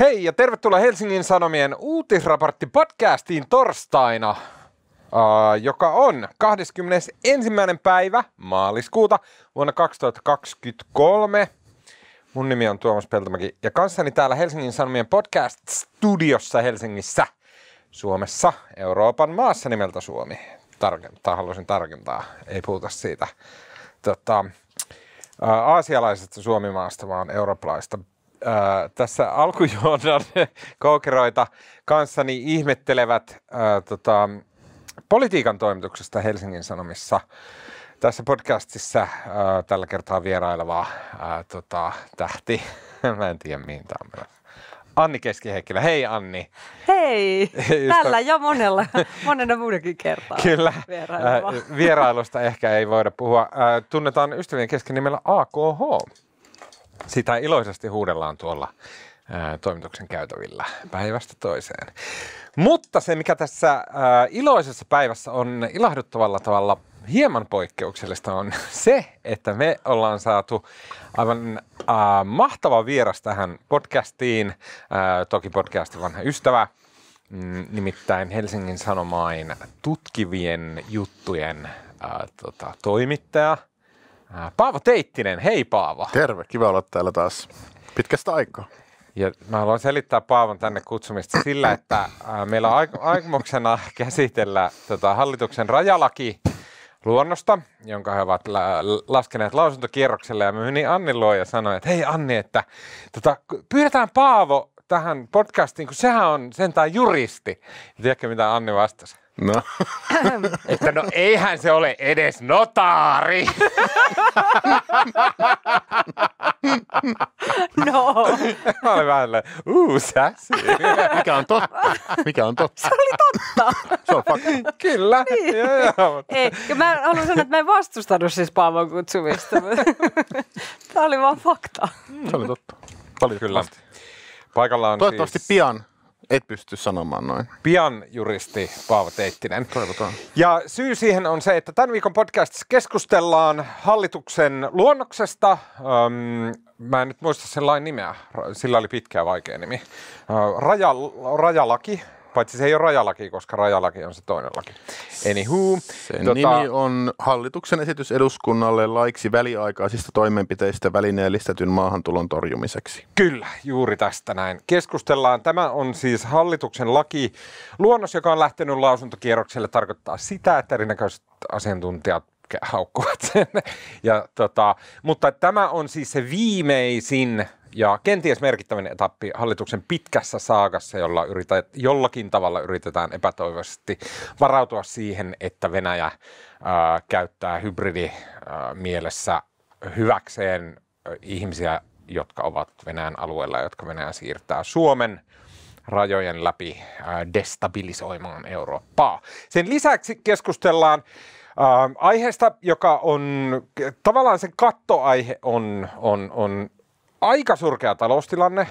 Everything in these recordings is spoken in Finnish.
Hei ja tervetuloa Helsingin Sanomien uutisraportti podcastiin torstaina, uh, joka on 21. päivä maaliskuuta vuonna 2023. Mun nimi on Tuomas Peltomäki ja kanssani täällä Helsingin Sanomien podcast-studiossa Helsingissä, Suomessa, Euroopan maassa nimeltä Suomi. Tarkentaa, haluaisin tarkentaa, ei puhuta siitä. Tota, aasialaisesta Suomimaasta, vaan eurooppalaista äh, tässä alkujohdon koukeroita kanssani ihmettelevät ää, äh, tota, politiikan toimituksesta Helsingin Sanomissa tässä podcastissa äh, tällä kertaa vierailevaa äh, tota, tähti. Mä en tiedä mihin tämä on menossa. Anni Keskiheikkilä. Hei Anni. Hei. Tällä ja monella, monena muudenkin kertaa. Kyllä. Äh, vierailusta ehkä ei voida puhua. Äh, tunnetaan ystävien kesken nimellä AKH sitä iloisesti huudellaan tuolla toimituksen käytävillä päivästä toiseen. Mutta se, mikä tässä iloisessa päivässä on ilahduttavalla tavalla hieman poikkeuksellista, on se, että me ollaan saatu aivan mahtava vieras tähän podcastiin, toki podcastin vanha ystävä, mm, nimittäin Helsingin Sanomain tutkivien juttujen tota, toimittaja – Paavo Teittinen, hei Paavo. Terve, kiva olla täällä taas pitkästä aikaa. Ja mä haluan selittää Paavon tänne kutsumista sillä, että meillä on aikomuksena käsitellä tota hallituksen rajalaki luonnosta, jonka he ovat laskeneet lausuntokierrokselle ja mä menin luo ja sanoin, että hei Anni, että tota, pyydetään Paavo tähän podcastiin, kun sehän on sentään juristi. Ja tiedätkö mitä Anni vastasi? No. että no eihän se ole edes notaari. no. Mä olin vähän uu, Mikä on totta? Mikä on totta? Se oli totta. se on fakta. Kyllä. Niin. Joo, joo, mutta... Ei, ja mä haluan sanoa, että mä en vastustanut siis Paavon kutsumista. Tämä oli vaan fakta. Se oli totta. Paljon Kyllä. Paikalla on Toivottavasti siis... pian et pysty sanomaan noin. Pian juristi Paavo Teittinen. Toivotaan. Ja syy siihen on se, että tämän viikon podcastissa keskustellaan hallituksen luonnoksesta. Öm, mä en nyt muista sen lain nimeä, sillä oli pitkä ja vaikea nimi. Raja, rajalaki, Paitsi se ei ole rajalaki, koska rajalaki on se toinen laki. Anywho. Sen tota... nimi on hallituksen esitys eduskunnalle laiksi väliaikaisista toimenpiteistä välineellistetyn maahantulon torjumiseksi. Kyllä, juuri tästä näin. Keskustellaan. Tämä on siis hallituksen laki. Luonnos, joka on lähtenyt lausuntokierrokselle, tarkoittaa sitä, että erinäköiset asiantuntijat haukkuvat sen. Ja, tota, mutta tämä on siis se viimeisin ja kenties merkittävin etappi hallituksen pitkässä saagassa, jolla yritet, jollakin tavalla yritetään epätoivoisesti varautua siihen, että Venäjä äh, käyttää hybridimielessä hyväkseen ihmisiä, jotka ovat Venäjän alueella, jotka Venäjä siirtää Suomen rajojen läpi äh, destabilisoimaan Eurooppaa. Sen lisäksi keskustellaan Äh, aiheesta, joka on tavallaan sen kattoaihe on, on, on aika surkea taloustilanne.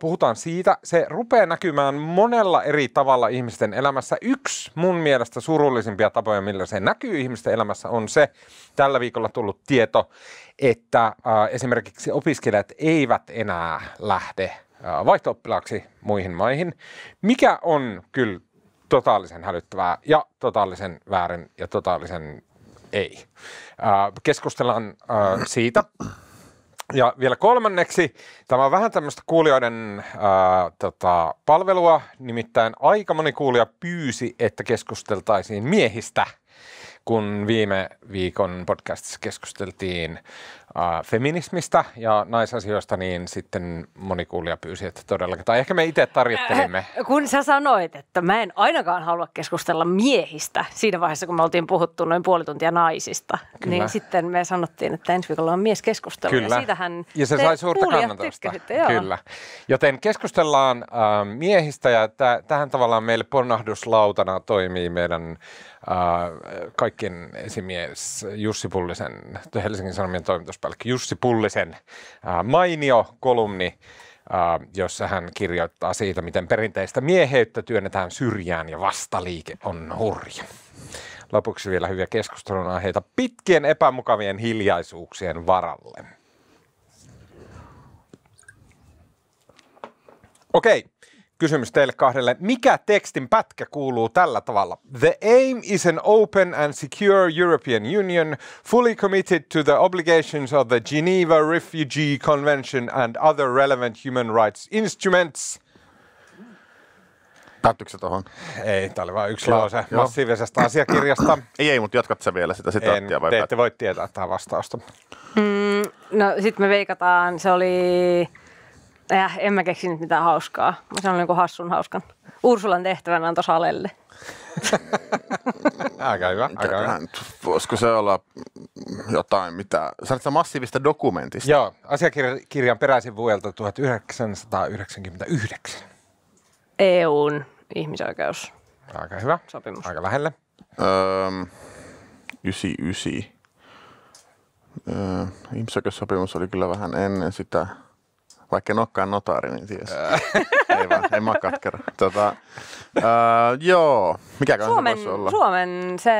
Puhutaan siitä. Se rupeaa näkymään monella eri tavalla ihmisten elämässä. Yksi mun mielestä surullisimpia tapoja, millä se näkyy ihmisten elämässä, on se tällä viikolla tullut tieto, että esimerkiksi opiskelijat eivät enää lähde vaihto muihin maihin, mikä on kyllä totaalisen hälyttävää ja totaalisen väärin ja totaalisen ei. Keskustellaan siitä ja vielä kolmanneksi, tämä on vähän tämmöistä kuulijoiden ää, tota, palvelua, nimittäin aika moni kuulija pyysi, että keskusteltaisiin miehistä – kun viime viikon podcastissa keskusteltiin äh, feminismistä ja naisasioista, niin sitten moni kuulija pyysi, että todellakin, tai ehkä me itse tarjottelimme. Äh, äh, kun sä sanoit, että mä en ainakaan halua keskustella miehistä siinä vaiheessa, kun me oltiin puhuttu noin puoli tuntia naisista, Kyllä. niin sitten me sanottiin, että ensi viikolla on mieskeskustelu. Kyllä. Ja, siitähän ja se sai suurta kannatusta. Kyllä. Joten keskustellaan äh, miehistä ja t- tähän tavallaan meille ponnahduslautana toimii meidän Äh, kaikkien esimies Jussi Pullisen, Helsingin Sanomien toimituspäällikkö Jussi Pullisen äh, mainio kolumni, äh, jossa hän kirjoittaa siitä, miten perinteistä mieheyttä työnnetään syrjään ja vastaliike on hurja. Lopuksi vielä hyviä keskustelun aiheita pitkien epämukavien hiljaisuuksien varalle. Okei, kysymys teille kahdelle. Mikä tekstin pätkä kuuluu tällä tavalla? The aim is an open and secure European Union, fully committed to the obligations of the Geneva Refugee Convention and other relevant human rights instruments – Päättyykö se tuohon? Ei, tämä oli vain yksi Joo, lause joo. massiivisesta asiakirjasta. ei, ei, mutta jatkat sä vielä sitä sitaattia vai? Te ette voi tietää tämä vastausta. Mm, no, sitten me veikataan, se oli Äh, en mä keksinyt mitään hauskaa. Mä sanoin niin kuin hassun hauskan. Ursulan tehtävänä antoi Salelle. aika hyvä, aika hyvä. Voisiko se olla jotain, mitä... Sanoitko massiivista dokumentista? Joo, asiakirjan peräisin vuodelta 1999. EUn ihmisoikeus. Aika hyvä. Sopimus. Aika lähelle. Öm, 99. Öö, ihmisoikeussopimus oli kyllä vähän ennen sitä. Vaikka en olekaan notaari, niin ties. ei vaan, ei mä katkera. Tota, ää, joo, mikä Suomen, se olla? Suomen se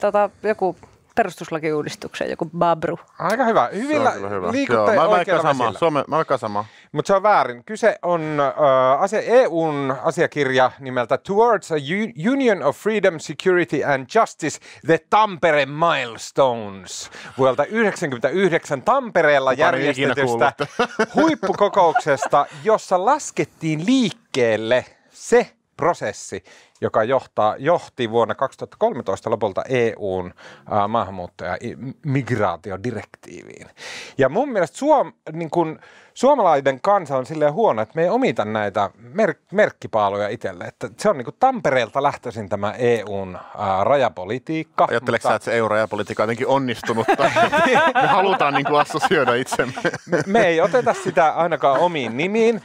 tota, joku perustuslakiuudistuksen, joku babru. Aika hyvä. Hyvillä hyvä. liikutte joo, mä oikealla samaa. Suomen, mä sama. Mutta se on väärin. Kyse on uh, äh, asia, EUn asiakirja nimeltä Towards a Union of Freedom, Security and Justice, The Tampere Milestones. Vuodelta 1999 Tampereella Kupa järjestetystä huippukokouksesta, jossa laskettiin liikkeelle se prosessi, joka johtaa, johti vuonna 2013 lopulta EUn äh, migraatiodirektiiviin. Ja mun mielestä Suom, niin kun, suomalainen kansa on silleen huono, että me ei omita näitä mer- merkkipaaloja itselle. Että se on niin Tampereelta lähtöisin tämä EUn ää, rajapolitiikka. Ajatteleeko mutta... sä, että se EU-rajapolitiikka on jotenkin onnistunutta? me halutaan niin assosioida itsemme. me ei oteta sitä ainakaan omiin nimiin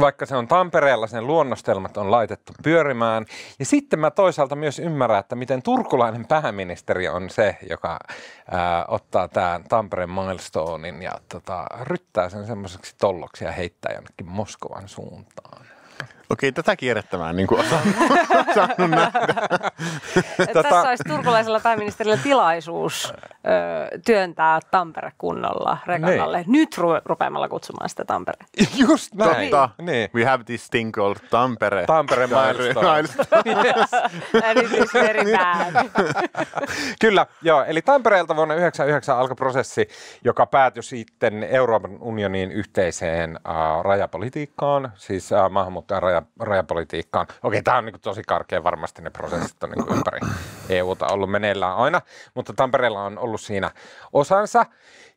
vaikka se on Tampereella, sen luonnostelmat on laitettu pyörimään. Ja sitten mä toisaalta myös ymmärrän, että miten turkulainen pääministeri on se, joka ää, ottaa tämän Tampereen milestonein ja tota, ryttää sen semmoiseksi tolloksi ja heittää jonnekin Moskovan suuntaan. Okei, tätä kierrättämään niin kuin saanut nähdä. Tätä... Tota- tässä olisi turkulaisella pääministerillä tilaisuus ö, työntää Tampere kunnolla rekanalle. Niin. Nyt ru- rupeamalla kutsumaan sitä Tampere. Just näin. Totta. Niin. niin. We have this thing called Tampere. Tampere milestone. yes. Niin. Kyllä, joo. Eli Tampereelta vuonna 1999 alkoi prosessi, joka päätyi sitten Euroopan unionin yhteiseen äh, rajapolitiikkaan, siis äh, maahanmuuttajan raja raja, rajapolitiikkaan. Okei, tämä on niin kuin tosi karkea varmasti ne prosessit on niin kuin ympäri EUta ollut meneillään aina, mutta Tampereella on ollut siinä osansa.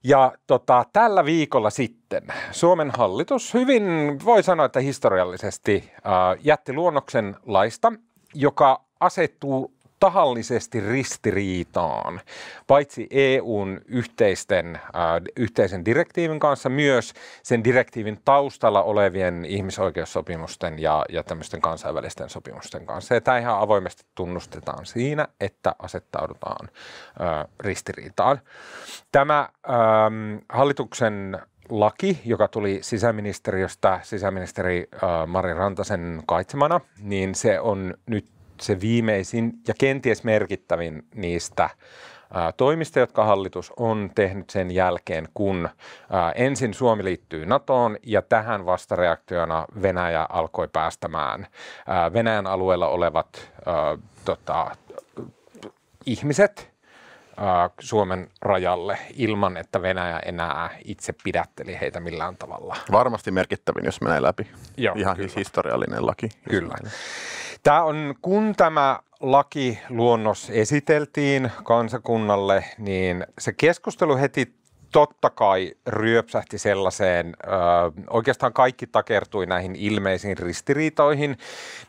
Ja tota, tällä viikolla sitten Suomen hallitus hyvin, voi sanoa, että historiallisesti äh, jätti luonnoksen laista, joka asettuu tahallisesti ristiriitaan, paitsi EUn yhteisten, äh, yhteisen direktiivin kanssa, myös sen direktiivin taustalla olevien ihmisoikeussopimusten ja, ja tämmöisten kansainvälisten sopimusten kanssa. Ja tämä ihan avoimesti tunnustetaan siinä, että asettaudutaan äh, ristiriitaan. Tämä ähm, hallituksen laki, joka tuli sisäministeriöstä sisäministeri äh, Mari Rantasen kaitsemana, niin se on nyt se viimeisin ja kenties merkittävin niistä toimista, jotka hallitus on tehnyt sen jälkeen, kun ensin Suomi liittyy NATOon ja tähän vastareaktiona Venäjä alkoi päästämään Venäjän alueella olevat tota, ihmiset Suomen rajalle ilman, että Venäjä enää itse pidätteli heitä millään tavalla. Varmasti merkittävin, jos menee läpi. Joo, Ihan kyllä. historiallinen laki. Kyllä. Näin. Tämä on, kun tämä lakiluonnos esiteltiin kansakunnalle, niin se keskustelu heti totta kai ryöpsähti sellaiseen, ö, oikeastaan kaikki takertui näihin ilmeisiin ristiriitoihin.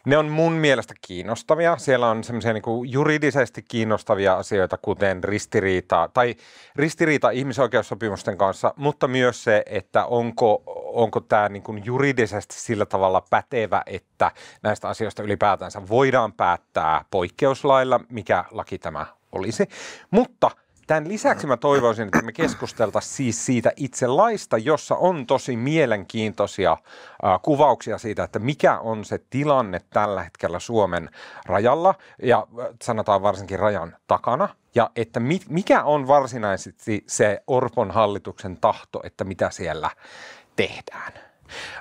Ne on mun mielestä kiinnostavia. Siellä on semmoisia niin juridisesti kiinnostavia asioita, kuten ristiriita tai ristiriita ihmisoikeussopimusten kanssa, mutta myös se, että onko, onko tämä niin kuin juridisesti sillä tavalla pätevä, että näistä asioista ylipäätänsä voidaan päättää poikkeuslailla, mikä laki tämä olisi. Mutta – Tämän lisäksi mä toivoisin, että me keskusteltaisiin siis siitä itse laista, jossa on tosi mielenkiintoisia kuvauksia siitä, että mikä on se tilanne tällä hetkellä Suomen rajalla ja sanotaan varsinkin rajan takana. Ja että mikä on varsinaisesti se Orpon hallituksen tahto, että mitä siellä tehdään.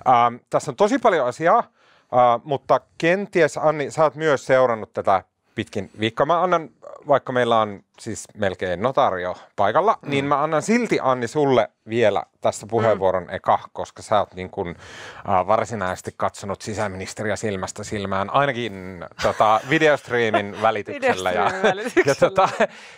Ähm, tässä on tosi paljon asiaa, äh, mutta kenties Anni, sä oot myös seurannut tätä pitkin viikkoa. Mä annan, vaikka meillä on siis melkein notario paikalla, mm. niin mä annan silti Anni sulle vielä tässä mm. puheenvuoron mm. eka, koska sä oot niin kun, äh, varsinaisesti katsonut sisäministeriä silmästä silmään, ainakin tota, videostreamin välityksellä ja, ja tota,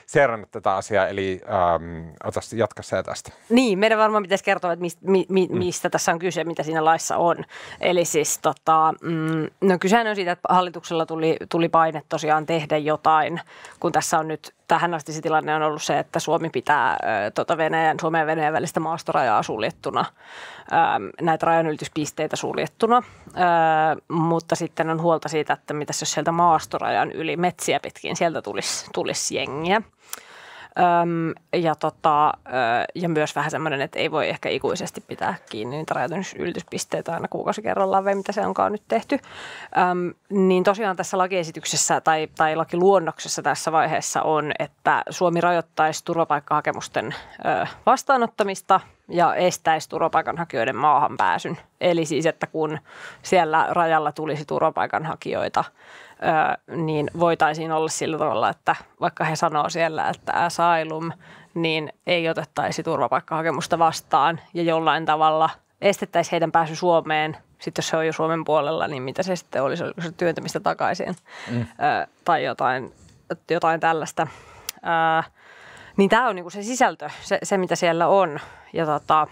seurannut tätä asiaa, eli ähm, otas, jatka se tästä. Niin, meidän varmaan pitäisi kertoa, että mist, mi, mi, mm. mistä mm. tässä on kyse, mitä siinä laissa on. Eli siis tota, mm, no kysehän on siitä, että hallituksella tuli, tuli paine tosiaan tehdä jotain, kun tässä on nyt tähän asti se tilanne on ollut se, että Suomi pitää tuota Venäjän, Suomen ja Venäjän välistä maastorajaa suljettuna, näitä rajanylityspisteitä suljettuna, mutta sitten on huolta siitä, että mitä jos sieltä maastorajan yli metsiä pitkin, sieltä tulisi, tulisi jengiä – Öm, ja, tota, ja myös vähän semmoinen, että ei voi ehkä ikuisesti pitää kiinni niitä rajoitusylityspisteitä aina kuukausi kerrallaan vai mitä se onkaan nyt tehty. Öm, niin tosiaan tässä lakiesityksessä tai, tai lakiluonnoksessa tässä vaiheessa on, että Suomi rajoittaisi turvapaikkahakemusten ö, vastaanottamista ja estäisi turvapaikanhakijoiden maahan pääsyn. Eli siis, että kun siellä rajalla tulisi turvapaikanhakijoita – niin voitaisiin olla sillä tavalla, että vaikka he sanoo siellä, että asylum, niin ei otettaisi turvapaikkahakemusta vastaan ja jollain tavalla estettäisiin heidän pääsy Suomeen. Sitten jos se on jo Suomen puolella, niin mitä se sitten olisi, oliko se työntämistä takaisin mm. tai jotain, jotain tällaista. niin tämä on niinku se sisältö, se, se mitä siellä on. Ja tota,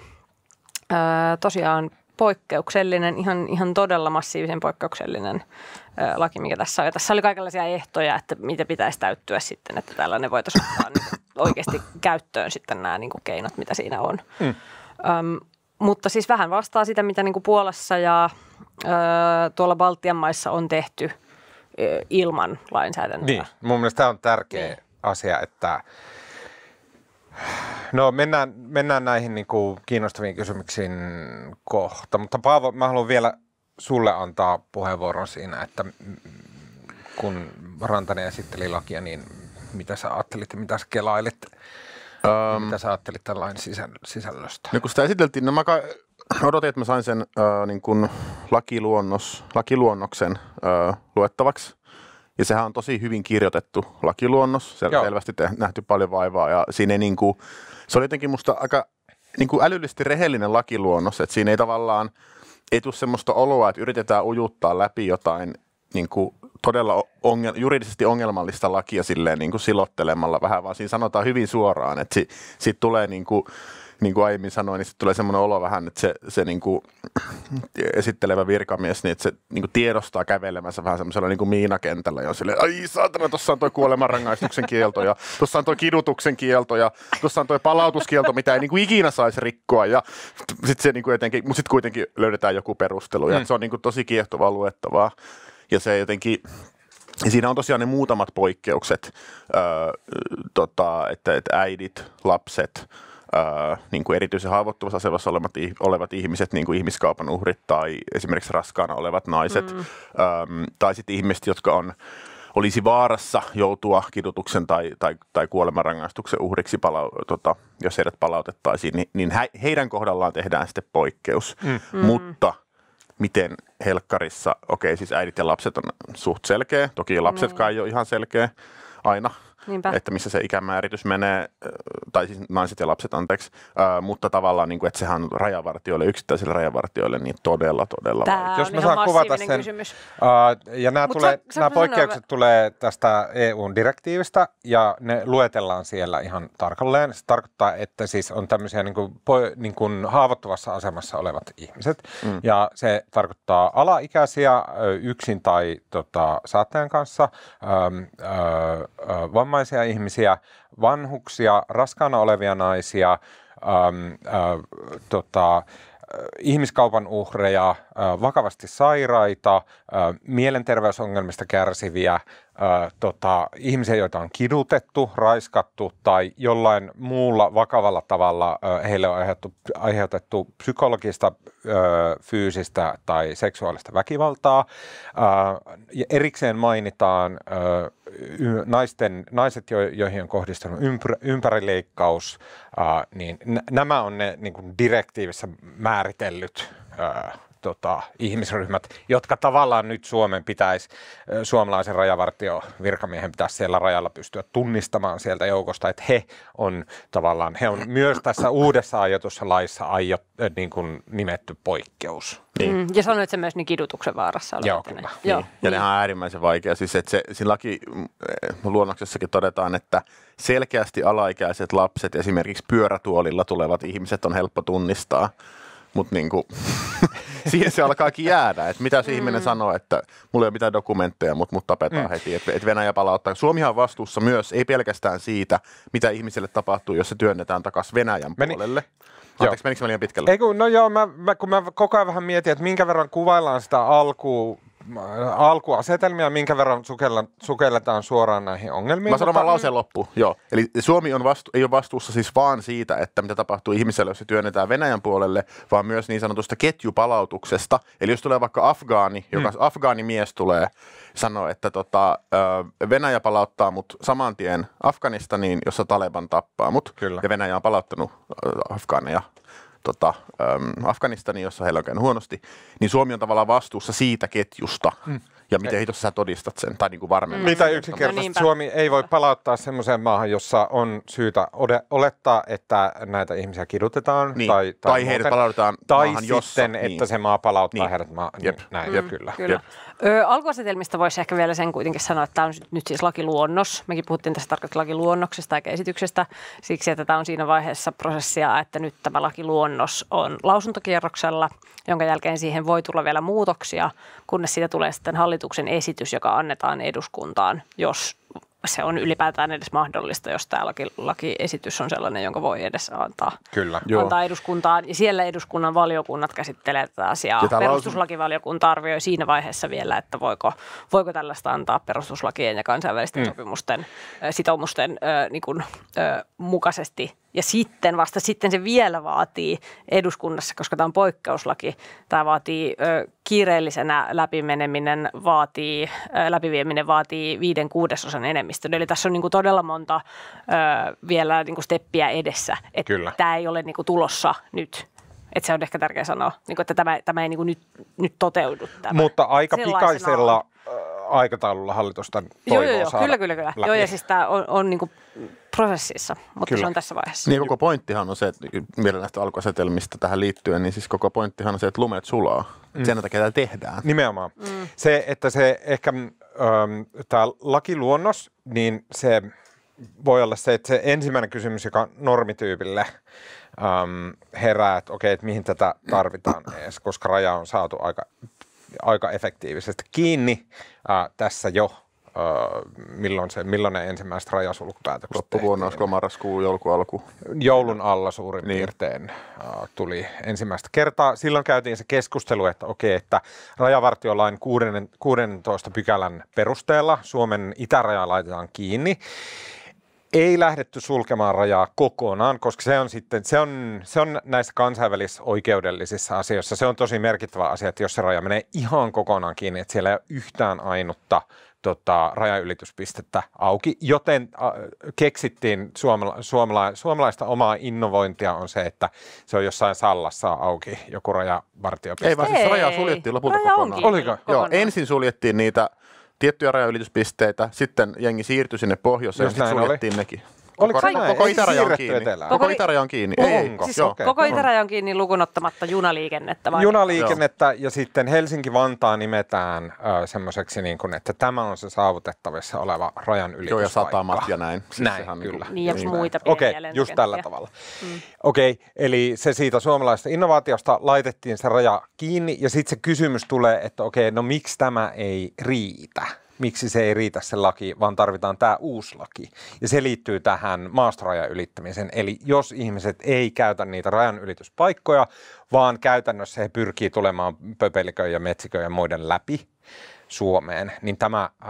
tosiaan poikkeuksellinen, ihan, ihan todella massiivisen poikkeuksellinen laki, mikä tässä on. Ja tässä oli kaikenlaisia ehtoja, että mitä pitäisi täyttyä sitten, että tällainen voitaisiin ottaa niin oikeasti käyttöön sitten nämä niin kuin keinot, mitä siinä on. Mm. Öm, mutta siis vähän vastaa sitä, mitä niin kuin Puolassa ja ö, tuolla Baltian maissa on tehty ö, ilman lainsäädäntöä. Niin, mun mielestä tämä on tärkeä niin. asia, että No mennään, mennään näihin niin kuin kiinnostaviin kysymyksiin kohta, mutta Paavo, mä haluan vielä sulle antaa puheenvuoron siinä, että kun Rantanen esitteli lakia, niin mitä sä ajattelit ja mitä sä kelailit? Um, mitä sä ajattelit tämän lain sisällöstä? No kun sitä esiteltiin, no mä odotin, että mä sain sen äh, niin kun lakiluonnos, lakiluonnoksen äh, luettavaksi. Ja sehän on tosi hyvin kirjoitettu lakiluonnos. se on selvästi nähty paljon vaivaa ja siinä ei niin kuin, se oli jotenkin musta aika niin kuin älyllisesti rehellinen lakiluonnos, että siinä ei tavallaan – ei tule semmoista oloa, että yritetään ujuttaa läpi jotain niin kuin todella ongel- juridisesti ongelmallista lakia silleen niin kuin silottelemalla vähän, vaan siinä sanotaan hyvin suoraan, että si- siitä tulee niin kuin niin kuin aiemmin sanoin, niin tulee semmoinen olo vähän, että se, se niin kuin esittelevä virkamies, niin että se niin kuin tiedostaa kävelemänsä vähän semmoisella niin kuin miinakentällä ja on silleen, ai saatana, tuossa on toi kuolemanrangaistuksen kielto ja tuossa on toi kidutuksen kielto ja tuossa on toi palautuskielto, mitä ei niin kuin ikinä saisi rikkoa ja sitten se niin kuin jotenkin, mutta sitten kuitenkin löydetään joku perustelu ja mm. se on niin kuin tosi kiehtovaa luettavaa ja se jotenkin ja siinä on tosiaan ne muutamat poikkeukset, öö, tota, että, että äidit, lapset, ää, niin kuin erityisen haavoittuvassa asemassa olevat, olevat ihmiset, niin kuin ihmiskaupan uhrit tai esimerkiksi raskaana olevat naiset, mm. äm, tai sitten ihmiset, jotka on olisi vaarassa joutua kidutuksen tai, tai, tai kuolemanrangaistuksen uhriksi, pala, tota, jos heidät palautettaisiin, niin, niin he, heidän kohdallaan tehdään sitten poikkeus. Mm. mm. Mutta miten helkkarissa, okei okay, siis äidit ja lapset on suht selkeä, toki lapsetkaan niin. ei ole ihan selkeä aina, Niinpä. että missä se ikämääritys menee, tai siis naiset ja lapset, anteeksi, äh, mutta tavallaan, niin kuin, että sehän on rajavartijoille, yksittäisille rajavartijoille, niin todella, todella Tää Jos mä saan kuvata sen, Äh, ja nämä, tulee, sä, nämä sä poikkeukset sanoa... tulee tästä EU-direktiivistä, ja ne luetellaan siellä ihan tarkalleen. Se tarkoittaa, että siis on tämmöisiä niin kuin, niin kuin haavoittuvassa asemassa olevat ihmiset, mm. ja se tarkoittaa alaikäisiä yksin tai tota, saattajan kanssa, ähm, äh, vammaisia, vammaisia ihmisiä, vanhuksia, raskaana olevia naisia, äm, äh, tota, ihmiskaupan uhreja, vakavasti sairaita, mielenterveysongelmista kärsiviä, Ö, tota, ihmisiä, joita on kidutettu, raiskattu tai jollain muulla vakavalla tavalla ö, heille on aiheutettu, aiheutettu psykologista, ö, fyysistä tai seksuaalista väkivaltaa. Ja erikseen mainitaan naisten, naiset, jo, joihin on kohdistunut ympär, ympärileikkaus, niin n- nämä on ne niin kuin direktiivissä määritellyt tota, ihmisryhmät, jotka tavallaan nyt Suomen pitäisi, suomalaisen rajavartiovirkamiehen pitäisi siellä rajalla pystyä tunnistamaan sieltä joukosta, että he on tavallaan, he on myös tässä uudessa ajatussa laissa aio, niin kuin nimetty poikkeus. Niin. Mm, ja sanoit se myös niin kidutuksen vaarassa Joo, kyllä. Niin. Joo, ja niin. nehän on äärimmäisen vaikea. Siis, että se, siinä laki mm, eh, luonnoksessakin todetaan, että selkeästi alaikäiset lapset, esimerkiksi pyörätuolilla tulevat ihmiset on helppo tunnistaa. Mutta niin kuin, siihen se alkaakin jäädä, että mitä se mm. sanoo, että mulla ei ole mitään dokumentteja, mutta mut tapetaan mm. heti, että et Venäjä palauttaa. Suomihan on vastuussa myös, ei pelkästään siitä, mitä ihmiselle tapahtuu, jos se työnnetään takaisin Venäjän Meni, puolelle. Anteeksi, menikö mä liian pitkälle? Ei kun, no joo, mä, mä, kun mä koko ajan vähän mietin, että minkä verran kuvaillaan sitä alkuun alkuasetelmia, minkä verran sukelletaan suoraan näihin ongelmiin. Mä sanon tota, lauseen mm. loppu, joo. Eli Suomi on vastu, ei ole vastuussa siis vaan siitä, että mitä tapahtuu ihmiselle, jos se työnnetään Venäjän puolelle, vaan myös niin sanotusta ketjupalautuksesta. Eli jos tulee vaikka afgaani, joka hmm. mies tulee sanoa, että tota, Venäjä palauttaa mut saman tien Afganistaniin, jossa Taleban tappaa mut. Kyllä. Ja Venäjä on palauttanut afgaaneja tota, ähm, Afganistaniin, jossa heillä on käynyt huonosti, niin Suomi on tavallaan vastuussa siitä ketjusta. Mm. Ja miten hitossa sä todistat sen, tai niin kuin mm. Mitä yksinkertaisesti no Suomi ei voi palauttaa semmoiseen maahan, jossa on syytä olettaa, että näitä ihmisiä kidutetaan. Niin. Tai, tai, tai heidät palautetaan tai maahan, sitten, jossa. että niin. se maa palauttaa niin. Jep. heidät. maahan. Niin, Jep. Näin, mm, kyllä. kyllä. Jep. Öö, alkuasetelmista voisi ehkä vielä sen kuitenkin sanoa, että tämä on nyt siis lakiluonnos. Mekin puhuttiin tästä tarkasti lakiluonnoksesta eikä esityksestä siksi, että tämä on siinä vaiheessa prosessia, että nyt tämä lakiluonnos on lausuntokierroksella, jonka jälkeen siihen voi tulla vielä muutoksia, kunnes siitä tulee sitten hallituksen esitys, joka annetaan eduskuntaan, jos se on ylipäätään edes mahdollista, jos tämä laki, lakiesitys on sellainen, jonka voi edes antaa, Kyllä. Joo. antaa eduskuntaan. Ja siellä eduskunnan valiokunnat käsittelee tätä asiaa. Perustuslakivaliokunta arvioi siinä vaiheessa vielä, että voiko, voiko tällaista antaa perustuslakien ja kansainvälisten mm. sopimusten sitoumusten niin kuin, mukaisesti ja sitten vasta sitten se vielä vaatii eduskunnassa, koska tämä on poikkeuslaki, tämä vaatii ö, kiireellisenä läpimeneminen, vaatii, ö, läpivieminen vaatii viiden kuudesosan enemmistön. Eli tässä on niin kuin todella monta ö, vielä niin kuin steppiä edessä, että Kyllä. tämä ei ole niin kuin tulossa nyt. Että se on ehkä tärkeä sanoa, niin kuin, että tämä, tämä ei niin kuin nyt, nyt toteudu. Tämä. Mutta aika Sellaisena pikaisella... On aikataululla hallitusta tämän joo, joo, joo, kyllä, kyllä, kyllä. Läpi. Joo, ja siis tämä on, on niin prosessissa, mutta kyllä. se on tässä vaiheessa. Niin koko pointtihan on se, että vielä näistä alkuasetelmista tähän liittyen, niin siis koko pointtihan on se, että lumet sulaa. Mm. Sen takia tämä tehdään. Nimenomaan. Mm. Se, että se ehkä ähm, tämä lakiluonnos, niin se voi olla se, että se ensimmäinen kysymys, joka normityypille äm, herää, että okei, että mihin tätä tarvitaan edes, koska raja on saatu aika aika efektiivisesti kiinni äh, tässä jo, äh, milloin, se, milloin ne ensimmäiset rajasulkupäätökset Loppuvuonna, olisiko marraskuun joulun alku? Joulun alla suurin niin. piirtein äh, tuli ensimmäistä kertaa. Silloin käytiin se keskustelu, että okei, että rajavartiolain 16 pykälän perusteella Suomen itäraja laitetaan kiinni ei lähdetty sulkemaan rajaa kokonaan, koska se on, sitten, se on, se on näissä kansainvälisissä oikeudellisissa asioissa, se on tosi merkittävä asia, että jos se raja menee ihan kokonaan kiinni, että siellä ei ole yhtään ainutta tota, rajaylityspistettä auki, joten ä, keksittiin suomala, suomala, suomalaista omaa innovointia on se, että se on jossain Sallassa auki joku rajavartiopiste. Ei vaan siis rajaa suljettiin lopulta raja kokonaan. Oliko? Kokonaan. Joo, ensin suljettiin niitä – tiettyjä rajanylityspisteitä, sitten jengi siirtyi sinne pohjoiseen ja sitten suljettiin oli. nekin. Oliko koko, näin? koko itäraja on kiinni. Etelään. Koko, koko itäraja on kiinni. Onko? Ei, siis Joo. Okay. Koko itäraja on kiinni lukunottamatta junaliikennettä. Vai? Junaliikennettä Joo. ja sitten Helsinki-Vantaa nimetään äh, semmoiseksi, niin kuin, että tämä on se saavutettavissa oleva rajan yli. Joo ja satamat ja näin. Siis näin, niin kyllä. Niin, siis niin just muita Okei, okay, just tällä tavalla. Mm. Okei, okay, eli se siitä suomalaisesta innovaatiosta laitettiin se raja kiinni ja sitten se kysymys tulee, että okei, okay, no miksi tämä ei riitä? miksi se ei riitä se laki, vaan tarvitaan tämä uusi laki. Ja se liittyy tähän maastorajan ylittämiseen. Eli jos ihmiset ei käytä niitä ylityspaikkoja, vaan käytännössä he pyrkii tulemaan pöpeliköön ja metsiköön ja muiden läpi, Suomeen, niin tämä ö,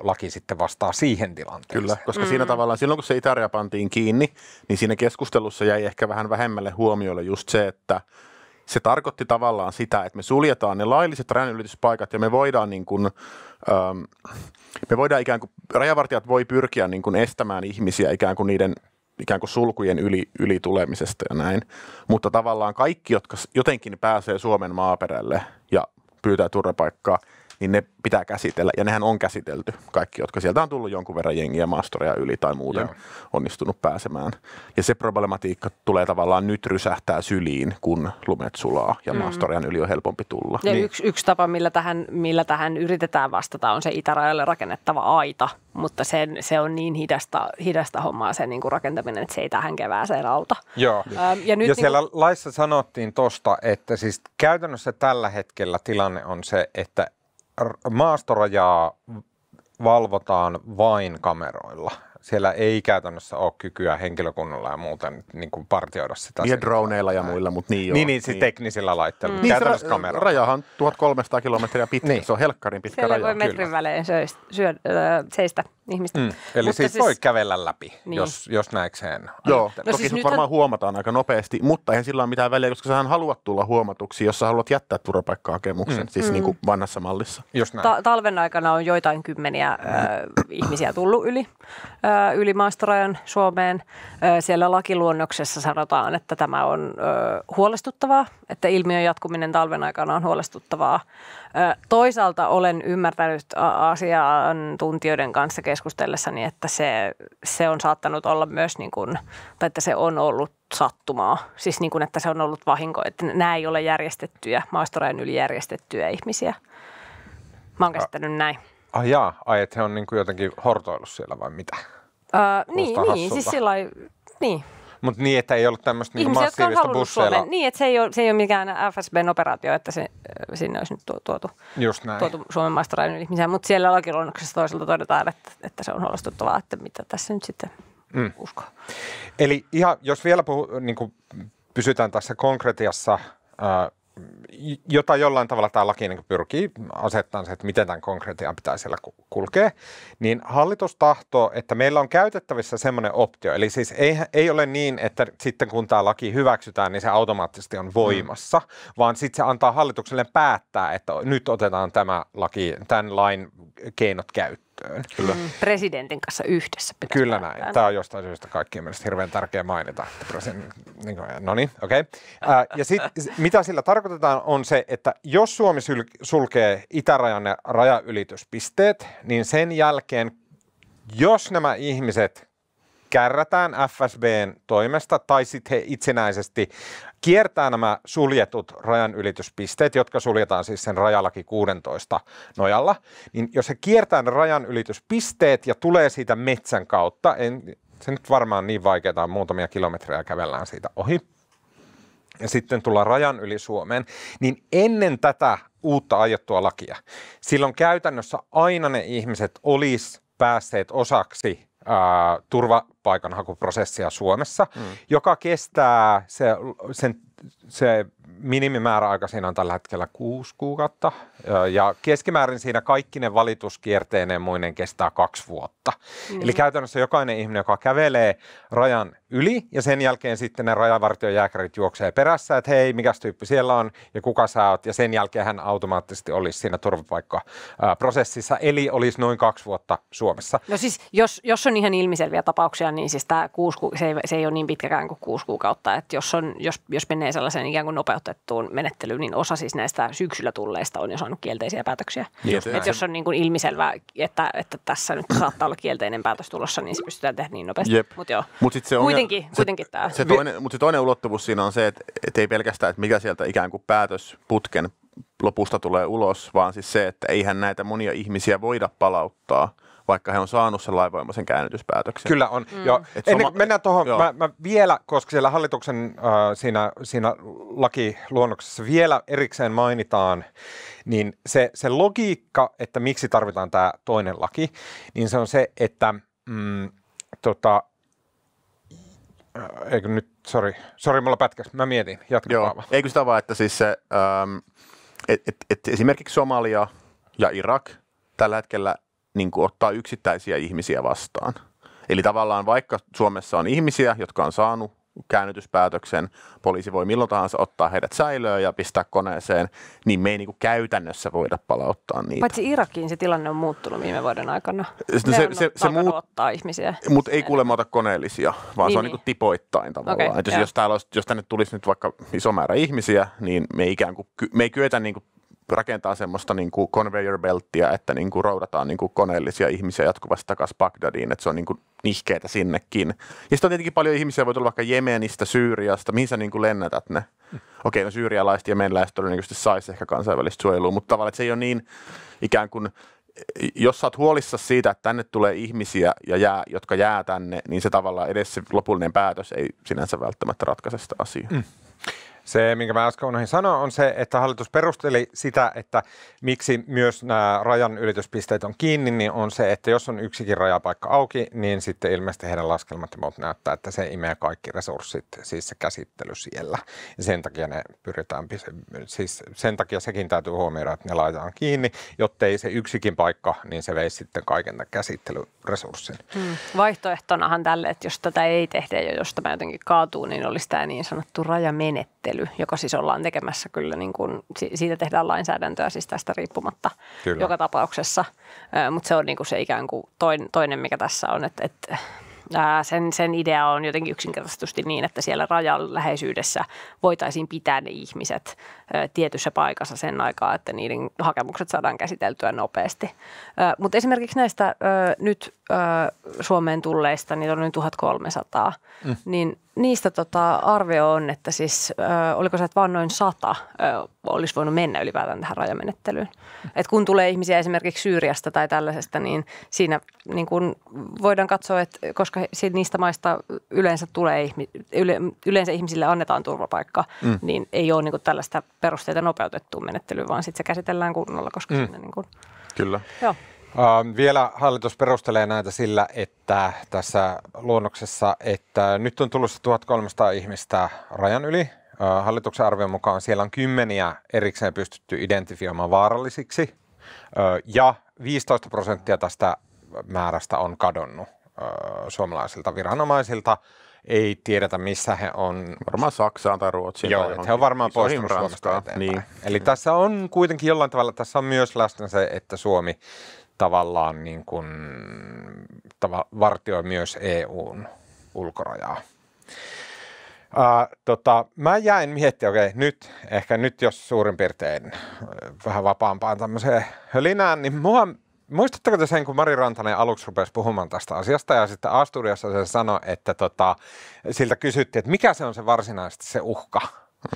laki sitten vastaa siihen tilanteeseen. Kyllä, koska mm. siinä tavallaan silloin kun se Itäraja pantiin kiinni, niin siinä keskustelussa jäi ehkä vähän vähemmälle huomiolle just se, että se tarkoitti tavallaan sitä, että me suljetaan ne lailliset rajanylityspaikat ja me voidaan niin kuin, ähm, me voidaan ikään kuin, rajavartijat voi pyrkiä niin kuin estämään ihmisiä ikään kuin niiden ikään kuin sulkujen yli, yli tulemisesta ja näin. Mutta tavallaan kaikki, jotka jotenkin pääsee Suomen maaperälle ja pyytää turvapaikkaa, niin ne pitää käsitellä. Ja nehän on käsitelty kaikki, jotka sieltä on tullut jonkun verran jengiä maastoria yli tai muuten Joo. onnistunut pääsemään. Ja se problematiikka tulee tavallaan nyt rysähtää syliin, kun lumet sulaa ja mm. maastorian yli on helpompi tulla. Ja niin. yksi, yksi tapa, millä tähän, millä tähän yritetään vastata, on se itärajalle rakennettava aita. Mutta sen, se on niin hidasta, hidasta hommaa se niin kuin rakentaminen, että se ei tähän kevääseen auta. Joo. Ähm, ja, nyt ja niin siellä niin kuin... laissa sanottiin tuosta, että siis käytännössä tällä hetkellä tilanne on se, että maastorajaa valvotaan vain kameroilla siellä ei käytännössä ole kykyä henkilökunnalla ja muuta niin kuin partioida sitä. Niin ja droneilla ja muilla, mutta niin, niin joo. Niin, niin, siis niin. teknisillä laitteilla, mm. niin, käytännössä ra- kamera. Rajahan 1300 kilometriä pitkä, niin. se on helkkarin pitkä siellä raja. voi metrin Kyllä. välein söist, syö, seistä ihmistä. Mm. Eli siis, siis voi kävellä läpi, niin. jos, jos näekseen. Joo, no toki siis nyt varmaan on... huomataan aika nopeasti, mutta eihän sillä ole mitään väliä, koska sä haluat tulla huomatuksi, jos sä haluat jättää turvapaikkahakemuksen, mm. siis mm. Niin kuin vanhassa mallissa. Just näin. Ta- talven aikana on joitain kymmeniä äh, ihmisiä tullut yli. Äh, Äh, yli maastorajan Suomeen. Siellä lakiluonnoksessa sanotaan, että tämä on huolestuttavaa, että ilmiön jatkuminen talven aikana on huolestuttavaa. Toisaalta olen ymmärtänyt asiantuntijoiden kanssa keskustellessani, että se, se on saattanut olla myös, niin kuin, tai että se on ollut sattumaa. Siis niin kuin, että se on ollut vahinko, että nämä ei ole järjestettyjä, maastorajan yli järjestettyjä ihmisiä. Mä oon käsittänyt näin. Ah jaa, ai että he on niin kuin jotenkin hortoillut siellä vai mitä? Uh, niin, hassulta. niin, siis sillä niin. Mutta niin, että ei ollut tämmöistä niinku massiivista busseilla. Niin, että se ei ole, se ei ole mikään FSBn operaatio, että se, äh, sinne olisi nyt tuotu, Just näin. tuotu Suomen maasta ihmisiä. Mutta siellä lakiluonnoksessa toiselta todetaan, että, että se on huolestuttavaa, että mitä tässä nyt sitten mm. uskoo. Eli ihan, jos vielä puhu, niin kuin pysytään tässä konkretiassa, äh, jota jollain tavalla tämä laki niin pyrkii asettamaan se, että miten tämän konkretian pitää siellä kulkea, niin hallitus tahtoo, että meillä on käytettävissä semmoinen optio. Eli siis ei, ei ole niin, että sitten kun tämä laki hyväksytään, niin se automaattisesti on voimassa, mm. vaan sitten se antaa hallitukselle päättää, että nyt otetaan tämä laki, tämän lain keinot käyttöön käyttöön. Kyllä. Mm, presidentin kanssa yhdessä pitää Kyllä näin. Päättää. Tämä on jostain syystä kaikkien mielestä hirveän tärkeä mainita. Niin kuin, äh, no niin, okei. Okay. Äh, ja sit, mitä sillä tarkoitetaan on se, että jos Suomi sulkee itärajan ja rajaylityspisteet, niin sen jälkeen, jos nämä ihmiset kärrätään FSBn toimesta tai sitten he itsenäisesti kiertää nämä suljetut rajanylityspisteet, jotka suljetaan siis sen rajalaki 16 nojalla, niin jos he kiertää ne rajanylityspisteet ja tulee siitä metsän kautta, en, se nyt varmaan niin vaikeaa on, muutamia kilometrejä kävellään siitä ohi, ja sitten tullaan rajan yli Suomeen, niin ennen tätä uutta aiottua lakia, silloin käytännössä aina ne ihmiset olisi päässeet osaksi ää, turva, turvapaikanhakuprosessia Suomessa, mm. joka kestää, se, sen, se minimimääräaika siinä on tällä hetkellä kuusi kuukautta, ja keskimäärin siinä kaikki ne valituskierteineen muinen kestää kaksi vuotta. Mm. Eli käytännössä jokainen ihminen, joka kävelee rajan yli, ja sen jälkeen sitten ne rajavartiojääkärit juoksee perässä, että hei, mikä tyyppi siellä on, ja kuka sä oot, ja sen jälkeen hän automaattisesti olisi siinä turvapaikkaprosessissa, eli olisi noin kaksi vuotta Suomessa. No siis, jos, jos on ihan ilmiselviä tapauksia, niin siis tämä kuusi, ku, se, ei, se ei ole niin pitkäkään kuin kuusi kuukautta. Että jos, on, jos, jos menee sellaiseen ikään kuin nopeutettuun menettelyyn, niin osa siis näistä syksyllä tulleista on jo saanut kielteisiä päätöksiä. Niin, että jos on niin kuin ilmiselvää, että, että tässä nyt saattaa olla kielteinen päätös tulossa, niin se pystytään tehdä niin nopeasti. Mutta joo, Mut sit se on, kuitenkin, se, kuitenkin tämä. Se toinen, mutta se toinen ulottuvuus siinä on se, että et ei pelkästään, että mikä sieltä ikään kuin päätösputken lopusta tulee ulos, vaan siis se, että eihän näitä monia ihmisiä voida palauttaa – vaikka he on saanut sen laivoimaisen käännytyspäätöksen. Kyllä on. Mm. Jo. Ennen, mennään tuohon, mä, mä vielä, koska siellä hallituksen äh, siinä, siinä lakiluonnoksessa vielä erikseen mainitaan, niin se, se logiikka, että miksi tarvitaan tämä toinen laki, niin se on se, että mm, tota, äh, eikö nyt, sori, sori mulla pätkäs, mä mietin, jatka Joo, vaan. eikö sitä vaan, että siis se, ähm, et, et, et esimerkiksi Somalia ja Irak tällä hetkellä niin kuin ottaa yksittäisiä ihmisiä vastaan. Eli tavallaan vaikka Suomessa on ihmisiä, jotka on saanut käännytyspäätöksen, poliisi voi milloin tahansa ottaa heidät säilöön ja pistää koneeseen, niin me ei niin kuin käytännössä voida palauttaa niitä. Paitsi Irakiin se tilanne on muuttunut viime vuoden aikana. No se, se, se, muut, ottaa ihmisiä. Mutta ei kuulemma ota koneellisia, vaan niin, se on niin. Niinku niin kuin tipoittain tavallaan. Okay, Et jos, jos, täällä olisi, jos tänne tulisi nyt vaikka iso määrä ihmisiä, niin me, ikään kuin, me ei kyetä niin kuin rakentaa semmoista niin kuin conveyor belttiä, että niin kuin roudataan niin kuin koneellisia ihmisiä jatkuvasti takaisin Bagdadiin, että se on niin kuin nihkeetä sinnekin. Ja sitten on tietenkin paljon ihmisiä, voi tulla vaikka Jemenistä, Syyriasta, mihin sä niin kuin lennätät ne? Mm. Okei, okay, no syyrialaiset ja jemenläiset todennäköisesti saisi ehkä kansainvälistä suojelua, mutta tavallaan se ei ole niin ikään kuin jos sä oot huolissa siitä, että tänne tulee ihmisiä, ja jää, jotka jää tänne, niin se tavallaan edes se lopullinen päätös ei sinänsä välttämättä ratkaise sitä asiaa. Mm. Se, minkä mä äsken unohdin sanoa, on se, että hallitus perusteli sitä, että miksi myös nämä rajan ylityspisteet on kiinni, niin on se, että jos on yksikin rajapaikka auki, niin sitten ilmeisesti heidän laskelmat ja muut näyttää, että se imee kaikki resurssit, siis se käsittely siellä. Ja sen takia ne pyritään, siis sen takia sekin täytyy huomioida, että ne laitetaan kiinni, jottei se yksikin paikka, niin se veisi sitten kaiken tämän käsittelyresurssin. Hmm. Vaihtoehtonahan tälle, että jos tätä ei tehdä ja jos tämä jotenkin kaatuu, niin olisi tämä niin sanottu rajamenettely sääntely, joka siis ollaan tekemässä kyllä, niin kuin, siitä tehdään lainsäädäntöä siis tästä riippumatta kyllä. joka tapauksessa. Mutta se on niin kuin se ikään kuin toinen, mikä tässä on, että, että sen, sen idea on jotenkin yksinkertaisesti niin, että siellä rajan läheisyydessä voitaisiin pitää ne ihmiset tietyssä paikassa sen aikaa, että niiden hakemukset saadaan käsiteltyä nopeasti. Mutta esimerkiksi näistä nyt Suomeen tulleista, niitä on noin 1300, mm. niin niistä tota, arvio on, että siis ö, oliko se, että vaan noin sata ö, olisi voinut mennä ylipäätään tähän rajamenettelyyn. Mm. Et kun tulee ihmisiä esimerkiksi Syyriasta tai tällaisesta, niin siinä niin kun voidaan katsoa, että koska niistä maista yleensä tulee yle, yleensä ihmisille annetaan turvapaikka, mm. niin ei ole niin kun, tällaista perusteita nopeutettuun menettelyyn, vaan sitten se käsitellään kunnolla, koska mm. sinne niin kun, Kyllä. Joo. Ähm, vielä hallitus perustelee näitä sillä, että tässä luonnoksessa, että nyt on tullut 1300 ihmistä rajan yli. hallituksen arvion mukaan siellä on kymmeniä erikseen pystytty identifioimaan vaarallisiksi. ja 15 prosenttia tästä määrästä on kadonnut suomalaisilta viranomaisilta ei tiedetä, missä he on. Varmaan Saksaan tai Ruotsiin. Joo, tai he on varmaan poistunut Suomesta Niin. Eli tässä on kuitenkin jollain tavalla, tässä on myös läsnä se, että Suomi tavallaan niin kuin, tava, vartioi myös EUn ulkorajaa. Uh, tota, mä jäin miettimään, okei, okay, nyt, ehkä nyt jos suurin piirtein vähän vapaampaan tämmöiseen hölinään, niin mua, muistatteko te sen, kun Mari Rantanen aluksi rupesi puhumaan tästä asiasta ja sitten Asturiassa se sanoi, että tota, siltä kysyttiin, että mikä se on se varsinaisesti se uhka,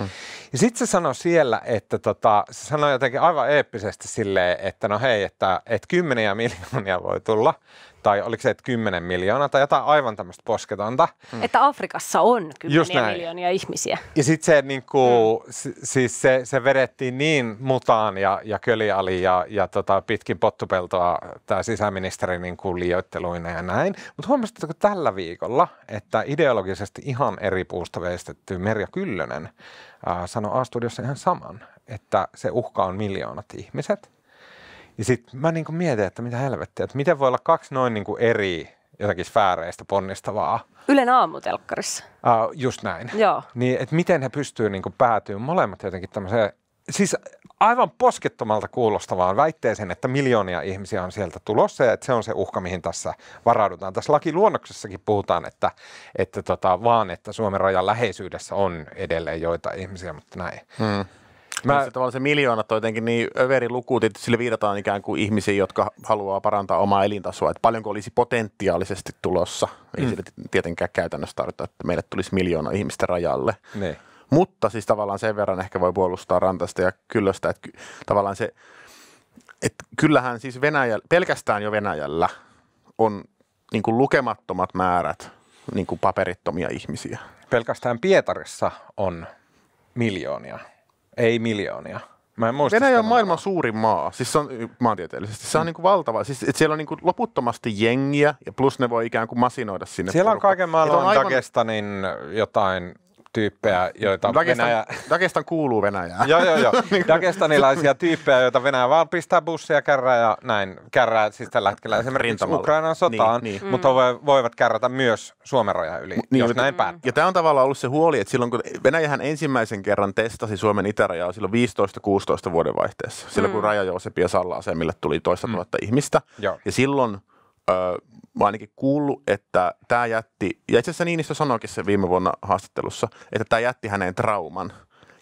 Mm. Ja sitten se sanoi siellä, että tota, se sanoi jotenkin aivan eeppisesti silleen, että no hei, että, että kymmeniä miljoonia voi tulla tai oliko se, että 10 miljoonaa tai jotain aivan tämmöistä posketonta. Mm. Että Afrikassa on kymmeniä miljoonia ihmisiä. Ja sitten se, niin mm. si- siis se, se vedettiin niin mutaan ja, ja köliali ja, ja tota, pitkin pottupeltoa tämä sisäministeri niin liioitteluina ja näin. Mutta huomasitteko tällä viikolla, että ideologisesti ihan eri puusta veistetty Merja Kyllönen äh, sanoi A-studiossa ihan saman, että se uhka on miljoonat ihmiset – ja sitten mä niin kuin mietin, että mitä helvettiä, että miten voi olla kaksi noin niin kuin eri jotakin sfääreistä ponnistavaa. Ylen aamutelkkarissa. Uh, just näin. Joo. Niin, että miten he pystyy niin kuin päätymään molemmat jotenkin tämmöiseen, siis aivan poskettomalta kuulostavaan väitteeseen, että miljoonia ihmisiä on sieltä tulossa ja että se on se uhka, mihin tässä varaudutaan. Tässä lakiluonnoksessakin puhutaan, että, että tota, vaan että Suomen rajan läheisyydessä on edelleen joita ihmisiä, mutta näin. Hmm. Mä... Se, tavallaan se miljoonat on jotenkin niin överi luku, että sille viitataan ikään kuin ihmisiä, jotka haluaa parantaa omaa elintasoa, että paljonko olisi potentiaalisesti tulossa. Ei mm. sille tietenkään käytännössä tarvita, että meille tulisi miljoona ihmistä rajalle. Ne. Niin. Mutta siis tavallaan sen verran ehkä voi puolustaa Rantasta ja Kyllöstä, että tavallaan se, että kyllähän siis Venäjä pelkästään jo Venäjällä on niin kuin lukemattomat määrät niin kuin paperittomia ihmisiä. Pelkästään Pietarissa on miljoonia ei miljoonia. Mä en muista Venäjä on maailman maa. suurin maa, siis se on maantieteellisesti. Se on mm. niin kuin valtava, siis että siellä on niin kuin loputtomasti jengiä ja plus ne voi ikään kuin masinoida sinne. Siellä porukka. on kaiken maailman on aivan... Dagestanin jotain tyyppejä, joita Dagestan, Venäjä... Dagestan kuuluu Venäjään. joo, joo, joo. Niin Dagestanilaisia tyyppejä, joita Venäjä vaan pistää bussia kärrää ja näin. Kärrää siis tällä hetkellä äh, esimerkiksi Rintamalla. Ukrainan sotaan, niin, niin. mutta mm. voivat kärrätä myös Suomen rajan yli, niin, jos näin mm. päättää. Ja tämä on tavallaan ollut se huoli, että silloin kun Venäjähän ensimmäisen kerran testasi Suomen itärajaa silloin 15-16 vuoden vaihteessa, silloin mm. kun Raja Joosepia Salla-asemille tuli toista mm. ihmistä. Joo. Ja silloin mä ainakin kuullut, että tämä jätti, ja itse asiassa Niinistö sanoikin se viime vuonna haastattelussa, että tämä jätti häneen trauman.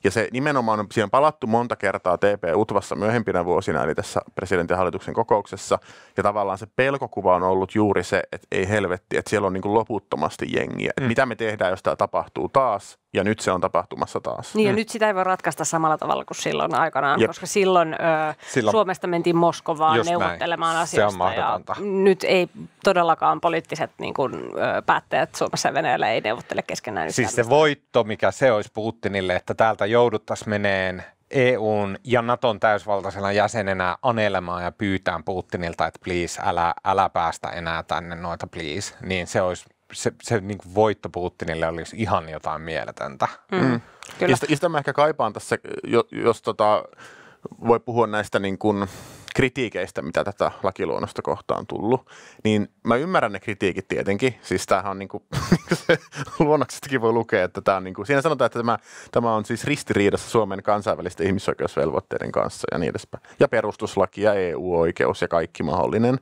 Ja se nimenomaan on palattu monta kertaa TP-Utvassa myöhempinä vuosina, eli tässä presidentin hallituksen kokouksessa. Ja tavallaan se pelkokuva on ollut juuri se, että ei helvetti, että siellä on niin kuin loputtomasti jengiä. Mm. Että mitä me tehdään, jos tämä tapahtuu taas? Ja nyt se on tapahtumassa taas. Niin ja mm. nyt sitä ei voi ratkaista samalla tavalla kuin silloin aikanaan, Jep. koska silloin, ö, silloin Suomesta mentiin Moskovaan Just neuvottelemaan näin. asiasta. Se on mahdotonta. Ja nyt ei todellakaan poliittiset niin kuin, ö, päättäjät Suomessa ja Venäjällä ei neuvottele keskenään. Siis se voitto, mikä se olisi Putinille, että täältä jouduttaisiin meneen EUn ja Naton täysvaltaisena jäsenenä anelemaan ja pyytään Putinilta, että please, älä, älä päästä enää tänne noita please, niin se olisi se, se niin kuin voitto Putinille olisi ihan jotain mieletöntä. Mm. Mm. Ja, sitä, ja sitä mä ehkä kaipaan tässä, jos, jos tota, voi puhua näistä niin kuin kritiikeistä, mitä tätä lakiluonnosta kohtaan on tullut, niin mä ymmärrän ne kritiikit tietenkin. Siis tämähän on niin kuin, se luonnoksestakin voi lukea, että tämä on niin kuin, siinä sanotaan, että tämä, tämä on siis ristiriidassa Suomen kansainvälisten ihmisoikeusvelvoitteiden kanssa ja niin edespäin. Ja perustuslaki ja EU-oikeus ja kaikki mahdollinen.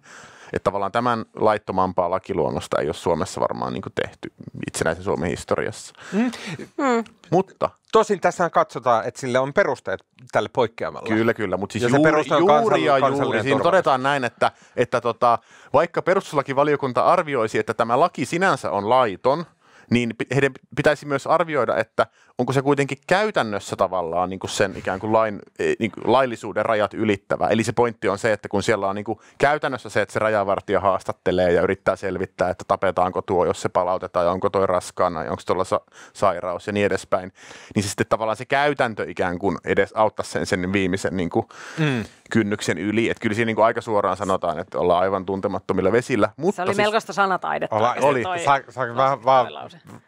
Että tavallaan tämän laittomampaa lakiluonnosta ei ole Suomessa varmaan niin tehty itsenäisen Suomen historiassa. Mm. Mm. Mutta Tosin tässä katsotaan, että sille on perusteet tälle poikkeamalla. Kyllä, kyllä, mutta siis ja juuri, se on juuri ja juuri. Siinä todetaan näin, että, että tota, vaikka perustuslakivaliokunta arvioisi, että tämä laki sinänsä on laiton – niin heidän pitäisi myös arvioida, että onko se kuitenkin käytännössä tavallaan niin kuin sen ikään kuin, lain, e, niin kuin laillisuuden rajat ylittävä. Eli se pointti on se, että kun siellä on niin kuin käytännössä se, että se rajavartija haastattelee ja yrittää selvittää, että tapetaanko tuo, jos se palautetaan, ja onko toi raskaana, ja onko tuolla sa- sairaus ja niin edespäin, niin se sitten tavallaan se käytäntö ikään kuin edes auttaa sen, sen viimeisen niin kuin, mm kynnyksen yli. Että kyllä siinä niin kuin aika suoraan sanotaan, että ollaan aivan tuntemattomilla vesillä. Mutta se oli siis, melkoista sanataidetta. Ola, oli. Toi, Sa, saanko vähän vaan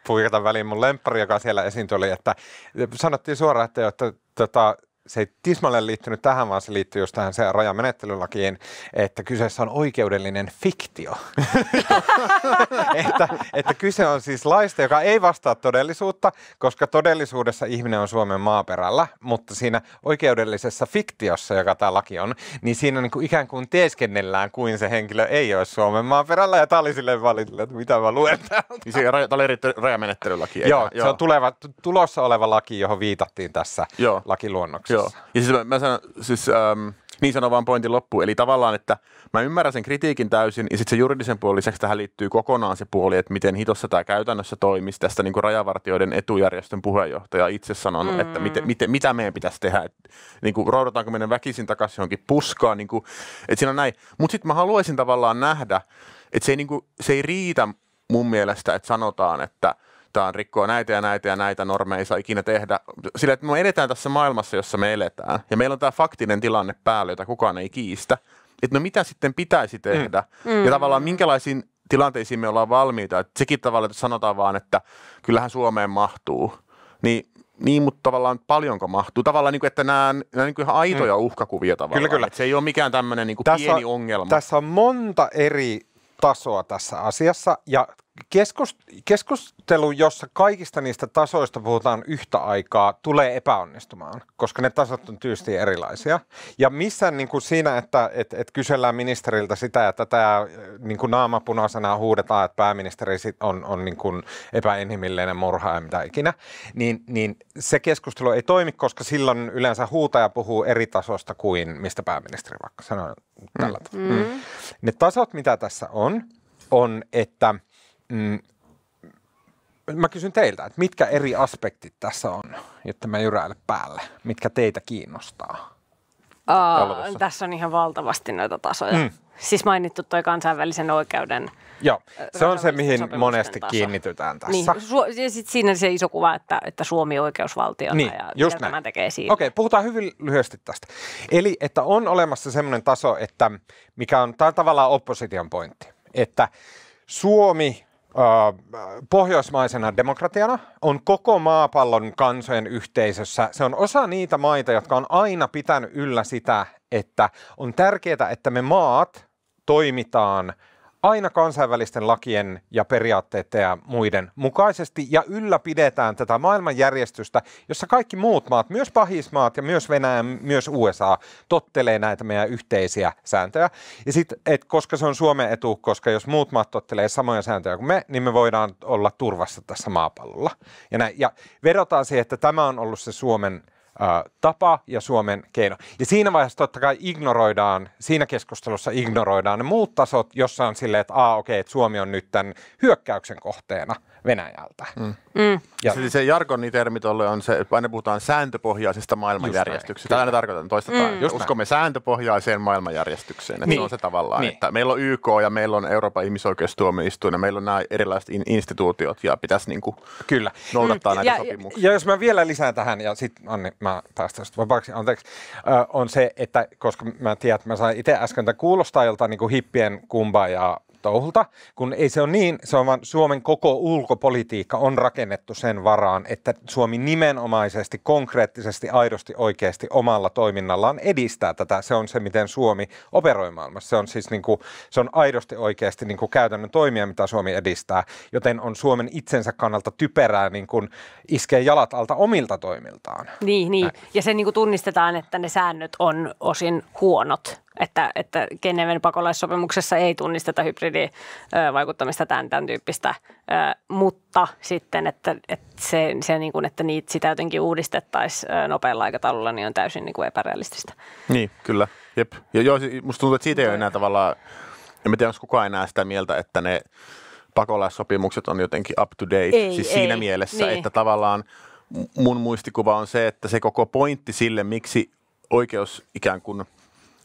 puikata väliin mun lemppari, joka siellä esiintyi, oli, että sanottiin suoraan, että, että tota, se ei tismalleen liittynyt tähän, vaan se liittyy just tähän se rajamenettelylakiin, että kyseessä on oikeudellinen fiktio. että, että kyse on siis laista, joka ei vastaa todellisuutta, koska todellisuudessa ihminen on Suomen maaperällä, mutta siinä oikeudellisessa fiktiossa, joka tämä laki on, niin siinä niin kuin ikään kuin teeskennellään, kuin se henkilö ei ole Suomen maaperällä, ja tämä oli silleen valitulle, että mitä mä luen täältä. Niin tämä oli rajamenettelylaki. Joo, joo, se on tuleva, tulossa oleva laki, johon viitattiin tässä joo. lakiluonnoksessa. Joo. Joo. Ja siis mä, mä sanon, siis, äm, niin sanon vaan pointin loppu. Eli tavallaan, että mä ymmärrän sen kritiikin täysin, ja sitten se juridisen puolen lisäksi tähän liittyy kokonaan se puoli, että miten hitossa tämä käytännössä toimisi. Tästä niin kuin rajavartioiden etujärjestön puheenjohtaja itse sanon, mm. että mit, mit, mitä meidän pitäisi tehdä. Et, niin kuin, roudataanko meidän väkisin takaisin johonkin puskaan. Niin kuin, et siinä on näin. Mutta sitten mä haluaisin tavallaan nähdä, että se ei, niin kuin, se ei riitä mun mielestä, että sanotaan, että – tämä rikkoo näitä ja näitä ja näitä normeja, ei saa ikinä tehdä. Sillä, että me edetään tässä maailmassa, jossa me eletään, ja meillä on tämä faktinen tilanne päällä, jota kukaan ei kiistä, että no mitä sitten pitäisi mm. tehdä, mm. ja tavallaan minkälaisiin tilanteisiin me ollaan valmiita. Että sekin tavallaan, että sanotaan vaan, että kyllähän Suomeen mahtuu, niin niin, mutta tavallaan paljonko mahtuu? Tavallaan, niin kuin, että nämä, nämä niin kuin ihan aitoja mm. uhkakuvia tavallaan. Kyllä, kyllä. se ei ole mikään tämmöinen niin kuin tässä pieni on, ongelma. Tässä on monta eri tasoa tässä asiassa ja keskustelu, jossa kaikista niistä tasoista puhutaan yhtä aikaa, tulee epäonnistumaan, koska ne tasot on tyysti erilaisia. Ja missään niin kuin siinä, että että että kysellään ministeriltä sitä ja tätä niin kuin naamapunaisena huudetaan, että pääministeri on, on niin kuin epäinhimillinen murha ja mitä ikinä, niin, niin se keskustelu ei toimi, koska silloin yleensä huutaja puhuu eri tasosta kuin mistä pääministeri vaikka sanoi tällä mm. tavalla. Mm. Ne tasot, mitä tässä on, on, että – Mm, mä kysyn teiltä, että mitkä eri aspektit tässä on, jotta mä jyräile päälle? Mitkä teitä kiinnostaa? Oh, tässä on ihan valtavasti noita tasoja. Mm. Siis mainittu toi kansainvälisen oikeuden. Joo, se on se, mihin monesti taso. kiinnitytään tässä. Niin, su- ja sitten siinä se iso kuva, että, että Suomi oikeusvaltiona niin, ja just näin. tekee siinä. Okei, puhutaan hyvin lyhyesti tästä. Eli että on olemassa semmoinen taso, että mikä on, tämä on tavallaan opposition pointti, että Suomi pohjoismaisena demokratiana, on koko maapallon kansojen yhteisössä. Se on osa niitä maita, jotka on aina pitänyt yllä sitä, että on tärkeää, että me maat toimitaan – aina kansainvälisten lakien ja periaatteiden ja muiden mukaisesti ja ylläpidetään tätä maailmanjärjestystä, jossa kaikki muut maat, myös pahismaat ja myös Venäjä, myös USA, tottelee näitä meidän yhteisiä sääntöjä. Ja sitten, et koska se on Suomen etu, koska jos muut maat tottelee samoja sääntöjä kuin me, niin me voidaan olla turvassa tässä maapallolla. Ja, näin, ja vedotaan siihen, että tämä on ollut se Suomen – Äh, tapa ja Suomen keino. Ja siinä vaiheessa totta kai ignoroidaan, siinä keskustelussa ignoroidaan ne muut tasot, jossa on silleen, että aa okei, okay, että Suomi on nyt tämän hyökkäyksen kohteena – Venäjältä. Mm. Mm. Ja. Eli siis se jargonitermi tuolle on se, että aina puhutaan sääntöpohjaisesta maailmanjärjestyksestä. Tämä aina tarkoitan, toista Mm. Uskomme näin. sääntöpohjaiseen maailmanjärjestykseen. Että niin. Se on se tavallaan, niin. että meillä on YK ja meillä on Euroopan ihmisoikeustuomioistuin ja meillä on nämä erilaiset in- instituutiot ja pitäisi niin kuin Kyllä. noudattaa mm. näitä ja, sopimuksia. Ja, ja jos mä vielä lisään tähän, ja sitten Anni, mä päästän sitten vapaaksi, anteeksi, äh, on se, että koska mä tiedän, että mä sain itse äsken tämän kuulostaa joltain niin kuin hippien kumba ja touhulta, kun ei se ole niin, se on vaan Suomen koko ulkopolitiikka on rakennettu sen varaan, että Suomi nimenomaisesti, konkreettisesti, aidosti, oikeasti omalla toiminnallaan edistää tätä. Se on se, miten Suomi operoi maailmassa. Se on siis niin kuin, se on aidosti, oikeasti niin kuin käytännön toimia, mitä Suomi edistää, joten on Suomen itsensä kannalta typerää niin kuin iskee jalat alta omilta toimiltaan. Niin, niin. ja se niin kuin tunnistetaan, että ne säännöt on osin huonot että, että Geneven pakolaissopimuksessa ei tunnisteta hybridivaikuttamista tämän, tämän tyyppistä, mutta sitten, että, että, se, se niin kuin, että niitä sitä jotenkin uudistettaisiin nopealla aikataululla, niin on täysin niin kuin epärealistista. Niin, kyllä. Jep. Ja joo, musta tuntuu, että siitä ei ole enää tavallaan, en tiedä, onko kukaan enää sitä mieltä, että ne pakolaissopimukset on jotenkin up to date, ei, siis ei. siinä mielessä, niin. että tavallaan mun muistikuva on se, että se koko pointti sille, miksi oikeus ikään kuin –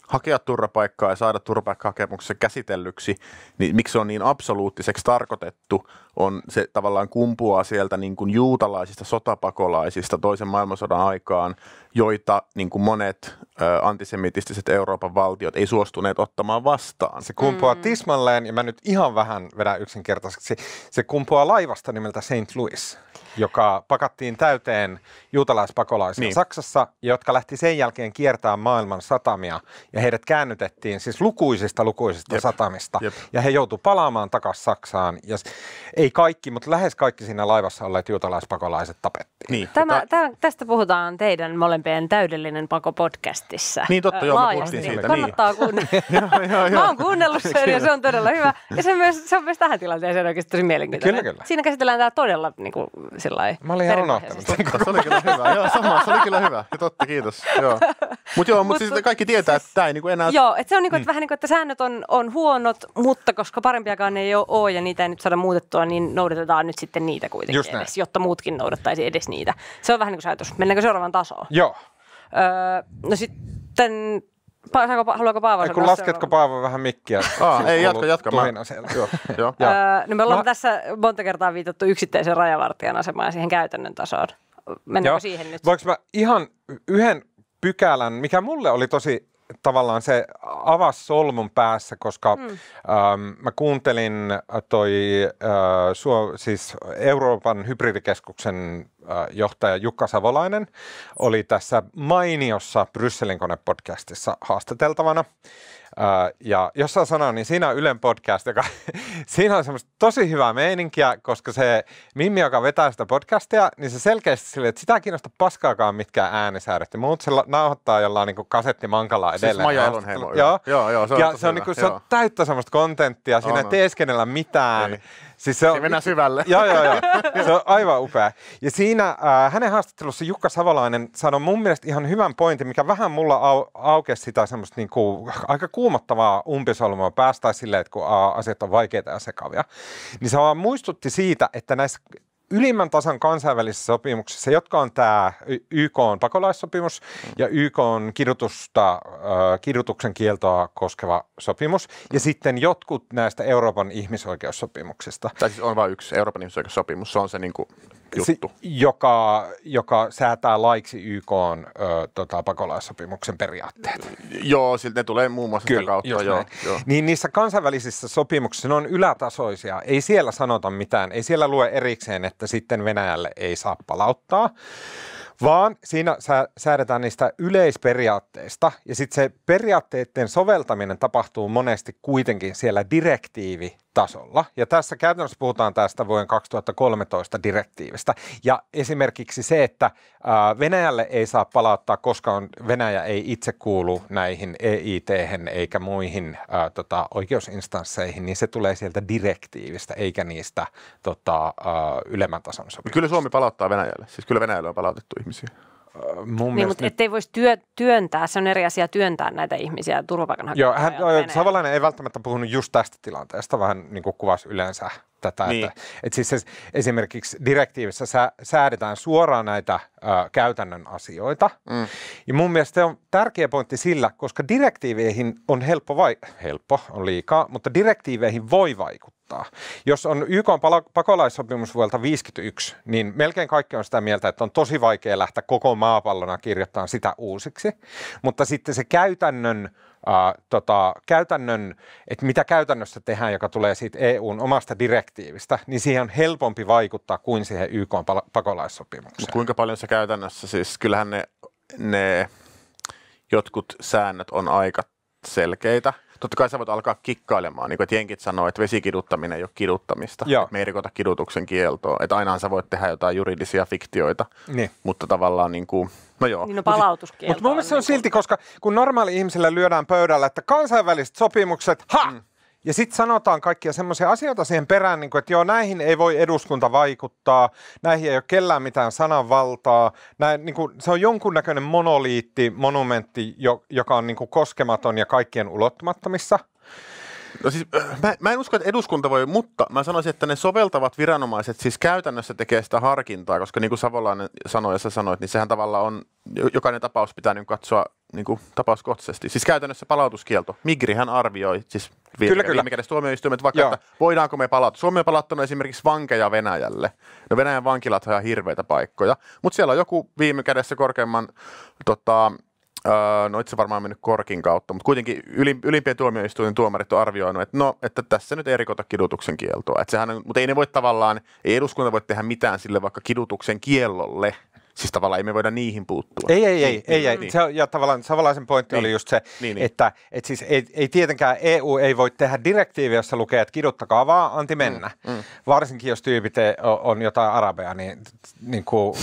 hakea turvapaikkaa ja saada turvapaikkahakemuksen käsitellyksi, niin miksi se on niin absoluuttiseksi tarkoitettu, on se tavallaan kumpuaa sieltä niin kuin juutalaisista sotapakolaisista toisen maailmansodan aikaan, joita niin kuin monet ö, antisemitistiset Euroopan valtiot ei suostuneet ottamaan vastaan. Se kumpuaa mm. tismalleen, ja mä nyt ihan vähän vedän yksinkertaiseksi, se kumpuaa laivasta nimeltä St. Louis, joka pakattiin täyteen juutalaispakolaisia niin. Saksassa, jotka lähti sen jälkeen kiertämään maailman satamia ja heidät käännytettiin siis lukuisista lukuisista jep, satamista. Jep. Ja he joutuivat palaamaan takaisin Saksaan. Ja ei kaikki, mutta lähes kaikki siinä laivassa olleet juutalaispakolaiset tapettiin. Niin. Tämä, tota- tämä, tästä puhutaan teidän molempien täydellinen pako podcastissa. Niin totta, joo, me puhuttiin siitä. Niin, niin. Kannattaa niin. kuunnella. Mä oon kuunnellut sen ja se on todella hyvä. Ja se, myös, se on myös tähän tilanteeseen oikeasti tosi mielenkiintoinen. Kyllä, kyllä. Siinä käsitellään tämä todella niin kuin, sillai, Mä olin ihan unohtanut. Se oli kyllä hyvä. Joo, sama, se oli kyllä hyvä. Ja totta, kiitos. Mutta joo, mutta mut, siis kaikki tietää, että siis- ei niin kuin enää... Joo, että se on niin kuin, että mm. vähän niin kuin, että säännöt on, on huonot, mutta koska parempiakaan ei ole ja niitä ei nyt saada muutettua, niin noudatetaan nyt sitten niitä kuitenkin Just edes, jotta muutkin noudattaisi edes niitä. Se on vähän niin kuin se ajatus. Mennäänkö seuraavaan tasoon? Joo. Öö, no sitten Pa- saako, haluaako Paavo sanoa? lasketko Paavo vähän mikkiä? Aa, ei, jatka, jatka. Mä... Siellä. Joo, joo. öö, no me ollaan mä... tässä monta kertaa viitattu yksittäisen rajavartijan asemaan ja siihen käytännön tasoon. Mennäänkö joo. siihen nyt? Voinko mä ihan yhden pykälän, mikä mulle oli tosi tavallaan se avasi solmun päässä, koska mm. ähm, mä kuuntelin äh, toi äh, suo, siis Euroopan hybridikeskuksen äh, johtaja Jukka Savolainen oli tässä mainiossa Brysselin konepodcastissa haastateltavana ja jos saa sanoa, niin siinä on Ylen podcast, joka siinä on semmoista tosi hyvää meininkiä, koska se Mimmi, joka vetää sitä podcastia, niin se selkeästi sille, että sitä ei kiinnosta paskaakaan mitkään äänisäädöt ja muut. Se nauhoittaa jollain niin kasetti mankalla siis edelleen. Siis Maja heimo. Joo. joo, joo, se on, ja se on, niin kuin, se on täyttä semmoista kontenttia, siinä no. ei teeskennellä mitään. Ei. Niin. Siis se on, mennään syvälle. Joo, joo, joo. Se on aivan upea. Ja siinä ää, äh, hänen haastattelussa Jukka Savolainen sanoi mun mielestä ihan hyvän pointin, mikä vähän mulla au, aukesi sitä semmoista niinku, aika kuumottavaa umpisolmua päästä silleen, että kun ää, asiat on vaikeita ja sekavia. Niin se vaan muistutti siitä, että näissä ylimmän tasan kansainvälisissä sopimuksissa, jotka on tämä YK on pakolaissopimus mm. ja YK on kidutusta, kidutuksen kieltoa koskeva sopimus ja mm. sitten jotkut näistä Euroopan ihmisoikeussopimuksista. Tai siis on vain yksi Euroopan ihmisoikeussopimus, se on se niin kuin juttu. Se, joka, joka säätää laiksi YK on, ö, tota, pakolaissopimuksen periaatteet. Joo, siltä ne tulee muun muassa Kyllä, sitä kautta. Joo, joo. Niin niissä kansainvälisissä sopimuksissa ne on ylätasoisia. Ei siellä sanota mitään. Ei siellä lue erikseen, että sitten Venäjälle ei saa palauttaa vaan siinä säädetään niistä yleisperiaatteista ja sitten se periaatteiden soveltaminen tapahtuu monesti kuitenkin siellä direktiivi tasolla. Ja tässä käytännössä puhutaan tästä vuoden 2013 direktiivistä. Ja esimerkiksi se, että Venäjälle ei saa palauttaa, koska on, Venäjä ei itse kuulu näihin EIT eikä muihin ää, tota, oikeusinstansseihin, niin se tulee sieltä direktiivistä eikä niistä tota, ää, ylemmän tason sopimuksista. Kyllä Suomi palauttaa Venäjälle. Siis kyllä Venäjälle on palautettu ihmisiä. Äh, mun niin, mielestä... Mutta ettei voisi työ, työntää, se on eri asia työntää näitä ihmisiä turvapaikanhakijoita. Joo, hän, Savolainen ei välttämättä puhunut just tästä tilanteesta, vähän niin kuin kuvasi yleensä tätä. Niin. Että, että siis esimerkiksi direktiivissä sä, säädetään suoraan näitä ö, käytännön asioita. Mm. Ja mun mielestä se on tärkeä pointti sillä, koska direktiiveihin on helppo, vai, helppo on liikaa, mutta direktiiveihin voi vaikuttaa. Jos on YK on pakolaissopimus vuodelta 51, niin melkein kaikki on sitä mieltä, että on tosi vaikea lähteä koko maapallona kirjoittamaan sitä uusiksi. Mutta sitten se käytännön äh, tota, käytännön, että mitä käytännössä tehdään, joka tulee siitä EUn omasta direktiivistä, niin siihen on helpompi vaikuttaa kuin siihen YK pakolaissopimukseen. kuinka paljon se käytännössä, siis kyllähän ne, ne jotkut säännöt on aika selkeitä totta kai sä voit alkaa kikkailemaan, niin kuin että jenkit sanoo, että vesikiduttaminen ei ole kiduttamista. Joo. Me ei rikota kidutuksen kieltoa. Että ainahan sä voit tehdä jotain juridisia fiktioita, niin. mutta tavallaan niin kuin, no joo. Niin no palautuskielto. Mutta mun mielestä se on niin silti, koska kun normaali ihmisellä lyödään pöydällä, että kansainväliset sopimukset, ha! Mm ja sitten sanotaan kaikkia semmoisia asioita siihen perään, niin kuin, että joo, näihin ei voi eduskunta vaikuttaa, näihin ei ole kellään mitään sananvaltaa. Näin, niin kuin, se on jonkunnäköinen monoliitti, monumentti, joka on niin kuin, koskematon ja kaikkien ulottumattomissa. No siis, äh, mä, mä en usko, että eduskunta voi, mutta mä sanoisin, että ne soveltavat viranomaiset siis käytännössä tekee sitä harkintaa, koska niin kuin Savolainen sanoi ja sä sanoit, niin sehän tavallaan on, jokainen tapaus pitää niin katsoa niin kuin, tapauskohtaisesti. Siis käytännössä palautuskielto. Migrihän arvioi, siis viime, kyllä, kyllä. viime tuomioistuimet vaikka, Joo. että voidaanko me palata. Suomi on palauttanut esimerkiksi vankeja Venäjälle. No Venäjän vankilat ovat hirveitä paikkoja, mutta siellä on joku viime kädessä korkeimman, tota, öö, no itse varmaan mennyt korkin kautta, mutta kuitenkin ylimpien tuomioistuinten tuomarit on arvioinut, että no, että tässä nyt ei rikota kidutuksen kieltoa. Että sehän on, mutta ei ne voi tavallaan, ei eduskunta voi tehdä mitään sille vaikka kidutuksen kiellolle, Siis tavallaan ei me voida niihin puuttua. Ei, ei, ei. Niin, ei, niin, ei. Niin. Se, ja tavallaan, tavallaan sen pointti niin. oli just se, niin, niin. että et siis ei, ei tietenkään EU ei voi tehdä direktiiviä, jossa lukee, että kiduttakaa vaan, anti mennä. Mm, mm. Varsinkin jos tyypit on jotain arabeja, niin, niin kuin,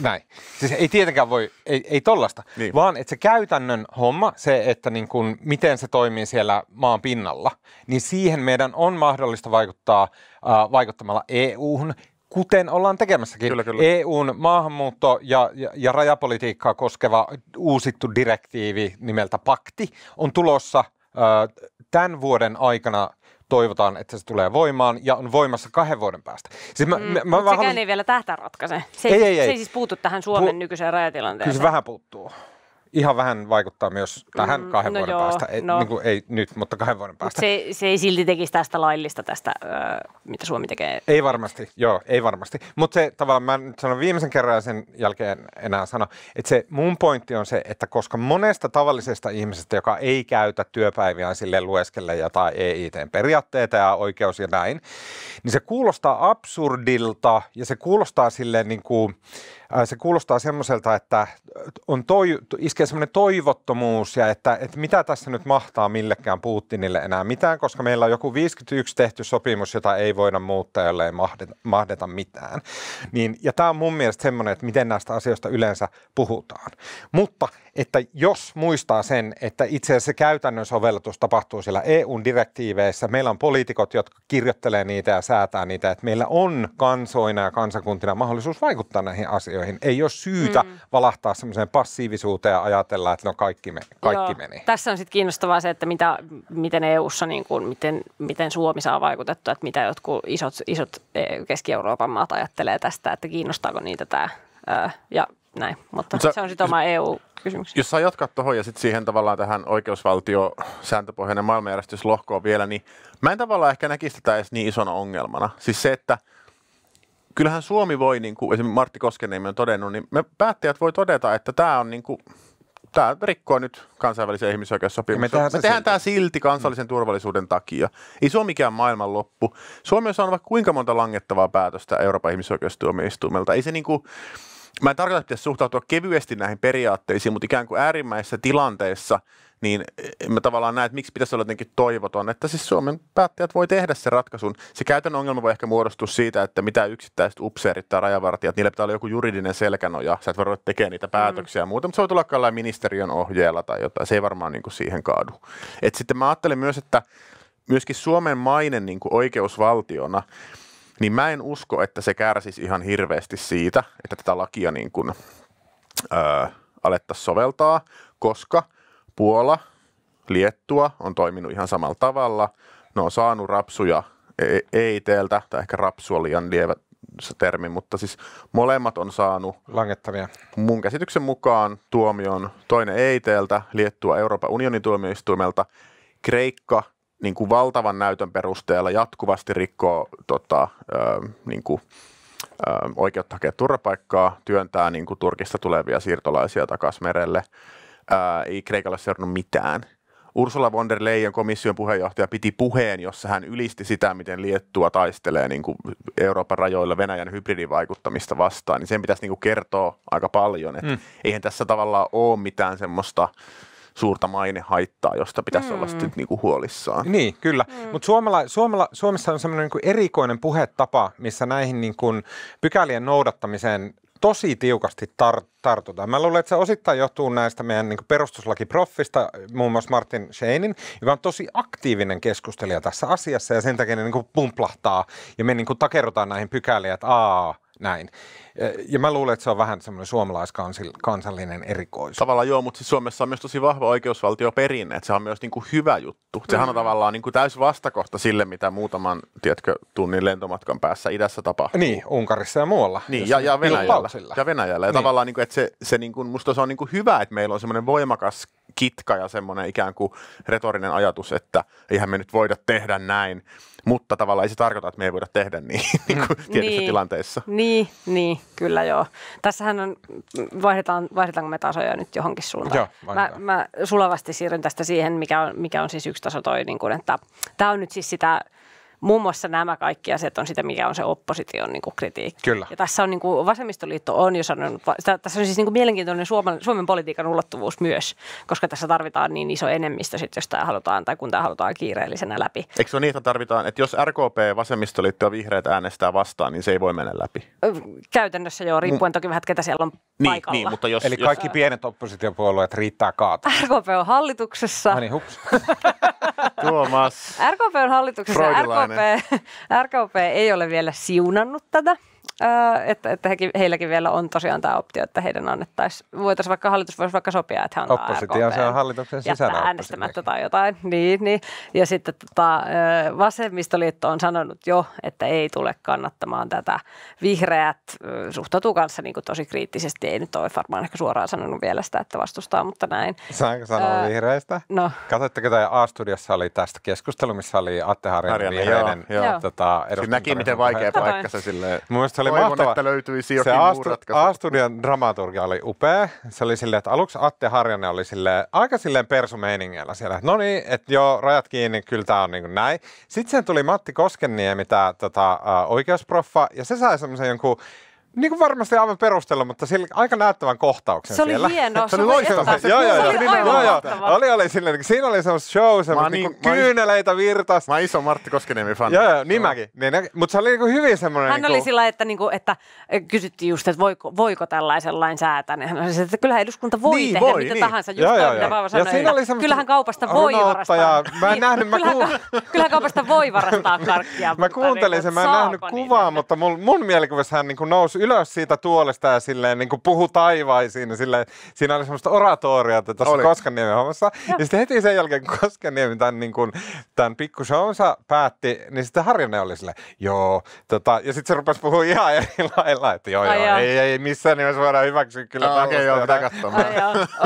näin. Siis ei tietenkään voi, ei, ei tollasta, niin. vaan että se käytännön homma, se, että niin kuin, miten se toimii siellä maan pinnalla, niin siihen meidän on mahdollista vaikuttaa äh, vaikuttamalla EU-hun kuten ollaan tekemässäkin. Kyllä, kyllä. EUn maahanmuutto- ja, ja, ja rajapolitiikkaa koskeva uusittu direktiivi nimeltä pakti on tulossa ö, tämän vuoden aikana toivotaan, että se tulee voimaan ja on voimassa kahden vuoden päästä. Siis mä, mm, mä, mä sekään halus... ei vielä tähtää ratkaise. Se ei, ei, ei, se ei siis puutu tähän Suomen Pu... nykyiseen rajatilanteeseen. Kyllä se vähän puuttuu ihan vähän vaikuttaa myös tähän mm, kahden no vuoden joo, päästä. Ei, no. niin kuin, ei nyt, mutta kahden vuoden päästä. Se, se ei silti tekisi tästä laillista tästä, öö, mitä Suomi tekee. Ei varmasti, joo, ei varmasti. Mutta se tavallaan, mä nyt sanon viimeisen kerran ja sen jälkeen enää sano, että se mun pointti on se, että koska monesta tavallisesta ihmisestä, joka ei käytä työpäiviä sille lueskelle tai eit periaatteita ja oikeus ja näin, niin se kuulostaa absurdilta ja se kuulostaa silleen niin kuin, Äh, se kuulostaa semmoiselta, että äh, on toi, iskee semmoinen toivottomuus ja että, että mitä tässä nyt mahtaa millekään Putinille enää mitään, koska meillä on joku 51 tehty sopimus, jota ei voida muuttaa, jolle ei mahdeta, mahdeta mitään. Niin, ja tämä on mun mielestä semmoinen, että miten näistä asioista yleensä puhutaan. Mutta että jos muistaa sen, että itse asiassa se käytännön sovellutus tapahtuu siellä EU-direktiiveissä, meillä on poliitikot, jotka kirjoittelee niitä ja säätää niitä, että meillä on kansoina ja kansakuntina mahdollisuus vaikuttaa näihin asioihin asioihin. Ei ole syytä mm. valahtaa semmoiseen passiivisuuteen ja ajatella, että no kaikki, me, kaikki Joo. meni. Tässä on sitten kiinnostavaa se, että mitä, miten EU-ssa, niin kuin, miten, miten Suomi saa vaikutettua, että mitä jotkut isot, isot e, Keski-Euroopan maat ajattelee tästä, että kiinnostaako niitä tämä ja näin, mutta sä, se on sitten oma EU-kysymys. Jos saa jatkaa tuohon ja sitten siihen tavallaan tähän oikeusvaltio, sääntöpohjainen maailmanjärjestyslohkoon vielä, niin mä en tavallaan ehkä näkisi tätä edes niin isona ongelmana. Siis se, että kyllähän Suomi voi, niin kuin esimerkiksi Martti Koskeniemi on todennut, niin me päättäjät voi todeta, että tämä on niin kuin, tämä rikkoo nyt kansainvälisen ihmisoikeussopimuksen. Me tehdään, me tehdään tämä silti kansallisen mm. turvallisuuden takia. Ei se ole mikään maailmanloppu. Suomi on saanut vaikka kuinka monta langettavaa päätöstä Euroopan ihmisoikeustuomioistuimelta. Ei se niin kuin, Mä en tarkoita, että suhtautua kevyesti näihin periaatteisiin, mutta ikään kuin äärimmäisessä tilanteessa, niin eh, mä tavallaan näen, että miksi pitäisi olla jotenkin toivoton, että siis Suomen päättäjät voi tehdä sen ratkaisun. Se käytännön ongelma voi ehkä muodostua siitä, että mitä yksittäiset upseerit tai rajavartijat, niillä pitää olla joku juridinen selkänoja, sä et varmaan tekemään niitä mm. päätöksiä mm. ja muuta, mutta se voi tulla ministeriön ohjeella tai jotain, se ei varmaan niin kuin siihen kaadu. Et sitten mä ajattelen myös, että myöskin Suomen maine niin kuin oikeusvaltiona – niin mä en usko, että se kärsisi ihan hirveästi siitä, että tätä lakia niin kuin, öö, alettaisiin soveltaa, koska Puola, Liettua on toiminut ihan samalla tavalla. Ne on saanut rapsuja e, e, EITltä, tai ehkä rapsu on liian lievä se termi, mutta siis molemmat on saanut langettavia. Mun käsityksen mukaan tuomion toinen EITltä, Liettua Euroopan unionin tuomioistuimelta, Kreikka niin kuin valtavan näytön perusteella jatkuvasti rikkoo tota, ö, niin kuin, ö, oikeutta hakea turvapaikkaa, työntää niin kuin Turkista tulevia siirtolaisia takaisin merelle. Ö, ei Kreikalla seurannut mitään. Ursula von der Leyen, komission puheenjohtaja, piti puheen, jossa hän ylisti sitä, miten Liettua taistelee niin kuin Euroopan rajoilla Venäjän hybridivaikuttamista vastaan. Niin sen pitäisi niin kuin kertoa aika paljon, että mm. eihän tässä tavallaan ole mitään semmoista suurta mainehaittaa, josta pitäisi mm. olla sitten niin kuin huolissaan. Niin, kyllä. Mm. Mutta Suomella, Suomella, Suomessa on semmoinen niin erikoinen puhetapa, missä näihin niin kuin pykälien noudattamiseen tosi tiukasti tar- tartutaan. Mä luulen, että se osittain johtuu näistä meidän niin perustuslakiproffista, muun muassa Martin Scheinin, joka on tosi aktiivinen keskustelija tässä asiassa ja sen takia ne niin kuin pumplahtaa ja me niin kuin takerrotaan näihin pykäliin, että aah, näin. Ja mä luulen, että se on vähän semmoinen suomalaiskansallinen erikoisuus. Tavallaan joo, mutta siis Suomessa on myös tosi vahva oikeusvaltioperinne, että se on myös niin kuin hyvä juttu. Mm. Sehän on mm. tavallaan niin kuin täys vastakohta sille, mitä muutaman tiedätkö, tunnin lentomatkan päässä idässä tapahtuu. Niin, Unkarissa ja muualla. Niin, ja, niin. ja, Venäjällä. ja Venäjällä. Ja niin. tavallaan, niin kuin, että se, se niin kuin, musta se on niin kuin hyvä, että meillä on semmoinen voimakas kitka ja semmoinen ikään kuin retorinen ajatus, että eihän me nyt voida tehdä näin mutta tavallaan ei se tarkoita, että me ei voida tehdä niin, niin kuin mm. tietyissä niin, tilanteissa. Niin, niin, kyllä joo. Tässähän on, vaihdetaan, vaihdetaanko me tasoja nyt johonkin suuntaan. Joo, mä, mä sulavasti siirryn tästä siihen, mikä on, mikä on siis yksi taso toi, niin kuin, että tämä on nyt siis sitä – muun muassa nämä kaikki asiat on sitä, mikä on se opposition niin kuin kritiikki. Kyllä. Ja tässä on niin kuin, vasemmistoliitto on jo sanonut, tässä on siis niin kuin mielenkiintoinen Suomen, Suomen politiikan ulottuvuus myös, koska tässä tarvitaan niin iso enemmistö sitten, jos tämä halutaan tai kun tämä halutaan kiireellisenä läpi. Eikö se ole niitä tarvitaan, että jos RKP, vasemmistoliitto ja vihreät äänestää vastaan, niin se ei voi mennä läpi? Käytännössä joo, riippuen mm. toki vähän, ketä siellä on niin, paikalla. Niin, mutta jos, Eli jos... kaikki pienet oppositiopuolueet riittää kaata. RKP on hallituksessa. No niin, hups. Tuomas. RKP on hallituksessa. RKP RKP, RKP ei ole vielä siunannut tätä. Äh, että, että hekin, heilläkin vielä on tosiaan tämä optio, että heidän annettaisiin, voitaisiin vaikka hallitus voisi vaikka sopia, että hän on Oppositio se on hallituksen sisällä äänestämättä tai jotain. Niin, niin. Ja sitten tota, äh, vasemmistoliitto on sanonut jo, että ei tule kannattamaan tätä. Vihreät äh, suhtautuu kanssa niin kuin tosi kriittisesti, ei nyt ole varmaan ehkä suoraan sanonut vielä sitä, että vastustaa, mutta näin. Saanko sanoa öö, vihreistä? No. Katsotteko tämä A-studiossa oli tästä keskustelu, missä oli Atte Harjan, Harjanne vihreinen. Joo, joo. Tota, Siinä näki, miten vaikea paikka se silleen. Mun oli toivon, mahtava. että löytyisi jokin se A-stu, a dramaturgia oli upea. Se oli silleen, että aluksi Atte Harjanne oli silleen, aika silleen meiningillä siellä. No niin, että joo, rajat kiinni, kyllä tämä on niin kuin näin. Sitten sen tuli Matti Koskenniemi, tämä tota, oikeusproffa, ja se sai semmoisen jonkun niin kuin varmasti aivan perustella, mutta siellä aika näyttävän kohtauksen Se oli siellä. hieno. Se oli loistava. Joo, joo, joo. Oli, aivan joo. oli, oli sillä, siinä oli semmoista show, semmoista niin, niin kyyneleitä virtaista. Mä iso Martti Koskinemi fan. Joo, joo, niin mäkin. Niin, mutta se oli niin kuin hyvin semmoinen. Hän niin kuin, oli sillä, että, niinku, että eh, kysyttiin just, että voiko, voiko tällaisen lain säätä. Niin hän oli että kyllähän eduskunta voi niin, tehdä voi, mitä niin. tahansa, just joo, joo, joo. Ja siinä oli semmoista. kyllähän kaupasta voi varastaa. Mä en niin. nähnyt, mä Kyllähän kaupasta voi varastaa karkkia. Mä niin kuuntelin sen, mä en nähnyt kuvaa, mutta mun mielikuvissa hän niinku nousi ylös siitä tuolesta ja silleen niin kuin puhu taivaisiin. silleen, siinä oli semmoista oratoria tuossa Koskaniemen hommassa. Ja. ja sitten heti sen jälkeen, kun Koskanniemi tämän, niin kuin, tämän pikkushowonsa päätti, niin sitten Harjanne oli silleen, joo. Tota, ja sitten se rupesi puhua ihan eri lailla, että joo, joo, joo. ei, ei missään nimessä voida hyväksyä kyllä. Oh, Okei, joo, pitää katsoa.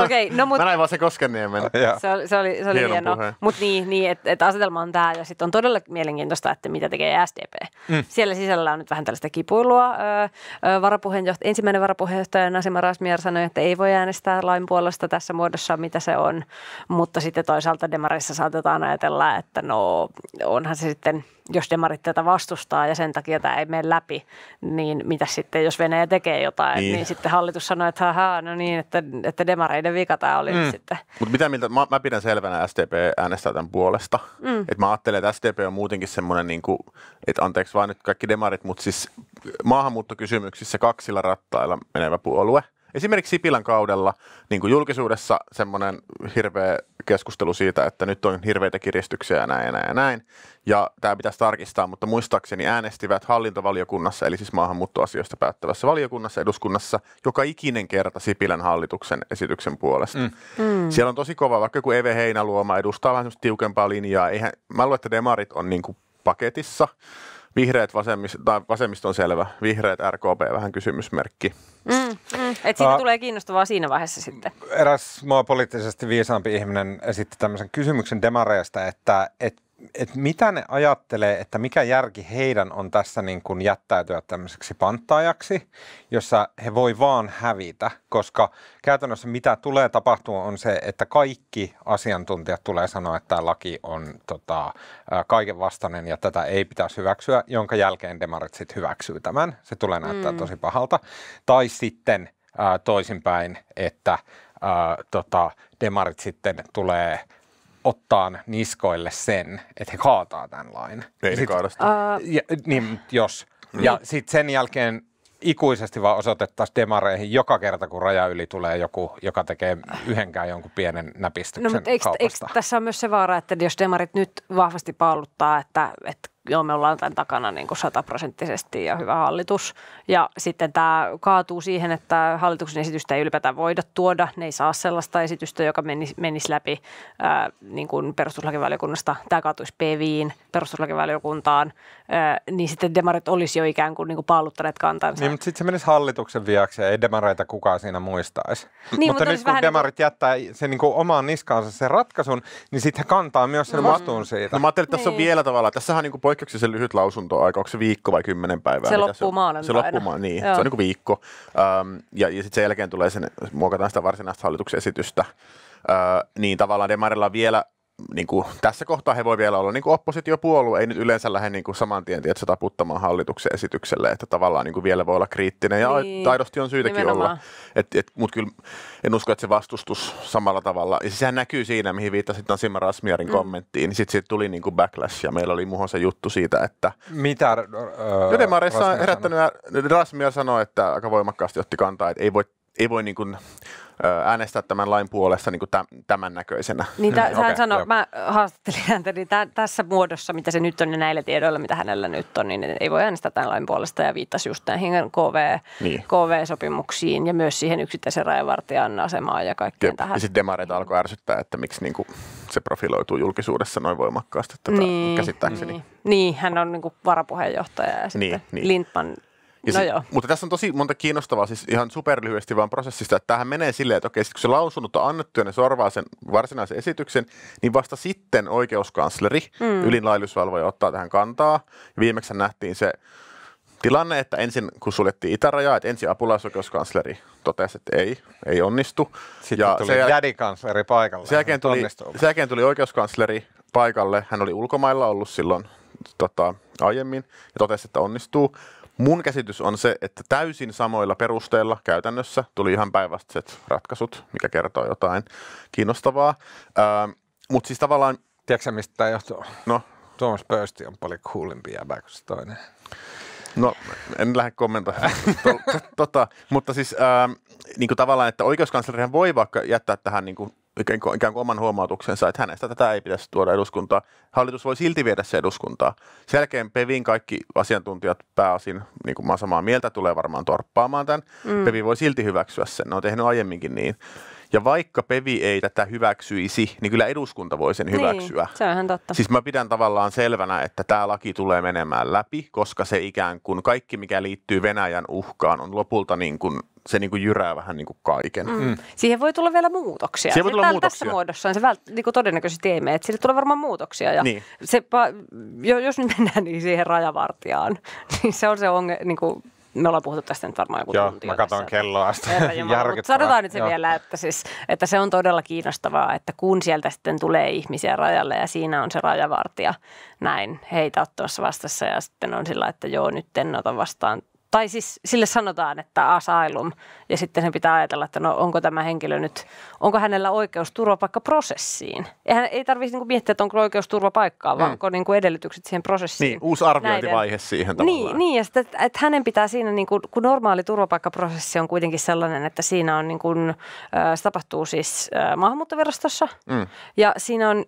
Okei, okay, no mut... Mä näin vaan se Koskaniemen. se oli, se oli, se oli hieno. hieno. Mutta niin, niin että et asetelma on tämä ja sitten on todella mielenkiintoista, että mitä tekee SDP. Mm. Siellä sisällä on nyt vähän tällaista kipuilua. Öö, varapuheenjohtaja, ensimmäinen varapuheenjohtaja Nasima Rasmier sanoi, että ei voi äänestää lain puolesta tässä muodossa, mitä se on, mutta sitten toisaalta demarissa saatetaan ajatella, että no onhan se sitten – jos demarit tätä vastustaa ja sen takia tämä ei mene läpi, niin mitä sitten, jos Venäjä tekee jotain, niin, niin sitten hallitus sanoi, että haha, no niin, että, että demareiden vika tämä oli mm. sitten. Mutta mitä miltä, mä, mä pidän selvänä SDP äänestää tämän puolesta. Mm. Että mä ajattelen, että SDP on muutenkin semmoinen, niin kuin, että anteeksi vaan nyt kaikki demarit, mutta siis maahanmuuttokysymyksissä kaksilla rattailla menevä puolue – Esimerkiksi Sipilän kaudella niin kuin julkisuudessa semmoinen hirveä keskustelu siitä, että nyt on hirveitä kiristyksiä ja näin ja näin ja näin. Ja tämä pitäisi tarkistaa, mutta muistaakseni äänestivät hallintovaliokunnassa, eli siis maahanmuuttoasioista päättävässä valiokunnassa eduskunnassa, joka ikinen kerta Sipilän hallituksen esityksen puolesta. Mm. Mm. Siellä on tosi kova, vaikka kun Eve Heinäluoma edustaa vähän tiukempaa linjaa. Eihän, mä luulen, että demarit on niin kuin paketissa – Vihreät vasemmis, tai vasemmisto on selvä, vihreät RKP vähän kysymysmerkki. Mm, mm. Et siitä uh, tulee kiinnostavaa siinä vaiheessa sitten. Eräs mua poliittisesti viisaampi ihminen esitti tämmöisen kysymyksen demareista, että, että et mitä ne ajattelee, että mikä järki heidän on tässä niin kuin jättäytyä tämmöiseksi panttaajaksi, jossa he voi vaan hävitä, koska käytännössä mitä tulee tapahtumaan, on se, että kaikki asiantuntijat tulee sanoa, että tämä laki on tota, kaiken vastainen ja tätä ei pitäisi hyväksyä, jonka jälkeen demarit sitten hyväksyy tämän. Se tulee näyttää mm. tosi pahalta. Tai sitten ää, toisinpäin, että ää, tota, demarit sitten tulee – ottaan niskoille sen, että he kaataa tämän lain. Ei sit, uh... ja, niin, jos. Mm. Ja sitten sen jälkeen ikuisesti vaan osoitettaisiin demareihin joka kerta, kun raja yli tulee joku, joka tekee yhdenkään jonkun pienen näpistyksen no, mutta eikö, Eikö, tässä on myös se vaara, että jos demarit nyt vahvasti paaluttaa, että, että joo, me ollaan tämän takana niin kuin sataprosenttisesti ja hyvä hallitus. Ja sitten tämä kaatuu siihen, että hallituksen esitystä ei ylipäätään voida tuoda. Ne ei saa sellaista esitystä, joka menisi, menisi läpi ää, niin kuin perustuslakivaliokunnasta. Tämä kaatuisi PEViin, perustuslakivaliokuntaan, ää, niin sitten demarit olisi jo ikään kuin, niin kuin paaluttaneet kantansa. Niin, mutta sitten se menisi hallituksen viaksi ja ei demareita kukaan siinä muistaisi. Niin, mutta, mutta nyt kun niin demarit niin... jättää sen niin kuin omaan niskaansa sen ratkaisun, niin sitten he kantaa myös sen no, vastuun siitä. No mä ajattelin, että tässä niin. on vielä tavallaan Tässähän on niin kuin poik- tiedätkö se lyhyt lausuntoaika, onko se viikko vai kymmenen päivää? Se loppuu maanantaina. Se loppuu ma- niin, Joo. se on niin kuin viikko. Um, ja ja sitten sen jälkeen tulee sen, muokataan sitä varsinaista hallituksen esitystä. Uh, niin tavallaan Demarilla on vielä niin kuin, tässä kohtaa he voi vielä olla niin kuin oppositiopuolue, ei nyt yleensä lähde niin kuin saman tien tietysti, taputtamaan hallituksen esitykselle, että tavallaan niin kuin vielä voi olla kriittinen ja niin. taidosti on syytäkin Nimenomaan. olla. Et, et, Mutta kyllä en usko, että se vastustus samalla tavalla, ja siis sehän näkyy siinä, mihin viittasit Nasima Rasmiarin mm. kommenttiin, niin sitten siitä tuli niin kuin backlash ja meillä oli muun se juttu siitä, että... Mitä äh, no Rasmiar herättänyt, sanoi? Rasmiar sanoi, että aika voimakkaasti otti kantaa, että ei voi, ei voi niin kuin, äänestää tämän lain puolesta niin kuin tämän näköisenä. Niin tä, okay, sano, mä haastattelin häntä, niin tä, tässä muodossa, mitä se nyt on ja näillä tiedoilla, mitä hänellä nyt on, niin ei voi äänestää tämän lain puolesta ja viittasi just näihin KV, niin. KV-sopimuksiin ja myös siihen yksittäisen rajavartijan asemaan ja kaikkeen Jep. tähän. Ja sitten demareita alkoi ärsyttää, että miksi niin kuin se profiloituu julkisuudessa noin voimakkaasti tätä niin, käsittääkseni. Niin. niin, hän on niin kuin varapuheenjohtaja ja niin, sitten niin, niin. Lindman – ja no Mutta tässä on tosi monta kiinnostavaa, siis ihan superlyhyesti vaan prosessista, että tähän menee silleen, että okei, sit kun se lausunut on annettu ja ne sorvaa sen varsinaisen esityksen, niin vasta sitten oikeuskansleri, mm. ylin laillisuusvalvoja, ottaa tähän kantaa. Viimeksi nähtiin se tilanne, että ensin kun suljettiin itärajaa, että ensin apulaisoikeuskansleri totesi, että ei, ei onnistu. Sitten ja tuli jäl... jädikansleri paikalle. Sen jälkeen, tuli, sen jälkeen tuli oikeuskansleri paikalle, hän oli ulkomailla ollut silloin tota, aiemmin ja totesi, että onnistuu. Mun käsitys on se, että täysin samoilla perusteilla käytännössä tuli ihan päinvastaiset ratkaisut, mikä kertoo jotain kiinnostavaa. Ähm, öö, Mutta siis tavallaan... Tiedätkö mistä tämä johtuu? No? Thomas pöysti on paljon coolimpi jäbä kuin se toinen. No, en lähde kommentoimaan. tota, mutta siis öö, niin kuin tavallaan, että oikeuskanslerihan voi vaikka jättää tähän niin kuin ikään kuin, ikään kuin oman huomautuksensa, että hänestä tätä ei pitäisi tuoda eduskuntaa. Hallitus voi silti viedä se eduskuntaa. Sen jälkeen Pevin kaikki asiantuntijat pääosin, niin kuin mä samaa mieltä, tulee varmaan torppaamaan tämän. Mm. Pevi voi silti hyväksyä sen, ne on tehnyt aiemminkin niin. Ja vaikka Pevi ei tätä hyväksyisi, niin kyllä eduskunta voi sen niin, hyväksyä. Niin, se on ihan totta. Siis mä pidän tavallaan selvänä, että tämä laki tulee menemään läpi, koska se ikään kuin kaikki, mikä liittyy Venäjän uhkaan, on lopulta niin kuin se niin kuin jyrää vähän niin kuin kaiken. Mm. Mm. Siihen voi tulla vielä muutoksia. Siihen voi tulla muutoksia. Tässä muodossa se vält, niin kuin todennäköisesti ei mene, että sille tulee varmaan muutoksia. Ja niin. se, jos nyt mennään niin siihen rajavartiaan, niin se on se ongelma, niin kuin me ollaan puhuttu tästä nyt varmaan joku Joo, tunti. Joo, mä katson kelloa Mutta sanotaan nyt se Joo. vielä, että, siis, että se on todella kiinnostavaa, että kun sieltä sitten tulee ihmisiä rajalle ja siinä on se rajavartija näin heitä ottamassa vastassa ja sitten on sillä, että joo, nyt en ota vastaan tai siis sille sanotaan, että asylum, ja sitten sen pitää ajatella, että no onko tämä henkilö nyt, onko hänellä oikeus turvapaikkaprosessiin. Eihän ei tarvitse niinku miettiä, että onko oikeus turvapaikkaa, vaan mm. onko niinku edellytykset siihen prosessiin. Niin, uusi arviointivaihe Näiden. siihen tavallaan. Niin, niin ja sitten, että, että hänen pitää siinä, niinku, kun normaali turvapaikkaprosessi on kuitenkin sellainen, että siinä on, niinku, se tapahtuu siis maahanmuuttovirastossa, mm. ja siinä on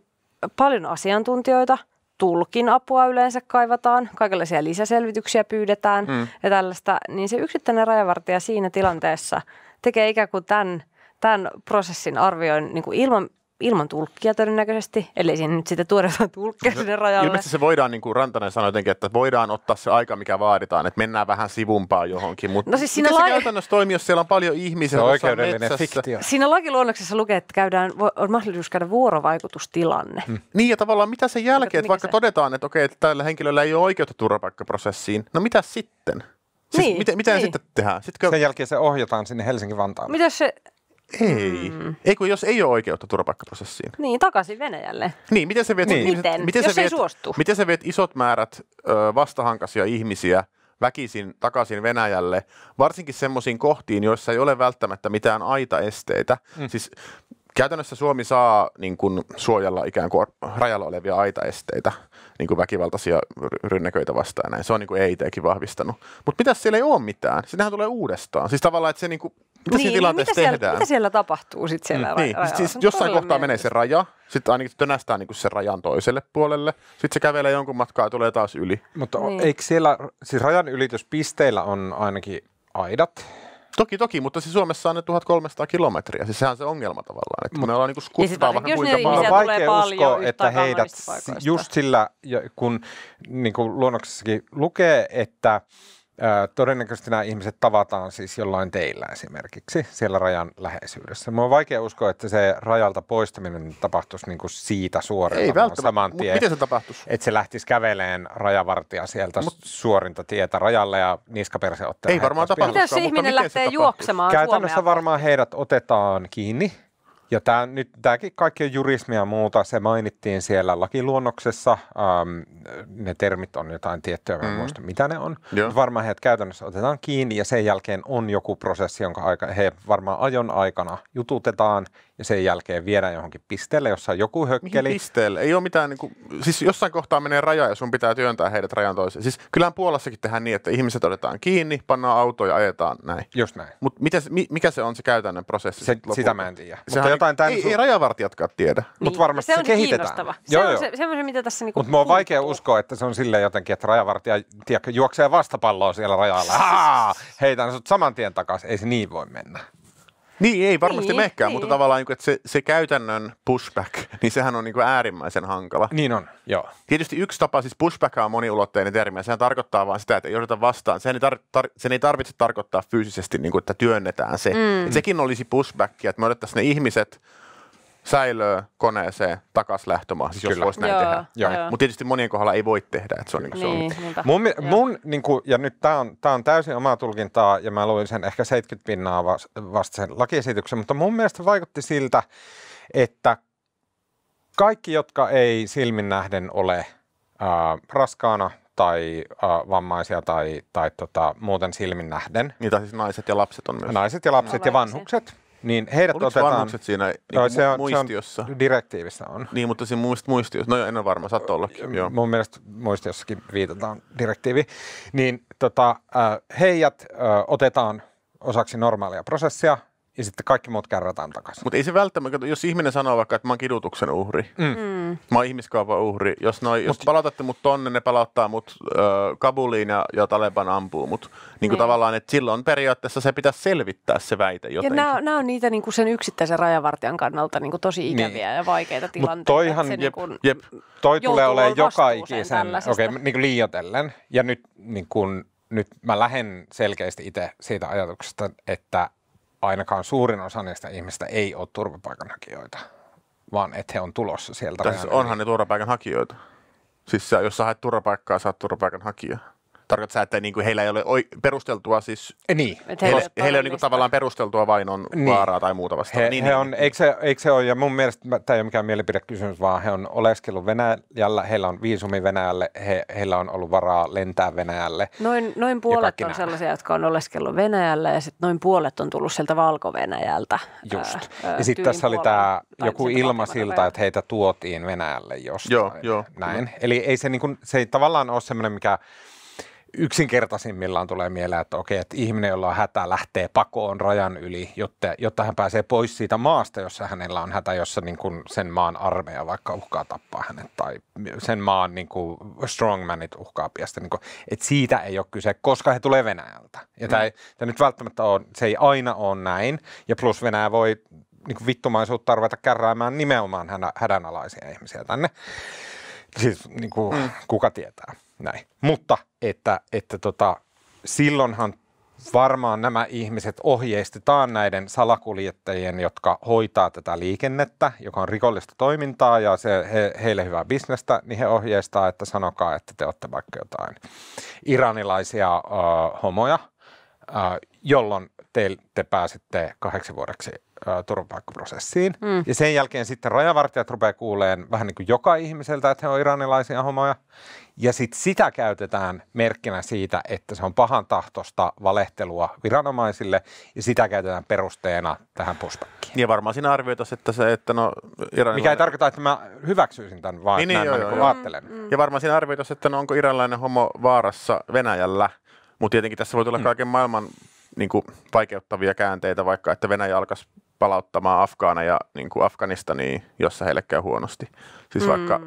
paljon asiantuntijoita – tulkin apua yleensä kaivataan, kaikenlaisia lisäselvityksiä pyydetään mm. ja tällaista, niin se yksittäinen rajavartija siinä tilanteessa tekee ikään kuin tämän, tämän prosessin arvioin niin kuin ilman ilman tulkkia todennäköisesti, ellei siinä nyt sitä tuoda tulkkia sinne rajalle. Ilmeisesti se voidaan, niin kuin Rantanen sanoi jotenkin, että voidaan ottaa se aika, mikä vaaditaan, että mennään vähän sivumpaan johonkin. Mutta no siis siinä miten se käytännössä toimii, jos siellä on paljon ihmisiä se on oikeudellinen fiktio. Siinä lakiluonnoksessa lukee, että käydään, on mahdollisuus käydä vuorovaikutustilanne. Hmm. Niin ja tavallaan mitä sen jälkeen, että vaikka se? todetaan, että okei, että tällä henkilöllä ei ole oikeutta turvapaikkaprosessiin, no mitä sitten? Siis niin, miten, miten niin. sitten tehdään? Sitkö... Sen jälkeen se ohjataan sinne Helsingin vantaalle Mitäs se ei. Mm. Ei kun jos ei ole oikeutta turvapaikkaprosessiin. Niin, takaisin Venäjälle. Niin, miten se viet, niin. miten? miten jos se viet, suostu. Miten se viet isot määrät ö, vastahankaisia ihmisiä väkisin takaisin Venäjälle, varsinkin semmoisiin kohtiin, joissa ei ole välttämättä mitään aita esteitä. Mm. Siis käytännössä Suomi saa niin kun, suojella ikään kuin rajalla olevia aitaesteitä, niin kuin väkivaltaisia rynnäköitä vastaan. Näin. Se on niin kuin EITkin vahvistanut. Mutta mitä siellä ei ole mitään? Sinähän tulee uudestaan. Siis tavallaan, että se niin kun, mitä niin, siinä no tilanteessa tehdään? Siellä, mitä siellä tapahtuu sitten siellä mm, niin. rajalla? Niin, siis siis jossain kohtaa menee se raja, sitten ainakin tönästään niin sen rajan toiselle puolelle, sitten se kävelee jonkun matkaa ja tulee taas yli. Mutta niin. eikö siellä, siis rajan ylityspisteillä on ainakin aidat, Toki, toki, mutta siis Suomessa on ne 1300 kilometriä. Siis sehän on se ongelma tavallaan, että kun niinku ne ollaan niinku skuttaa vähän kuinka paljon. On vaikea uskoa, että heidät just sillä, kun niin kuin luonnoksessakin lukee, että todennäköisesti nämä ihmiset tavataan siis jollain teillä esimerkiksi siellä rajan läheisyydessä. Mä on vaikea uskoa, että se rajalta poistaminen tapahtuisi niin kuin siitä suoraan Ei välttämättä, saman tien. miten se tapahtuisi? Että se lähtisi käveleen rajavartija sieltä Mut, suorinta tietä rajalle ja niskaperse ottaa. Ei varmaan tapahtuisi. Mitä jos ihminen lähtee juoksemaan Käytännössä Suomea? varmaan heidät otetaan kiinni ja tämä nyt tämäkin kaikki jurismia ja muuta, se mainittiin siellä lakiluonnoksessa. Ähm, ne termit on jotain tiettyä, mm. hmm muista mitä ne on. Mutta varmaan heidät käytännössä otetaan kiinni ja sen jälkeen on joku prosessi, jonka aika, he varmaan ajon aikana jututetaan ja sen jälkeen viedään johonkin pisteelle, jossa on joku hökkeli. Mihin pisteelle? Ei ole mitään, niin kuin, siis jossain kohtaa menee raja ja sun pitää työntää heidät rajan toiseen. Siis kyllähän Puolassakin tehdään niin, että ihmiset otetaan kiinni, pannaan auto ja ajetaan näin. Just näin. Mutta mi, mikä se on se käytännön prosessi? Se, sitä mä en tiedä. Sehän Mutta jotain niinku- tämän ei, su- ei rajavartijatkaan tiedä. Niin. Mutta varmasti se, on se kehitetään. Kiinnostava. Se joo, on se, semmoinen, mitä tässä niinku Mutta on vaikea uskoa, että se on silleen jotenkin, että rajavartija tiedä, juoksee vastapalloa siellä rajalla. Haa! Heitän sut saman tien takaisin, ei se niin voi mennä. Niin, ei varmasti niin, mehkään, niin. mutta tavallaan niin että se, se käytännön pushback, niin sehän on niin kuin äärimmäisen hankala. Niin on, joo. Tietysti yksi tapa, siis pushback on moniulotteinen termi, ja sehän tarkoittaa vaan sitä, että ei oteta vastaan. Sehän ei, tar- tar- sen ei tarvitse tarkoittaa fyysisesti, niin kuin, että työnnetään se. Mm. Et sekin olisi pushback, että me odottaisiin ne ihmiset – säilöä koneeseen takas lähtömaan, siis jos voisi näin joo, tehdä. Joo. Mutta tietysti monien kohdalla ei voi tehdä, että se on niin, se niin, Mun, mun niin kuin, ja nyt tämä on, tää on täysin omaa tulkintaa, ja mä luin sen ehkä 70 pinnaa vasta sen lakiesityksen, mutta mun mielestä vaikutti siltä, että kaikki, jotka ei silmin nähden ole äh, raskaana tai äh, vammaisia tai, tai tota, muuten silmin nähden. Niitä siis naiset ja lapset on myös. Naiset ja lapset no, ja vanhukset. Niin heidät Oliko otetaan... vanhukset siinä niin no, se on, muistiossa? Se on, direktiivissä on. Niin, mutta siinä muist, muistiossa, no en ole varma, saattaa olla. Joo. Mun mielestä muistiossakin viitataan direktiivi. Niin tota, äh, heidät otetaan osaksi normaalia prosessia, ja sitten kaikki muut kärrätään takaisin. Mutta ei se välttämättä, jos ihminen sanoo vaikka, että mä oon kidutuksen uhri, mm. mm. mä oon ihmiskaupan uhri, jos, noi, Mut, jos palautatte mut tonne, ne palauttaa mut äh, Kabuliin ja, ja Taleban ampuu mut. Niinku niin kuin tavallaan, että silloin periaatteessa se pitäisi selvittää se väite jotenkin. Ja nämä, on niitä niin kuin sen yksittäisen rajavartijan kannalta niinku niin kuin tosi ikäviä niin. ja vaikeita tilanteita. Mutta toihan, se, jep, niinku jep, toi tulee olemaan joka ikisen, okei, okay, niinku kuin liioitellen. Ja nyt, niinku, nyt mä lähden selkeästi itse siitä ajatuksesta, että ainakaan suurin osa niistä ihmistä ei ole turvapaikanhakijoita, vaan että he on tulossa sieltä. Tässä siis onhan ne turvapaikanhakijoita. Siis sä, jos sä haet turvapaikkaa, sä oot turvapaikanhakija. Tarkoitatko sä, että niin kuin heillä ei ole oi, perusteltua siis, niin. heillä, heillä, heillä on niin tavallaan perusteltua on niin. vaaraa tai muuta vasta. He, niin, he niin, on, Eikö, se, eikö se ole, ja mun mielestä tämä ei ole mikään mielipidekysymys, vaan he on oleskellut Venäjällä, heillä on viisumi Venäjälle, he, heillä on ollut varaa lentää Venäjälle. Noin, noin puolet on näin. sellaisia, jotka on oleskellut Venäjällä ja sitten noin puolet on tullut sieltä Valko-Venäjältä. Just. Ää, ja sitten tässä oli tämä joku ilma siltä, että heitä tuotiin Venäjälle jostain. Joo, joo. Näin. Eli ei se, niinku, se ei tavallaan ole semmoinen, mikä – yksinkertaisimmillaan tulee mieleen, että okei, että ihminen, jolla on hätä, lähtee pakoon rajan yli, jotta, jotta hän pääsee pois siitä maasta, jossa hänellä on hätä, jossa niin kuin sen maan armeija vaikka uhkaa tappaa hänet tai sen maan niin kuin strongmanit uhkaa piästä. Niin kuin, että siitä ei ole kyse, koska he tulee Venäjältä. Ja mm. tämä, ei, tämä nyt välttämättä on, se ei aina ole näin. Ja plus Venäjä voi niin kuin vittumaisuutta tarvita kärräämään nimenomaan hädänalaisia ihmisiä tänne. Siis niin kuin, mm. kuka tietää näin. Mutta että, että tota, silloinhan varmaan nämä ihmiset ohjeistetaan näiden salakuljettajien, jotka hoitaa tätä liikennettä, joka on rikollista toimintaa ja se, he, heille hyvää bisnestä, niin he ohjeistaa, että sanokaa, että te olette vaikka jotain iranilaisia ö, äh, homoja, ö, äh, jolloin te, te pääsette kahdeksi vuodeksi turvapaikkaprosessiin. Mm. Ja sen jälkeen sitten rajavartijat rupeaa kuuleen vähän niin kuin joka ihmiseltä, että he on iranilaisia homoja. Ja sitten sitä käytetään merkkinä siitä, että se on pahan tahtosta valehtelua viranomaisille ja sitä käytetään perusteena tähän pushbackiin. Ja varmaan siinä arvioitaisiin, että se, että no iranilainen... Mikä ei tarkoita, että mä hyväksyisin tämän, vaan niin, niin, näin joo, mä niin joo. Mm, mm. Ja varmaan siinä arvioitaisiin, että no onko iranilainen homo vaarassa Venäjällä, mutta tietenkin tässä voi tulla mm. kaiken maailman niin kuin, vaikeuttavia käänteitä, vaikka että Venäjä alkaisi palauttamaan Afgaana niin kuin Afganistaniin, jossa heille käy huonosti. Siis mm. vaikka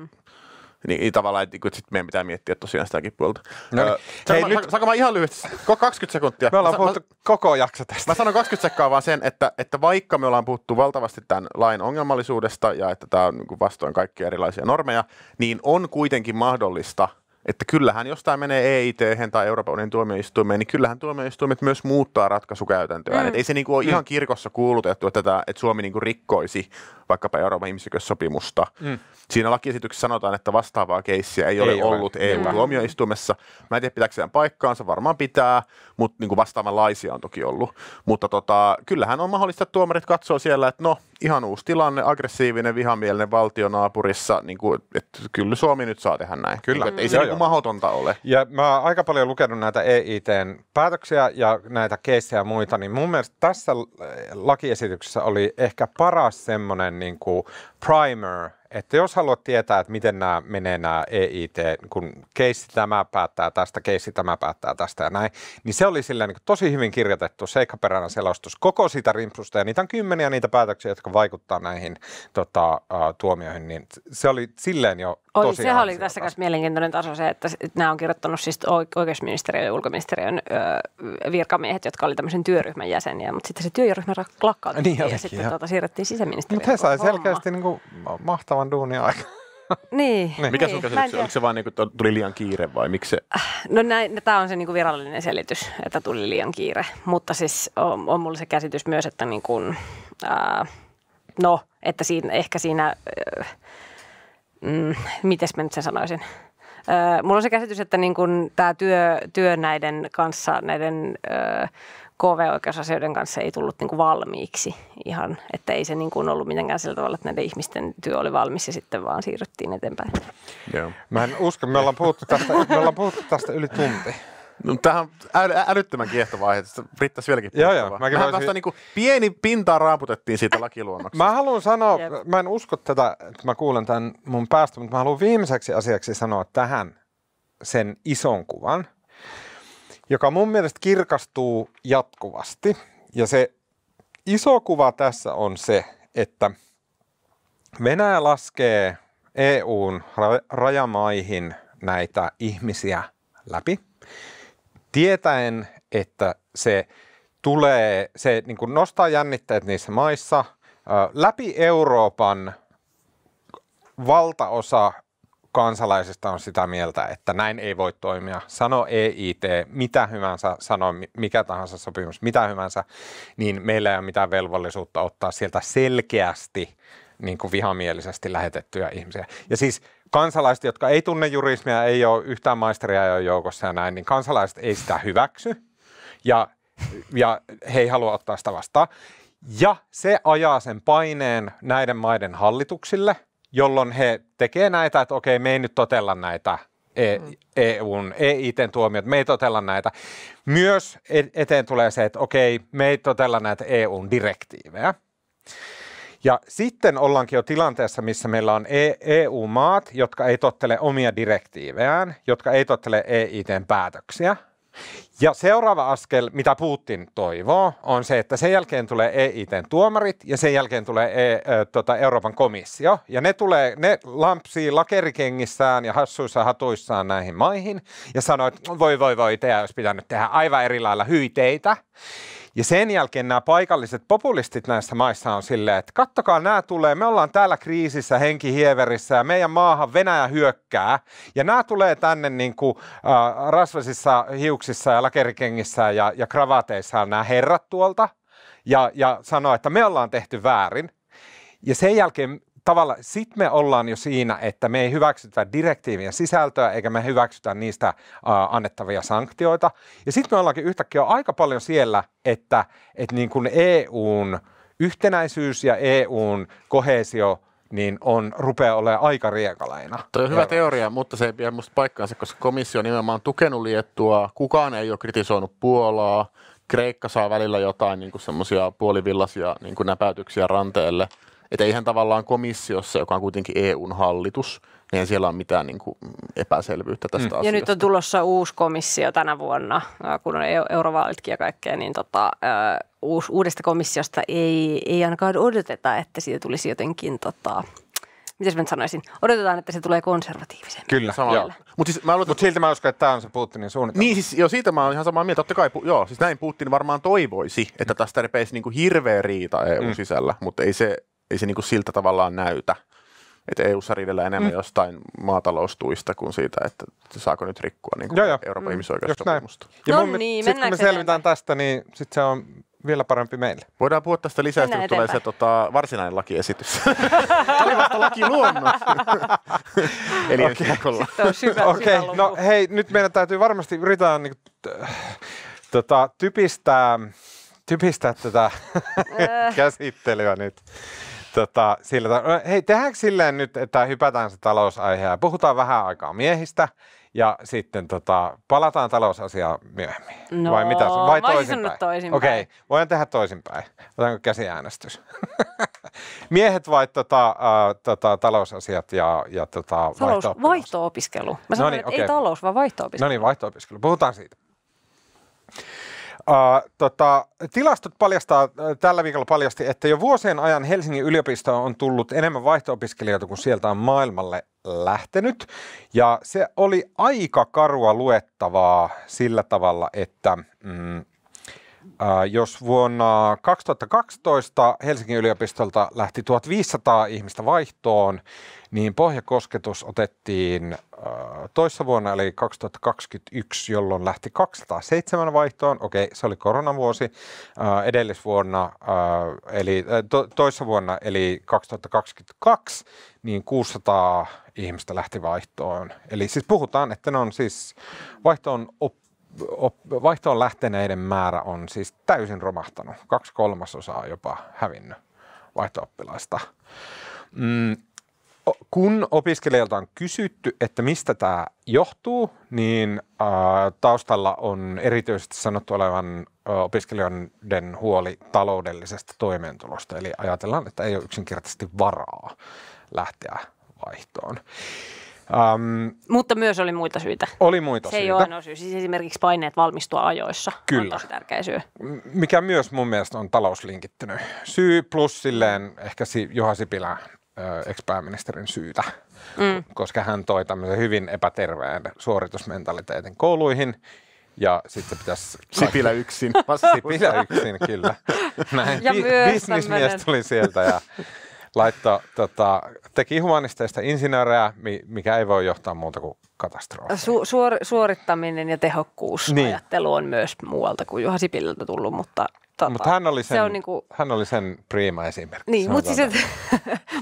niin, niin tavallaan, niin että sit meidän pitää miettiä tosiaan sitäkin puolta. No, öö, hei, saanko, nyt... saanko mä ihan lyhyesti, 20 sekuntia? Me ollaan puhuttu mä, koko jakso tästä. Mä sanon 20 sekkaa vaan sen, että, että vaikka me ollaan puhuttu valtavasti tämän lain ongelmallisuudesta ja että tämä on niin vastoin kaikkia erilaisia normeja, niin on kuitenkin mahdollista – että kyllähän, jos tämä menee EIT tai Euroopan unionin tuomioistuimeen, niin kyllähän tuomioistuimet myös muuttaa ratkaisukäytäntöä. Mm. Et ei se niinku ole mm. ihan kirkossa kuulutettu, että, tämä, että Suomi niinku rikkoisi vaikkapa Euroopan ihmisoikeussopimusta. Mm. Siinä lakiesityksessä sanotaan, että vastaavaa keissiä ei, ei ole, ole ollut EU-tuomioistuimessa. Mm. Mä en tiedä, pitääkö se paikkaansa, varmaan pitää, mutta niinku vastaavanlaisia on toki ollut. Mutta tota, kyllähän on mahdollista, että tuomarit katsoo siellä, että no, ihan uusi tilanne, aggressiivinen, vihamielinen valtio naapurissa, niin kuin, että kyllä Suomi nyt saa tehdä näin. Kyllä. Niin, että ei se joo, niin mahdotonta ole. Ja mä oon aika paljon lukenut näitä EITn päätöksiä ja näitä keissejä ja muita, niin mun mielestä tässä lakiesityksessä oli ehkä paras semmoinen niin primer että jos haluat tietää, että miten nämä menee nämä EIT, kun keissi tämä päättää tästä, keissi tämä päättää tästä ja näin, niin se oli silleen niin tosi hyvin kirjoitettu seikkaperäinen selostus koko siitä rimpsusta ja niitä on kymmeniä niitä päätöksiä, jotka vaikuttaa näihin tota, uh, tuomioihin, niin se oli silleen jo oli, tosi Sehän oli tässä myös mielenkiintoinen taso se, että nämä on kirjoittanut siis oikeusministeriön ja ulkoministeriön ö, virkamiehet, jotka oli tämmöisen työryhmän jäseniä, mutta sitten se työryhmä niin lakkautettiin niin ja, sitten tuota, siirrettiin sisäministeriön Mutta he sai selkeästi niin kuin, mahtavan vaan duunia aika. Niin, niin. Mikä niin. sun käsitys Oliko se vaan niin kuin, tuli liian kiire vai miksi ah, No näin, no tämä on se niin kuin virallinen selitys, että tuli liian kiire. Mutta siis on, on mulla se käsitys myös, että niin kuin, äh, no, että siinä, ehkä siinä, äh, mm, mites mä nyt sen sanoisin äh, – Mulla on se käsitys, että niin kun tämä työ, työ näiden kanssa, näiden äh, KV-oikeusasioiden kanssa ei tullut niin kuin valmiiksi ihan, että ei se niin kuin ollut mitenkään sillä tavalla, että näiden ihmisten työ oli valmis ja sitten vaan siirryttiin eteenpäin. Joo. Mä en usko, me ollaan puhuttu tästä, me ollaan puhuttu tästä yli tunti. No, tämä on äly- älyttömän kiehtova aihe, että riittäisi vieläkin joo, joo, mäkin Mähän voisin... vasta niin kuin pieni pintaa raaputettiin siitä lakiluonnoksesta. Mä haluan sanoa, Jep. mä en usko tätä, että mä kuulen tämän mun päästä, mutta mä haluan viimeiseksi asiaksi sanoa tähän sen ison kuvan – joka mun mielestä kirkastuu jatkuvasti. Ja se iso kuva tässä on se, että Venäjä laskee EUn rajamaihin näitä ihmisiä läpi, tietäen, että se tulee, se niin kuin nostaa jännitteet niissä maissa. Läpi Euroopan valtaosa kansalaisista on sitä mieltä, että näin ei voi toimia. Sano EIT, mitä hyvänsä, sano mikä tahansa sopimus, mitä hyvänsä, niin meillä ei ole mitään velvollisuutta ottaa sieltä selkeästi niin kuin vihamielisesti lähetettyjä ihmisiä. Ja siis kansalaiset, jotka ei tunne jurismia, ei ole yhtään maisteria jo joukossa ja näin, niin kansalaiset ei sitä hyväksy ja, ja he ei halua ottaa sitä vastaan. Ja se ajaa sen paineen näiden maiden hallituksille – jolloin he tekee näitä, että okei, me ei nyt totella näitä EUn, mm. e EITen tuomiot, me ei totella näitä. Myös eteen tulee se, että okei, me ei totella näitä EUn direktiivejä. Ja sitten ollaankin jo tilanteessa, missä meillä on EU-maat, e jotka ei tottele omia direktiivejään, jotka ei tottele EITn päätöksiä – ja seuraava askel, mitä Putin toivoo, on se, että sen jälkeen tulee EITn tuomarit ja sen jälkeen tulee e, e, tota Euroopan komissio. Ja ne tulee, ne lampsii lakerikengissään ja hassuissa hatuissaan näihin maihin ja sanoo, että voi voi voi, teidän olisi pitänyt tehdä aivan eri lailla hyiteitä. Ja sen jälkeen nämä paikalliset populistit näissä maissa on silleen, että kattokaa nämä tulee, me ollaan täällä kriisissä henkihieverissä ja meidän maahan Venäjä hyökkää. Ja nämä tulee tänne niin kuin, äh, rasvasissa hiuksissa ja lakerikengissä ja, ja kravateissa nämä herrat tuolta ja, ja sanoo, että me ollaan tehty väärin. Ja sen jälkeen tavalla, sit me ollaan jo siinä, että me ei hyväksytä direktiivien sisältöä eikä me hyväksytä niistä annettavia sanktioita. Ja sitten me ollaankin yhtäkkiä aika paljon siellä, että, että niin kuin EUn yhtenäisyys ja EUn kohesio niin on, rupeaa olemaan aika riekalaina. Tuo on hyvä teoria, mutta se ei pidä musta paikkaansa, koska komissio on nimenomaan tukenut Liettua. Kukaan ei ole kritisoinut Puolaa. Kreikka saa välillä jotain niin semmoisia puolivillaisia niin näpäytyksiä ranteelle – että eihän tavallaan komissiossa, joka on kuitenkin EUn hallitus, niin siellä on mitään niin kuin epäselvyyttä tästä mm. asiasta. Ja nyt on tulossa uusi komissio tänä vuonna, äh, kun on eurovaalitkin ja kaikkea, niin tota, äh, uudesta komissiosta ei, ei ainakaan odoteta, että siitä tulisi jotenkin tota, Mitä mä nyt sanoisin, odotetaan, että se tulee konservatiivisen. Kyllä, samalla. Mutta siis, mä luulen, Mut silti mä uskon, että tämä on se Putinin suunnitelma. Niin siis, joo, siitä mä oon ihan samaa mieltä. Totta kai, joo, siis näin Putin varmaan toivoisi, että tästä repeisi niin hirveä riita EU-sisällä, mm. sisällä, mutta ei se, ei se niin kuin siltä tavallaan näytä. Että EU-ssa riidellään enemmän mm. jostain maataloustuista kuin siitä, että saako nyt rikkoa niin kuin joo, joo. Euroopan mm. ihmisoikeussopimusta. Ja no niin, sitten kun me selvitään tästä, niin sit se on vielä parempi meille. Voidaan puhua tästä lisää, kun tulee se tota, varsinainen lakiesitys. Tämä oli vasta lakiluonnos. Eli okay. viikolla. Okei, okay. no hei, nyt meidän täytyy varmasti yritetään niin, tota, typistää, typistää tätä äh. käsittelyä nyt tota, sillä, no, hei, tehdäänkö silleen nyt, että hypätään se talousaihe ja puhutaan vähän aikaa miehistä ja sitten tota, palataan talousasiaan myöhemmin? No, vai mitä? Vai toisinpäin? toisinpäin. Okei, okay, tehdä toisinpäin. Otanko käsiäänestys? Miehet vai tota, äh, tota, talousasiat ja, ja tota, Talous, vaihto-opiskelu? vaihto-opiskelu. Mä sanoin, Noniin, että okay. ei talous, vaan vaihto-opiskelu. No niin, vaihto-opiskelu. Puhutaan siitä. Uh, tota, tilastot paljastaa, tällä viikolla paljasti, että jo vuosien ajan Helsingin yliopisto on tullut enemmän vaihto-opiskelijoita kuin sieltä on maailmalle lähtenyt. Ja se oli aika karua luettavaa sillä tavalla, että mm, Äh, jos vuonna 2012 Helsingin yliopistolta lähti 1500 ihmistä vaihtoon, niin pohjakosketus otettiin äh, toissa vuonna, eli 2021, jolloin lähti 207 vaihtoon. Okei, se oli koronavuosi. Äh, edellisvuonna, eli toissa vuonna, eli 2022, niin 600 ihmistä lähti vaihtoon. Eli siis puhutaan, että ne on siis vaihtoon op vaihtoon lähteneiden määrä on siis täysin romahtanut. Kaksi kolmasosaa jopa hävinnyt vaihtooppilaista. Mm, kun opiskelijoilta on kysytty, että mistä tämä johtuu, niin taustalla on erityisesti sanottu olevan opiskelijoiden huoli taloudellisesta toimeentulosta. Eli ajatellaan, että ei ole yksinkertaisesti varaa lähteä vaihtoon. Um, Mutta myös oli muita syitä. Oli muita Se syitä. Se ei ole ainoa syy. Siis esimerkiksi paineet valmistua ajoissa Kyllä. on tosi tärkeä syy. Mikä myös mun mielestä on talouslinkittynyt. Syy plus silleen ehkä Juha Sipilä ex-pääministerin syytä, mm. koska hän toi tämmöisen hyvin epäterveen suoritusmentaliteetin kouluihin. Ja sitten pitäisi... Sipilä yksin. Sipilä yksin, kyllä. Näin. Ja Bi- bisnismies tuli sieltä ja laittoi tota, teki humanisteista insinöörejä, mikä ei voi johtaa muuta kuin katastrofiin. Su- suor- suorittaminen ja tehokkuus niin. ajattelu on myös muualta kuin Juha Sipilältä tullut, mutta Tota, mutta hän oli sen, se on niinku hän oli sen priima esimerkki. Niin, mutta siis,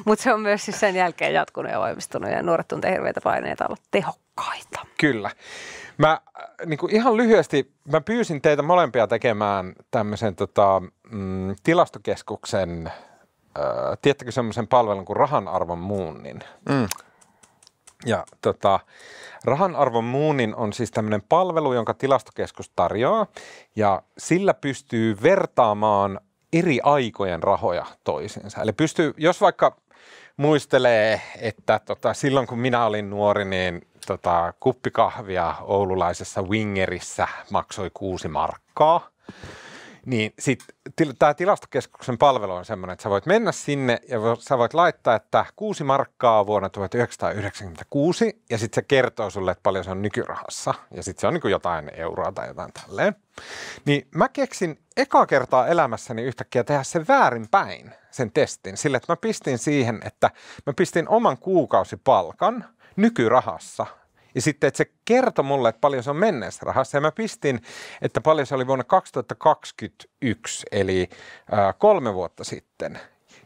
mut se on myös siis sen jälkeen jatkunut ja voimistunut ja nuoret tuntee hirveitä paineita olla tehokkaita. Kyllä. Mä äh, niin kuin ihan lyhyesti, mä pyysin teitä molempia tekemään tämmöisen tota, mm, tilastokeskuksen Äh, Tiettäkö semmoisen palvelun kuin rahan arvon muunnin? Mm. Ja tota, rahan arvon muunin on siis tämmöinen palvelu, jonka tilastokeskus tarjoaa ja sillä pystyy vertaamaan eri aikojen rahoja toisiinsa. Eli pystyy, jos vaikka muistelee, että tota, silloin kun minä olin nuori, niin tota, kuppikahvia oululaisessa Wingerissä maksoi kuusi markkaa niin sitten tämä tilastokeskuksen palvelu on sellainen, että sä voit mennä sinne ja sä voit laittaa, että kuusi markkaa vuonna 1996 ja sitten se kertoo sulle, että paljon se on nykyrahassa ja sitten se on niin kuin jotain euroa tai jotain tälleen. Niin mä keksin eka kertaa elämässäni yhtäkkiä tehdä se väärinpäin, sen testin, sillä että mä pistin siihen, että mä pistin oman kuukausipalkan nykyrahassa – ja sitten, että se kertoi mulle, että paljon se on menneessä rahassa. Ja mä pistin, että paljon se oli vuonna 2021, eli äh, kolme vuotta sitten.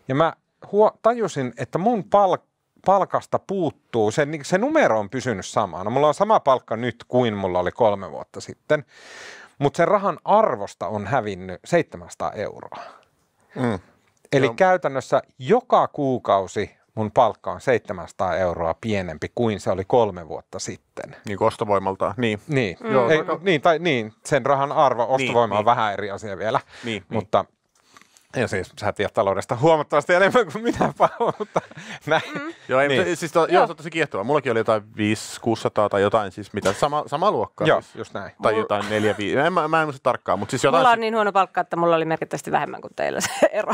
Ja mä huo- tajusin, että mun palkka palkasta puuttuu, se, niin se numero on pysynyt samana. No, mulla on sama palkka nyt kuin mulla oli kolme vuotta sitten, mutta sen rahan arvosta on hävinnyt 700 euroa. Mm. Eli Joo. käytännössä joka kuukausi mun palkka on 700 euroa pienempi kuin se oli kolme vuotta sitten. Niin kuin ostovoimalta, niin. Niin, mm. Joo, Ei, aika... niin, tai, niin sen rahan arvo, niin, ostovoima niin, on niin. vähän eri asia vielä, niin, niin. mutta, niin. Ja siis sä tiedät taloudesta huomattavasti enemmän kuin minä, Paavo, mutta näin. Mm. Joo, ei, niin. siis to, joo, joo, se on tosi kiehtovaa. Mullakin oli jotain 500-600 tai jotain, siis mitä, sama, sama luokka. Joo, siis. just näin. Tai jotain 4 5 en, mä, mä en muista tarkkaan, mutta siis jotain. Mulla on niin huono palkka, että mulla oli merkittävästi vähemmän kuin teillä se ero.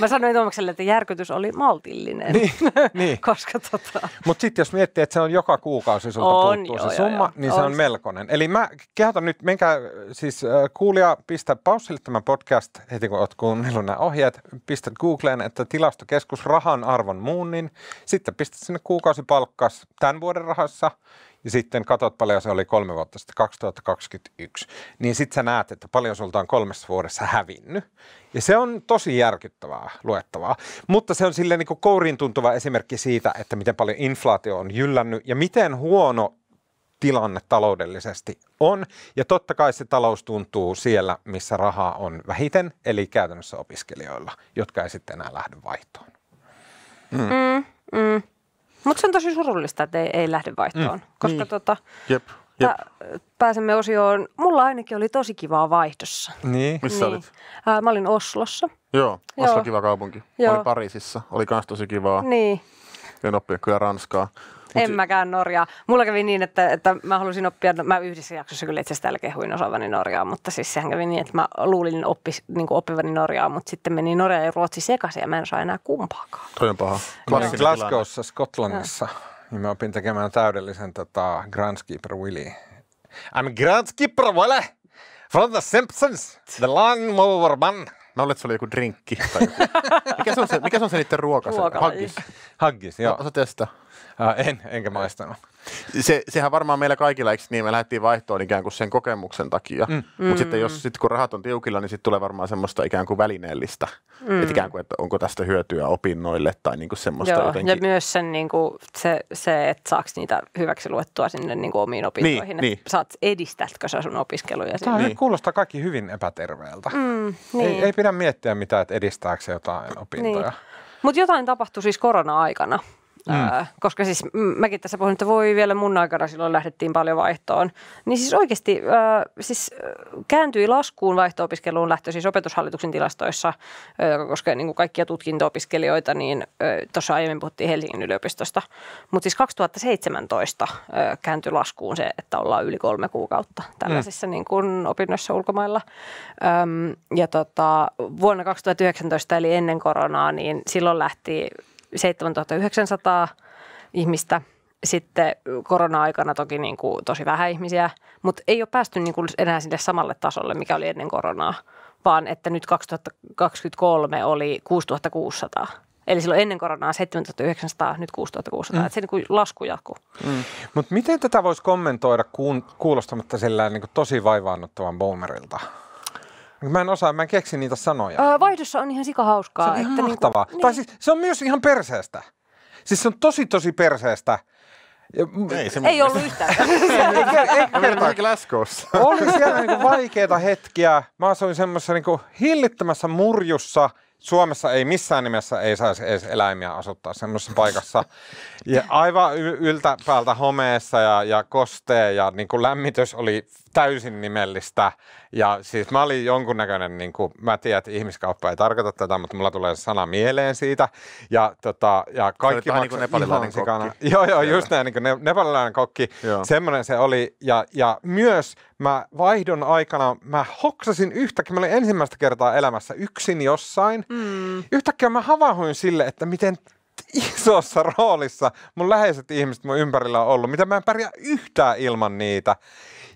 mä sanoin Tuomakselle, että järkytys oli maltillinen. Niin, niin. Koska tota... Mutta sitten jos miettii, että se on joka kuukausi sulta on, puuttuu joo, se summa, joo, joo. niin on. se on melkoinen. Eli mä kehotan nyt, menkää siis äh, kuulija, pistä paussille tämän podcast heti kun oot kuunnellut nämä ohjeet, pistät Googleen, että tilastokeskus rahan arvon muunnin, sitten pistät sinne kuukausipalkkas tämän vuoden rahassa ja sitten katsot paljon se oli kolme vuotta sitten, 2021, niin sitten sä näet, että paljon sulta on kolmessa vuodessa hävinnyt. Ja se on tosi järkyttävää luettavaa, mutta se on silleen niin kouriin tuntuva esimerkki siitä, että miten paljon inflaatio on jyllännyt ja miten huono tilanne taloudellisesti on. Ja totta kai se talous tuntuu siellä, missä rahaa on vähiten, eli käytännössä opiskelijoilla, jotka ei sitten enää lähde vaihtoon. Mm. Mm, mm. Mutta se on tosi surullista, että ei, ei lähde vaihtoon, mm. koska mm. tota, Jep. Jep. pääsemme osioon. Mulla ainakin oli tosi kivaa vaihdossa. Niin. Missä niin. olit? Ää, mä olin Oslossa. Joo, Oslo Joo. kiva kaupunki. Joo. Olin Pariisissa, oli kans tosi kivaa. Niin. En oppinut kyllä ranskaa. Mut en mäkään Norjaa. Mulla kävi niin, että, että mä halusin oppia, mä yhdessä jaksossa kyllä itse asiassa kehuin osaavani Norjaa, mutta siis sehän kävi niin, että mä luulin oppis, niin oppivani Norjaa, mutta sitten meni Norja ja Ruotsi sekaisin ja mä en saa enää kumpaakaan. Toi on paha. Mä olin Glasgowssa, Skotlannissa, niin mä opin tekemään täydellisen tota, Grandkeeper Willy. I'm Grandkeeper Willy from the Simpsons, the lawnmower man. Mä olet, että se oli joku drinkki. Tai joku. Mikä, se on se, mikä se on se niiden ruoka? Ruokalaji. Haggis. Haggis, joo. No, osa testaa en, enkä maistanut. Se, sehän varmaan meillä kaikilla, eikö niin, me lähdettiin vaihtoon ikään kuin sen kokemuksen takia. Mm. Mutta mm. sitten jos, sit kun rahat on tiukilla, niin sitten tulee varmaan semmoista ikään kuin välineellistä. Mm. Että ikään kuin, että onko tästä hyötyä opinnoille tai niin kuin semmoista Joo. jotenkin. Ja myös sen, niin kuin, se, se, että saako niitä hyväksi luettua sinne niinku niin kuin omiin opintoihin. Niin, niin. Saat, edistätkö sä sun opiskeluja? Tämä niin. kuulostaa kaikki hyvin epäterveeltä. Mm, niin. ei, ei pidä miettiä mitään, että edistääkö jotain opintoja. Niin. Mutta jotain tapahtui siis korona-aikana. Mm. Äh, koska siis mäkin tässä puhun, että voi vielä mun aikana silloin lähdettiin paljon vaihtoon. Niin siis oikeasti äh, siis kääntyi laskuun vaihto-opiskeluun lähtö siis opetushallituksen tilastoissa, äh, koska niin kuin kaikkia tutkinto-opiskelijoita, niin tuossa aiemmin puhuttiin Helsingin yliopistosta. Mutta siis 2017 äh, kääntyi laskuun se, että ollaan yli kolme kuukautta tällaisissa mm. niin kuin opinnoissa ulkomailla. Ähm, ja tota, vuonna 2019 eli ennen koronaa, niin silloin lähti 7900 ihmistä. Sitten korona-aikana toki niin kuin tosi vähän ihmisiä, mutta ei ole päästy niin kuin enää sille samalle tasolle, mikä oli ennen koronaa, vaan että nyt 2023 oli 6600. Eli silloin ennen koronaa 7900, nyt 6600. Mm. se niin kuin lasku jatkuu. Mm. Mutta miten tätä voisi kommentoida kuulostamatta sillä niin kuin tosi vaivaannuttavan boomerilta? Mä en osaa, mä en keksi niitä sanoja. Öö, vaihdossa on ihan sikahauskaa. Se on ihan että niinku- mahtavaa. Niinku, tai niin. siis, se on myös ihan perseestä. Siis se on tosi tosi perseestä. Ja, ei, se ei ollut yhtään. Ei läskoossa. Oli siellä niinku vaikeita hetkiä. Mä asuin semmoisessa niinku hillittämässä murjussa. Suomessa ei missään nimessä ei saisi edes eläimiä asuttaa semmoisessa paikassa. Ja aivan yltä päältä homeessa ja, ja kostea ja niinku lämmitys oli täysin nimellistä. Ja siis mä olin jonkunnäköinen, niin kuin, mä tiedän, että ihmiskauppa ei tarkoita tätä, mutta mulla tulee sana mieleen siitä. Ja, tota, ja kaikki maksoi niin nepalilainen kokki. Joo, joo, just näin, niin kuin ne, nepalilainen kokki. Joo. Semmoinen se oli. Ja, ja myös mä vaihdon aikana, mä hoksasin yhtäkkiä, mä olin ensimmäistä kertaa elämässä yksin jossain. Mm. Yhtäkkiä mä havahuin sille, että miten isossa roolissa mun läheiset ihmiset mun ympärillä on ollut, mitä mä en pärjää yhtään ilman niitä.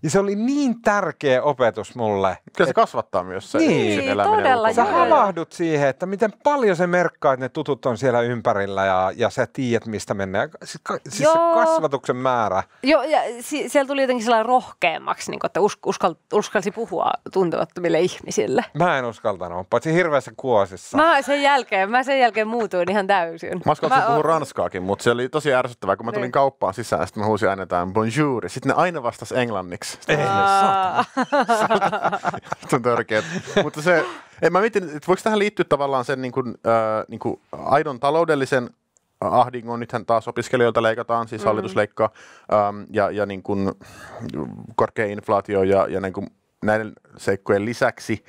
Ja se oli niin tärkeä opetus mulle. Kyllä se et, kasvattaa myös se niin, yksin niin, eläminen. Todella, sä havahdut siihen, että miten paljon se merkkaa, että ne tutut on siellä ympärillä ja, ja sä tiedät, mistä mennään. Siis, ka, siis se kasvatuksen määrä. Joo, ja si- siellä tuli jotenkin sellainen rohkeammaksi, niin kuin, että us- uskal- uskalsi puhua tuntemattomille ihmisille. Mä en uskaltanut, paitsi hirveässä kuosissa. Mä sen jälkeen, mä sen jälkeen muutuin ihan täysin. Mä uskalsin puhua on... ranskaakin, mutta se oli tosi ärsyttävää, kun mä tulin niin. kauppaan sisään, sitten mä huusin aina jotain bonjour. Sitten ne aina vastas englanniksi. Ei, on törkeä. Mutta se, en mä mietin, että voiko tähän liittyä tavallaan sen niin kuin, äh, niin kuin aidon taloudellisen ahdingon, nythän taas opiskelijoilta leikataan, siis mm. hallitus leikkaa, ähm, ja, ja niin kuin korkea inflaatio ja, ja niin kuin näiden seikkojen lisäksi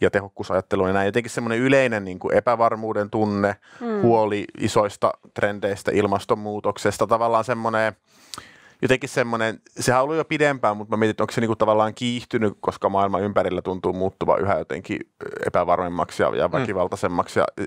ja tehokkuusajattelu ja näin. Jotenkin semmoinen yleinen niin kuin epävarmuuden tunne, mm. huoli isoista trendeistä, ilmastonmuutoksesta, tavallaan semmoinen jotenkin semmoinen, sehän on ollut jo pidempään, mutta mä mietin, että onko se niinku tavallaan kiihtynyt, koska maailma ympärillä tuntuu muuttuva yhä jotenkin epävarmemmaksi ja, mm. väkivaltaisemmaksi. Mm.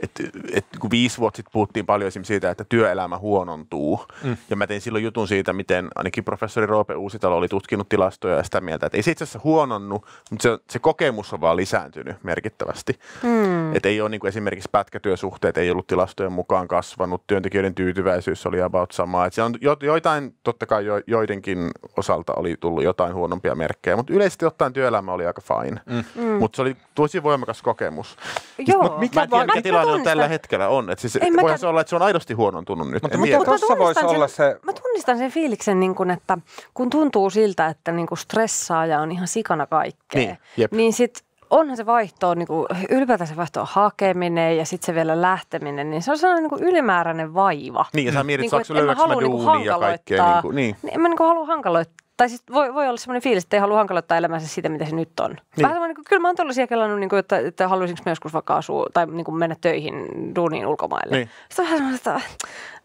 et, et, kun viisi vuotta sitten puhuttiin paljon esimerkiksi siitä, että työelämä huonontuu. Mm. Ja mä tein silloin jutun siitä, miten ainakin professori Roope Uusitalo oli tutkinut tilastoja ja sitä mieltä, että ei se itse asiassa huononnut, mutta se, se kokemus on vaan lisääntynyt merkittävästi. Mm. Että ei ole niin kuin esimerkiksi pätkätyösuhteet ei ollut tilastojen mukaan kasvanut, työntekijöiden tyytyväisyys oli about Et Että on jo, joitain totta kai jo, joidenkin osalta oli tullut jotain huonompia merkkejä, mutta yleisesti ottaen työelämä oli aika fine. Mm. Mm. Mutta se oli tosi voimakas kokemus. Joo. Siis mut mikä, mä tiedä, mikä tilanne on tällä hetkellä on. Et siis, en voihan mä... se olla, että se on aidosti huonontunut nyt. Mutta mut, tuossa voisi sen, olla se... Mä tunnistan sen fiiliksen, niin kun, että kun tuntuu siltä, että niin kun stressaa ja on ihan sikana kaikkea, niin, niin sitten onhan se vaihto, niin kuin, ylipäätään se on hakeminen ja sitten se vielä lähteminen, niin se on sellainen niin kuin ylimääräinen vaiva. Niin, ja sä mietit, niin kuin, saako löydätkö mä niinku duunia niin ja kaikkea. Niinku, niin kuin, niin. En mä niin kuin halua hankaloittaa tai siis voi, voi olla semmoinen fiilis, että ei halua hankaloittaa elämänsä sitä, mitä se nyt on. Niin. Vähän niin kuin, kyllä mä oon tällaisia kellannut, niin että, että haluaisinko mä joskus vaikka asua tai niin kuin mennä töihin duuniin ulkomaille. Niin. Sitten on vähän että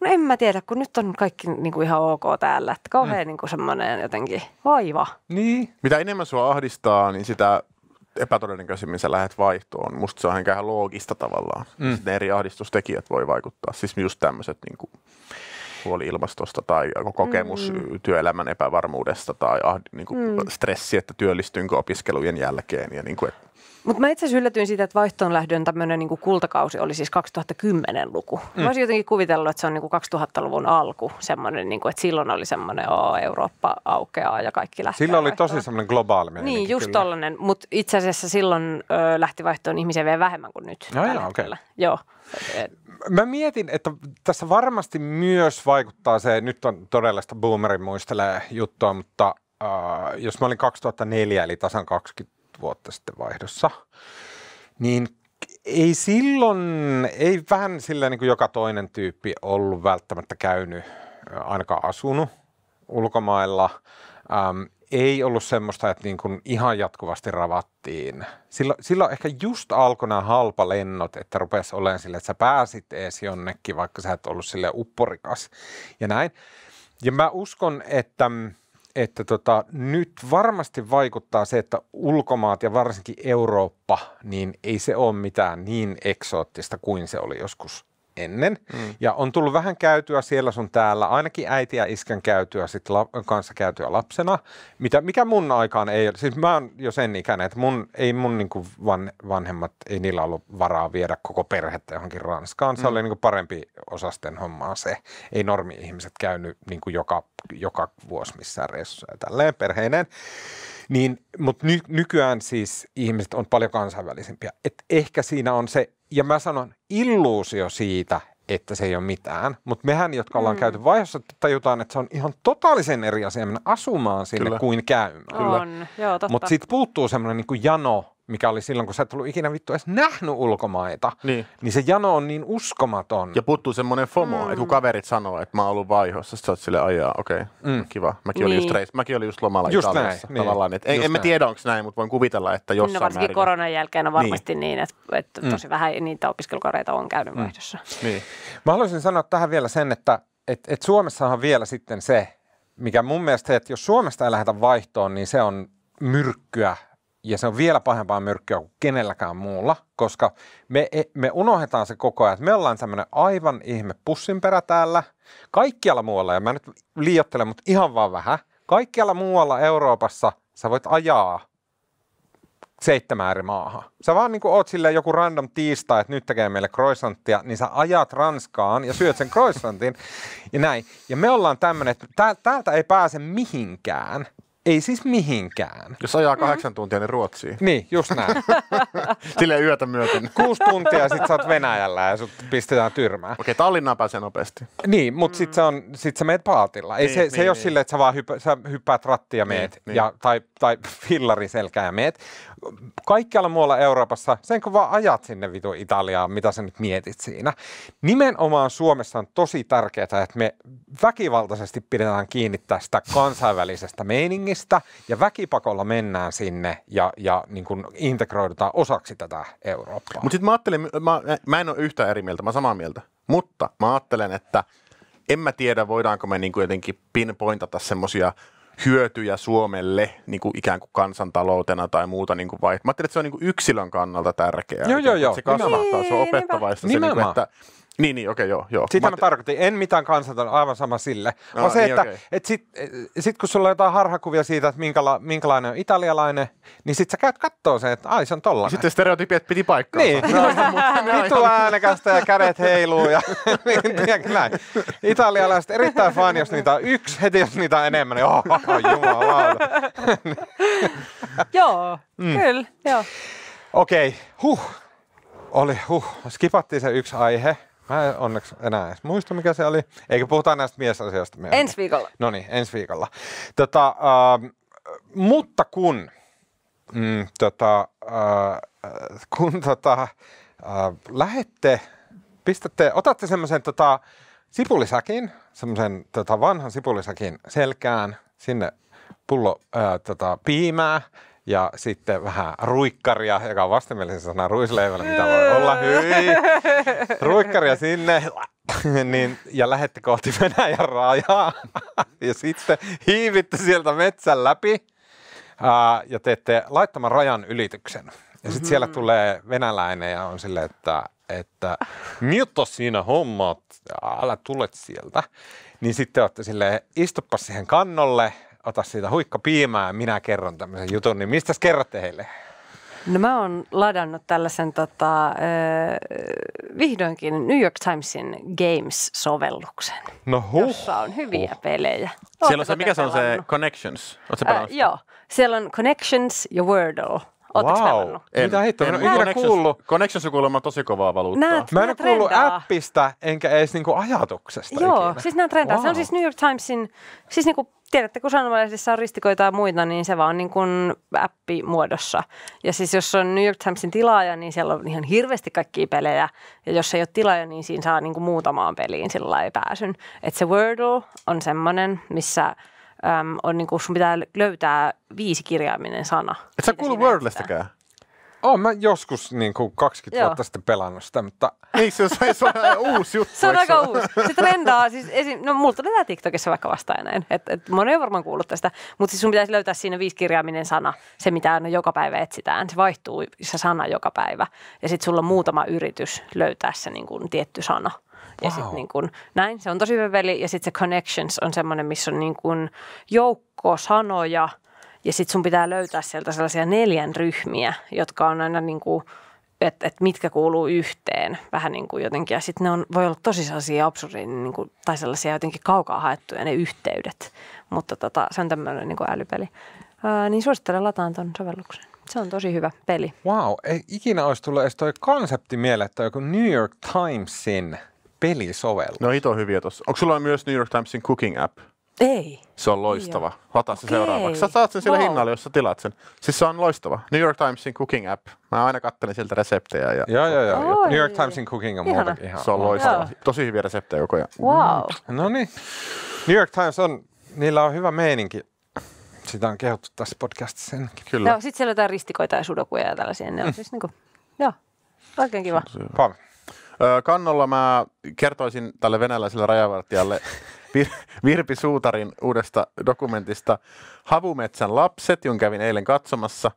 no en mä tiedä, kun nyt on kaikki niin kuin ihan ok täällä. Että kauhean mm. niin kuin semmoinen jotenkin vaiva. Niin. Mitä enemmän sua ahdistaa, niin sitä epätodennäköisimmin sä lähdet vaihtoon. Musta se on ihan loogista tavallaan. Mm. Ne eri ahdistustekijät voi vaikuttaa. Siis just tämmöiset niin kuin, huoli ilmastosta tai kokemus mm. työelämän epävarmuudesta tai ah, niin kuin mm. stressi, että työllistynkö opiskelujen jälkeen. Ja niin kuin, että mutta mä itse asiassa yllätyin siitä, että vaihtoon lähdön tämmöinen niin kultakausi oli siis 2010-luku. Mm. Mä olisin jotenkin kuvitellut, että se on niin 2000-luvun alku, semmoinen, niin kuin, että silloin oli semmoinen, että Eurooppa aukeaa ja kaikki lähtee Silloin vaihtoon. oli tosi semmoinen globaali meininki, Niin, just kyllä. tollainen, mutta itse asiassa silloin ö, lähti vaihtoon ihmisiä vielä vähemmän kuin nyt. No joo, okei. Okay. Joo. Mä mietin, että tässä varmasti myös vaikuttaa se, nyt on todella sitä boomerin muistelee juttua, mutta äh, jos mä olin 2004, eli tasan 20 vuotta sitten vaihdossa, niin ei silloin, ei vähän sillä niin kuin joka toinen tyyppi ollut välttämättä käynyt, ainakaan asunut ulkomailla. Ähm, ei ollut semmoista, että niin kuin ihan jatkuvasti ravattiin. Silloin, silloin ehkä just alkoi nämä lennot, että rupesi olemaan sille, että sä pääsit ees jonnekin, vaikka sä et ollut sille upporikas ja näin. Ja mä uskon, että mm, että tota, nyt varmasti vaikuttaa se, että ulkomaat ja varsinkin Eurooppa, niin ei se ole mitään niin eksoottista kuin se oli joskus ennen. Mm. Ja on tullut vähän käytyä siellä sun täällä, ainakin äiti ja iskän käytyä sit la, kanssa käytyä lapsena, mitä, mikä mun aikaan ei ole. Siis mä oon jo sen ikäinen, että mun, ei mun niinku van, vanhemmat, ei niillä ollut varaa viedä koko perhettä johonkin Ranskaan. Se mm. oli niinku parempi osasten hommaa se. Ei normi-ihmiset käynyt niinku joka, joka vuosi missään reissussa ja tälleen perheineen. Niin, mutta ny, nykyään siis ihmiset on paljon kansainvälisempiä. Et ehkä siinä on se ja mä sanon illuusio siitä, että se ei ole mitään. Mutta mehän, jotka ollaan mm. käyty vaiheessa, tajutaan, että se on ihan totaalisen eri asia mennä asumaan sinne Kyllä. kuin käymään. On, joo totta. Mutta sitten puuttuu semmoinen niin jano mikä oli silloin, kun sä et ollut ikinä vittu edes nähnyt ulkomaita, niin, niin se jano on niin uskomaton. Ja puuttuu semmoinen FOMO, mm. että kun mm. kaverit sanoo, että mä oon ollut vaihossa, sä oot sille ajaa, okei, okay, mm. kiva. Mäkin, niin. olin just niin. reis, mäkin olin just lomalla just Italiassa näin, niin. tavallaan. Niin. Et, en, en mä tiedä, onko näin, mutta voin kuvitella, että niin, no jossain No varsinkin määrin. koronan jälkeen on varmasti niin, niin että, että mm. tosi vähän niitä opiskelukoreita on käynyt mm. vaihdossa. Niin. Mä haluaisin sanoa tähän vielä sen, että et, et Suomessahan vielä sitten se, mikä mun mielestä, että jos Suomesta ei lähdetä vaihtoon, niin se on myrkkyä ja se on vielä pahempaa myrkkyä kuin kenelläkään muulla, koska me, e, me unohdetaan se koko ajan, että me ollaan tämmöinen aivan ihme pussinperä täällä, kaikkialla muualla, ja mä nyt liiottelen, mutta ihan vaan vähän, kaikkialla muualla Euroopassa sä voit ajaa seitsemän eri maahan. Sä vaan niin oot silleen joku random tiistai, että nyt tekee meille croissanttia, niin sä ajat Ranskaan ja syöt sen croissantin ja näin. Ja me ollaan tämmöinen, että täältä ei pääse mihinkään. Ei siis mihinkään. Jos ajaa mm. kahdeksan tuntia, niin Ruotsiin. Niin, just näin. Silleen yötä myöten. Kuusi tuntia, sit sä oot Venäjällä ja sut pistetään tyrmään. Okei, Tallinnaan pääsee nopeasti. Niin, mutta sit, mm. sä on, sit sä meet paatilla. Ei, se, niin, se ei niin. ole niin. silleen, että sä vaan hyppä, sä hyppäät rattia ja niin, meet, niin, ja, tai, tai fillari selkää ja meet, kaikkialla muualla Euroopassa, sen kun vaan ajat sinne vitu Italiaan, mitä sä nyt mietit siinä. Nimenomaan Suomessa on tosi tärkeää, että me väkivaltaisesti pidetään kiinni tästä kansainvälisestä meiningistä ja väkipakolla mennään sinne ja, ja niin kuin integroidutaan osaksi tätä Eurooppaa. Mutta sitten mä ajattelen, mä, mä en ole yhtään eri mieltä, mä samaa mieltä, mutta mä ajattelen, että en mä tiedä, voidaanko me niin kuin jotenkin pinpointata semmoisia – hyötyjä Suomelle niin kuin ikään kuin kansantaloutena tai muuta. Niin kuin vai. Mä ajattelin, että se on niin kuin yksilön kannalta tärkeää. Joo, joo, joo. Se kasvattaa, niin, se on niin, niin, opettavaista. Niin, Se, niin kuin, että niin, niin, okei, okay, joo, joo. Sitä mä, mä tarkoitin, en mitään kansantalon, aivan sama sille. No, vaan ah, se, niin, että okay. et sit, sit, kun sulla on jotain harhakuvia siitä, että minkäla, minkälainen on italialainen, niin sit sä käyt kattoo sen, että ai se on tollanen. Sitten stereotypiat piti paikkaa. Niin, no, no, vittu äänekästä ja kädet heiluu ja niin, näin. Italialaiset erittäin fani, jos niitä on yksi, heti jos niitä on enemmän, niin oh, joo, mm. kyllä, joo. Okei, okay. huh. Oli, huh, skipattiin se yksi aihe. Mä en onneksi enää edes muista, mikä se oli. Eikö puhuta näistä miesasioista. Meidän. Ensi viikolla. No niin, ensi viikolla. Tota, äh, mutta kun, mm, tota, äh, kun tota, äh, lähette, pistätte, otatte semmoisen tota, sipulisäkin, semmoisen tota, vanhan sipulisäkin selkään, sinne pullo äh, tota, piimää ja sitten vähän ruikkaria, joka on vastenmielisen sana ruisleivällä, mitä voi olla, hyi, ruikkaria sinne, niin, ja lähette kohti Venäjän rajaa. ja sitten hiivitte sieltä metsän läpi ja teette laittoman rajan ylityksen. Ja sitten siellä mm-hmm. tulee venäläinen ja on silleen, että, että miltä siinä hommat, älä tulet sieltä. Niin sitten olette silleen, istuppa siihen kannolle ota siitä huikka piimää, minä kerron tämmöisen jutun, niin mistä kerrotte heille? No mä oon ladannut tällaisen tota, vihdoinkin New York Timesin Games-sovelluksen, no huh. jossa on hyviä huh. pelejä. Oletko siellä on se, mikä se on se Connections? Ootko äh, joo, siellä on Connections ja Wordle. Ootteko wow. pelannut? En, Mitä hittoa? En, en, ikinä kuullut. Connections on kuulemma tosi kovaa valuuttaa. Näet, mä en ole kuullut appista enkä edes niinku ajatuksesta Joo, ikinä. siis nämä trendaa. Wow. Se on siis New York Timesin, siis niinku tiedätte, kun sanomalehdessä on ristikoita ja muita, niin se vaan on niin kuin appi muodossa. Ja siis jos on New York Timesin tilaaja, niin siellä on ihan hirveästi kaikkia pelejä. Ja jos ei ole tilaaja, niin siinä saa niin kuin muutamaan peliin sillä ei pääsyn. Että se Wordle on semmoinen, missä äm, on niin kuin sun pitää löytää viisi kirjaiminen sana. Et sä kuulu Wordlestäkään? Oon mä joskus niin kuin 20 Joo. vuotta sitten pelannut sitä, mutta... Ei se ole, se on uusi juttu. Se on aika uusi. Se trendaa, siis esim... no multa tulee TikTokissa vaikka vastaan näin. Et, et, moni on varmaan kuullut tästä, mutta siis sun pitäisi löytää siinä viisikirjaaminen sana, se mitä aina joka päivä etsitään. Se vaihtuu se sana joka päivä ja sitten sulla on muutama yritys löytää se niin kuin, tietty sana. Ja wow. sitten niin kuin, näin, se on tosi hyvä veli. Ja sitten se Connections on semmoinen, missä on niin kuin joukko sanoja – ja sitten sun pitää löytää sieltä sellaisia neljän ryhmiä, jotka on aina niin kuin, että et mitkä kuuluu yhteen vähän niin kuin jotenkin. Ja sitten ne on, voi olla tosi sellaisia absurdin niin kuin, tai sellaisia jotenkin kaukaa haettuja ne yhteydet. Mutta tota, se on tämmöinen niin kuin älypeli. Ää, niin suosittelen lataan tuon sovelluksen. Se on tosi hyvä peli. Wow, ei ikinä olisi tullut edes toi konsepti mieleen, että joku New York Timesin pelisovellus. No ito hyviä tuossa. Onko sulla myös New York Timesin cooking app? Ei. Se on loistava. Ei Ota se seuraavaksi. Sä saat sen sillä wow. hinnalla, jos sä tilat sen. Siis se on loistava. New York Timesin cooking app. Mä aina kattelin sieltä reseptejä. Ja... Joo, joo, joo. Oi. New York Timesin cooking on muuten ihan. Se on loistava. Joo. Tosi hyviä reseptejä koko ajan. Wow. Mm. No niin. New York Times on, niillä on hyvä meininki. Sitä on kehottu tässä podcastissa senkin. Kyllä. No, sitten siellä on jotain ristikoita ja sudokuja ja tällaisia. Ne on mm. siis niinku, joo, oikein kiva. Pam. Kannolla mä kertoisin tälle venäläiselle rajavartijalle Virpi Suutarin uudesta dokumentista Havumetsän lapset, jonka kävin eilen katsomassa.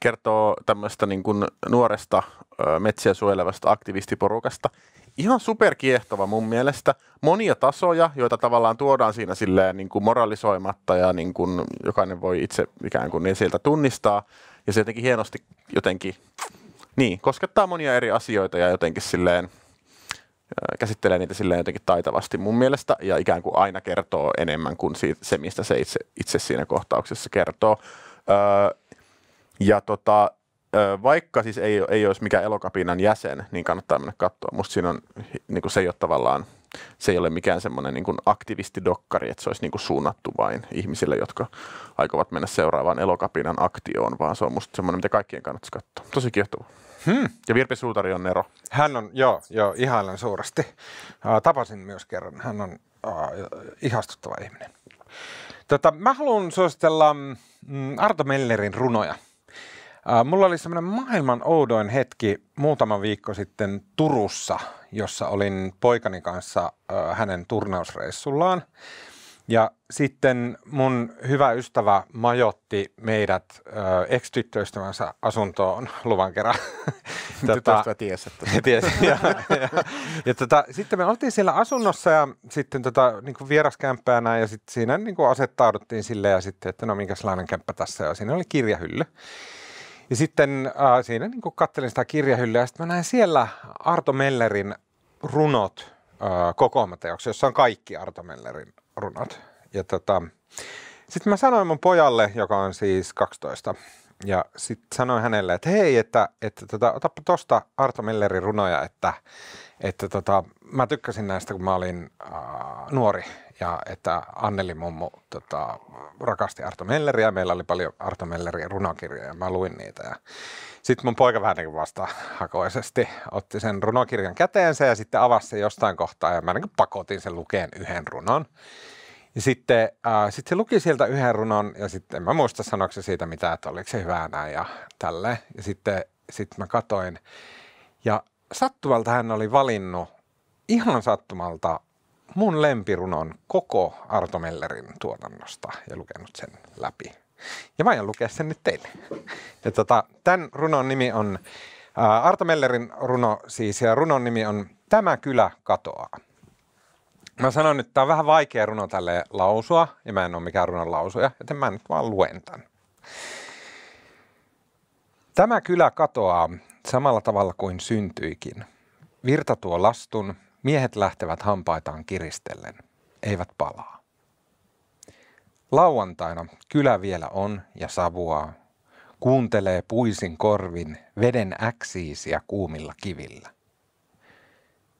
kertoo tämmöistä niin kuin nuoresta ää, metsiä suojelevasta aktivistiporukasta. Ihan superkiehtova mun mielestä. Monia tasoja, joita tavallaan tuodaan siinä silleen niin kuin moralisoimatta ja niin kuin jokainen voi itse ikään kuin niin sieltä tunnistaa. Ja se jotenkin hienosti jotenkin, niin, koskettaa monia eri asioita ja jotenkin silleen – käsittelee niitä silleen jotenkin taitavasti mun mielestä ja ikään kuin aina kertoo enemmän kuin siitä, se, mistä se itse, itse siinä kohtauksessa kertoo. Öö, ja tota, vaikka siis ei, ei olisi mikään elokapinan jäsen, niin kannattaa mennä katsoa. Musta siinä on, niin kuin se ei ole tavallaan, se ei ole mikään semmoinen niin aktivistidokkari, että se olisi niin kuin suunnattu vain ihmisille, jotka aikovat mennä seuraavaan elokapinan aktioon, vaan se on musta semmoinen, mitä kaikkien kannattaisi katsoa. Tosi kiehtovaa. Hmm. Ja Virpi Suutari on Nero. Hän on, joo, joo ihailen suuresti. Tapasin myös kerran. Hän on äh, ihastuttava ihminen. Tota, mä haluan suositella mm, Arto Mellerin runoja. Äh, mulla oli semmoinen maailman oudoin hetki muutama viikko sitten Turussa, jossa olin poikani kanssa äh, hänen turnausreissullaan ja sitten mun hyvä ystävä majotti meidät ö, ex-tyttöystävänsä asuntoon luvan kerran. Tytöystävä tota- tiesi, että... tiesi, ja, ja, ja tota, sitten me oltiin siellä asunnossa ja sitten tota, niin kuin vieraskämppäänä ja sitten siinä niin kuin asettauduttiin sille ja sitten, että no minkälainen kämppä tässä ja siinä oli kirjahylly. Ja sitten äh, siinä niin kuin kattelin sitä kirjahyllyä ja sitten mä näin siellä Arto Mellerin runot äh, kokoomateoksi, jossa on kaikki Arto Mellerin runot. Ja tota, sitten mä sanoin mun pojalle, joka on siis 12, ja sitten sanoin hänelle, että hei, että, että tota, otapa tuosta Arto Millerin runoja, että, että tota, mä tykkäsin näistä, kun mä olin äh, nuori ja että Anneli Mummu tota, rakasti Arto Melleriä. Meillä oli paljon Arto Mellerin runokirjoja ja mä luin niitä. Ja sitten mun poika vähän niin vasta hakoisesti otti sen runokirjan käteensä ja sitten avasi sen jostain kohtaa ja mä niin pakotin sen lukeen yhden runon. Ja sitten äh, sit se luki sieltä yhden runon ja sitten en mä muista sanoksi siitä mitä että oliko se hyvää näin ja tälle. Ja sitten sit mä katoin. Ja sattumalta hän oli valinnut ihan sattumalta mun lempirunon koko Arto Mellerin tuotannosta ja lukenut sen läpi. Ja mä aion lukea sen nyt teille. Ja tota, tämän runon nimi on, ää, äh, Arto Mellerin runo siis, ja runon nimi on Tämä kylä katoaa. Mä sanon nyt, että tämä on vähän vaikea runo tälle lausua, ja mä en ole mikään runon lausuja, joten mä nyt vaan luen tämän. Tämä kylä katoaa samalla tavalla kuin syntyikin. Virta tuo lastun, miehet lähtevät hampaitaan kiristellen, eivät palaa. Lauantaina kylä vielä on ja savuaa. Kuuntelee puisin korvin veden äksiisiä kuumilla kivillä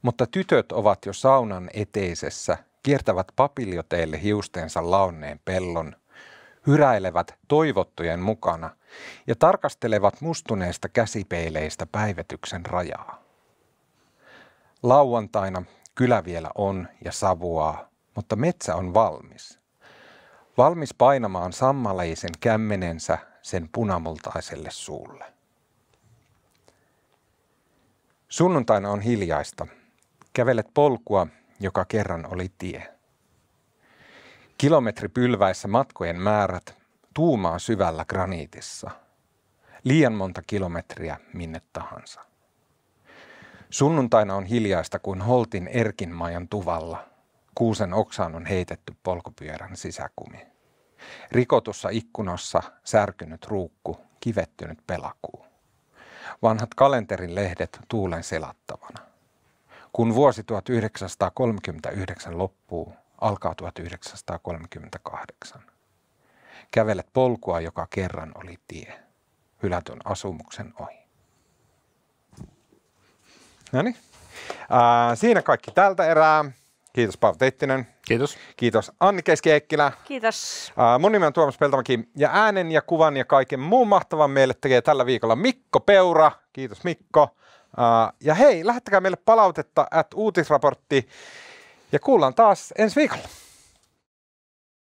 mutta tytöt ovat jo saunan eteisessä, kiertävät papiljoteille hiustensa launneen pellon, hyräilevät toivottujen mukana ja tarkastelevat mustuneista käsipeileistä päivetyksen rajaa. Lauantaina kylä vielä on ja savuaa, mutta metsä on valmis. Valmis painamaan sammaleisen kämmenensä sen punamultaiselle suulle. Sunnuntaina on hiljaista, Kävelet polkua, joka kerran oli tie. Kilometri pylväissä matkojen määrät tuumaa syvällä graniitissa. Liian monta kilometriä minne tahansa. Sunnuntaina on hiljaista kuin Holtin Erkinmajan tuvalla. Kuusen oksaan on heitetty polkupyörän sisäkumi. Rikotussa ikkunassa särkynyt ruukku, kivettynyt pelakuu. Vanhat kalenterin lehdet tuulen selattavana. Kun vuosi 1939 loppuu, alkaa 1938. Kävelet polkua, joka kerran oli tie, hylätyn asumuksen ohi. No niin. Äh, siinä kaikki tältä erää. Kiitos Paavo Teittinen. Kiitos. Kiitos Anni keski Kiitos. Äh, mun nimi on Tuomas Peltomäki ja äänen ja kuvan ja kaiken muun mahtavan meille tekee tällä viikolla Mikko Peura. Kiitos Mikko. Äh, ja hei, lähettäkää meille palautetta at uutisraportti ja kuullaan taas ensi viikolla.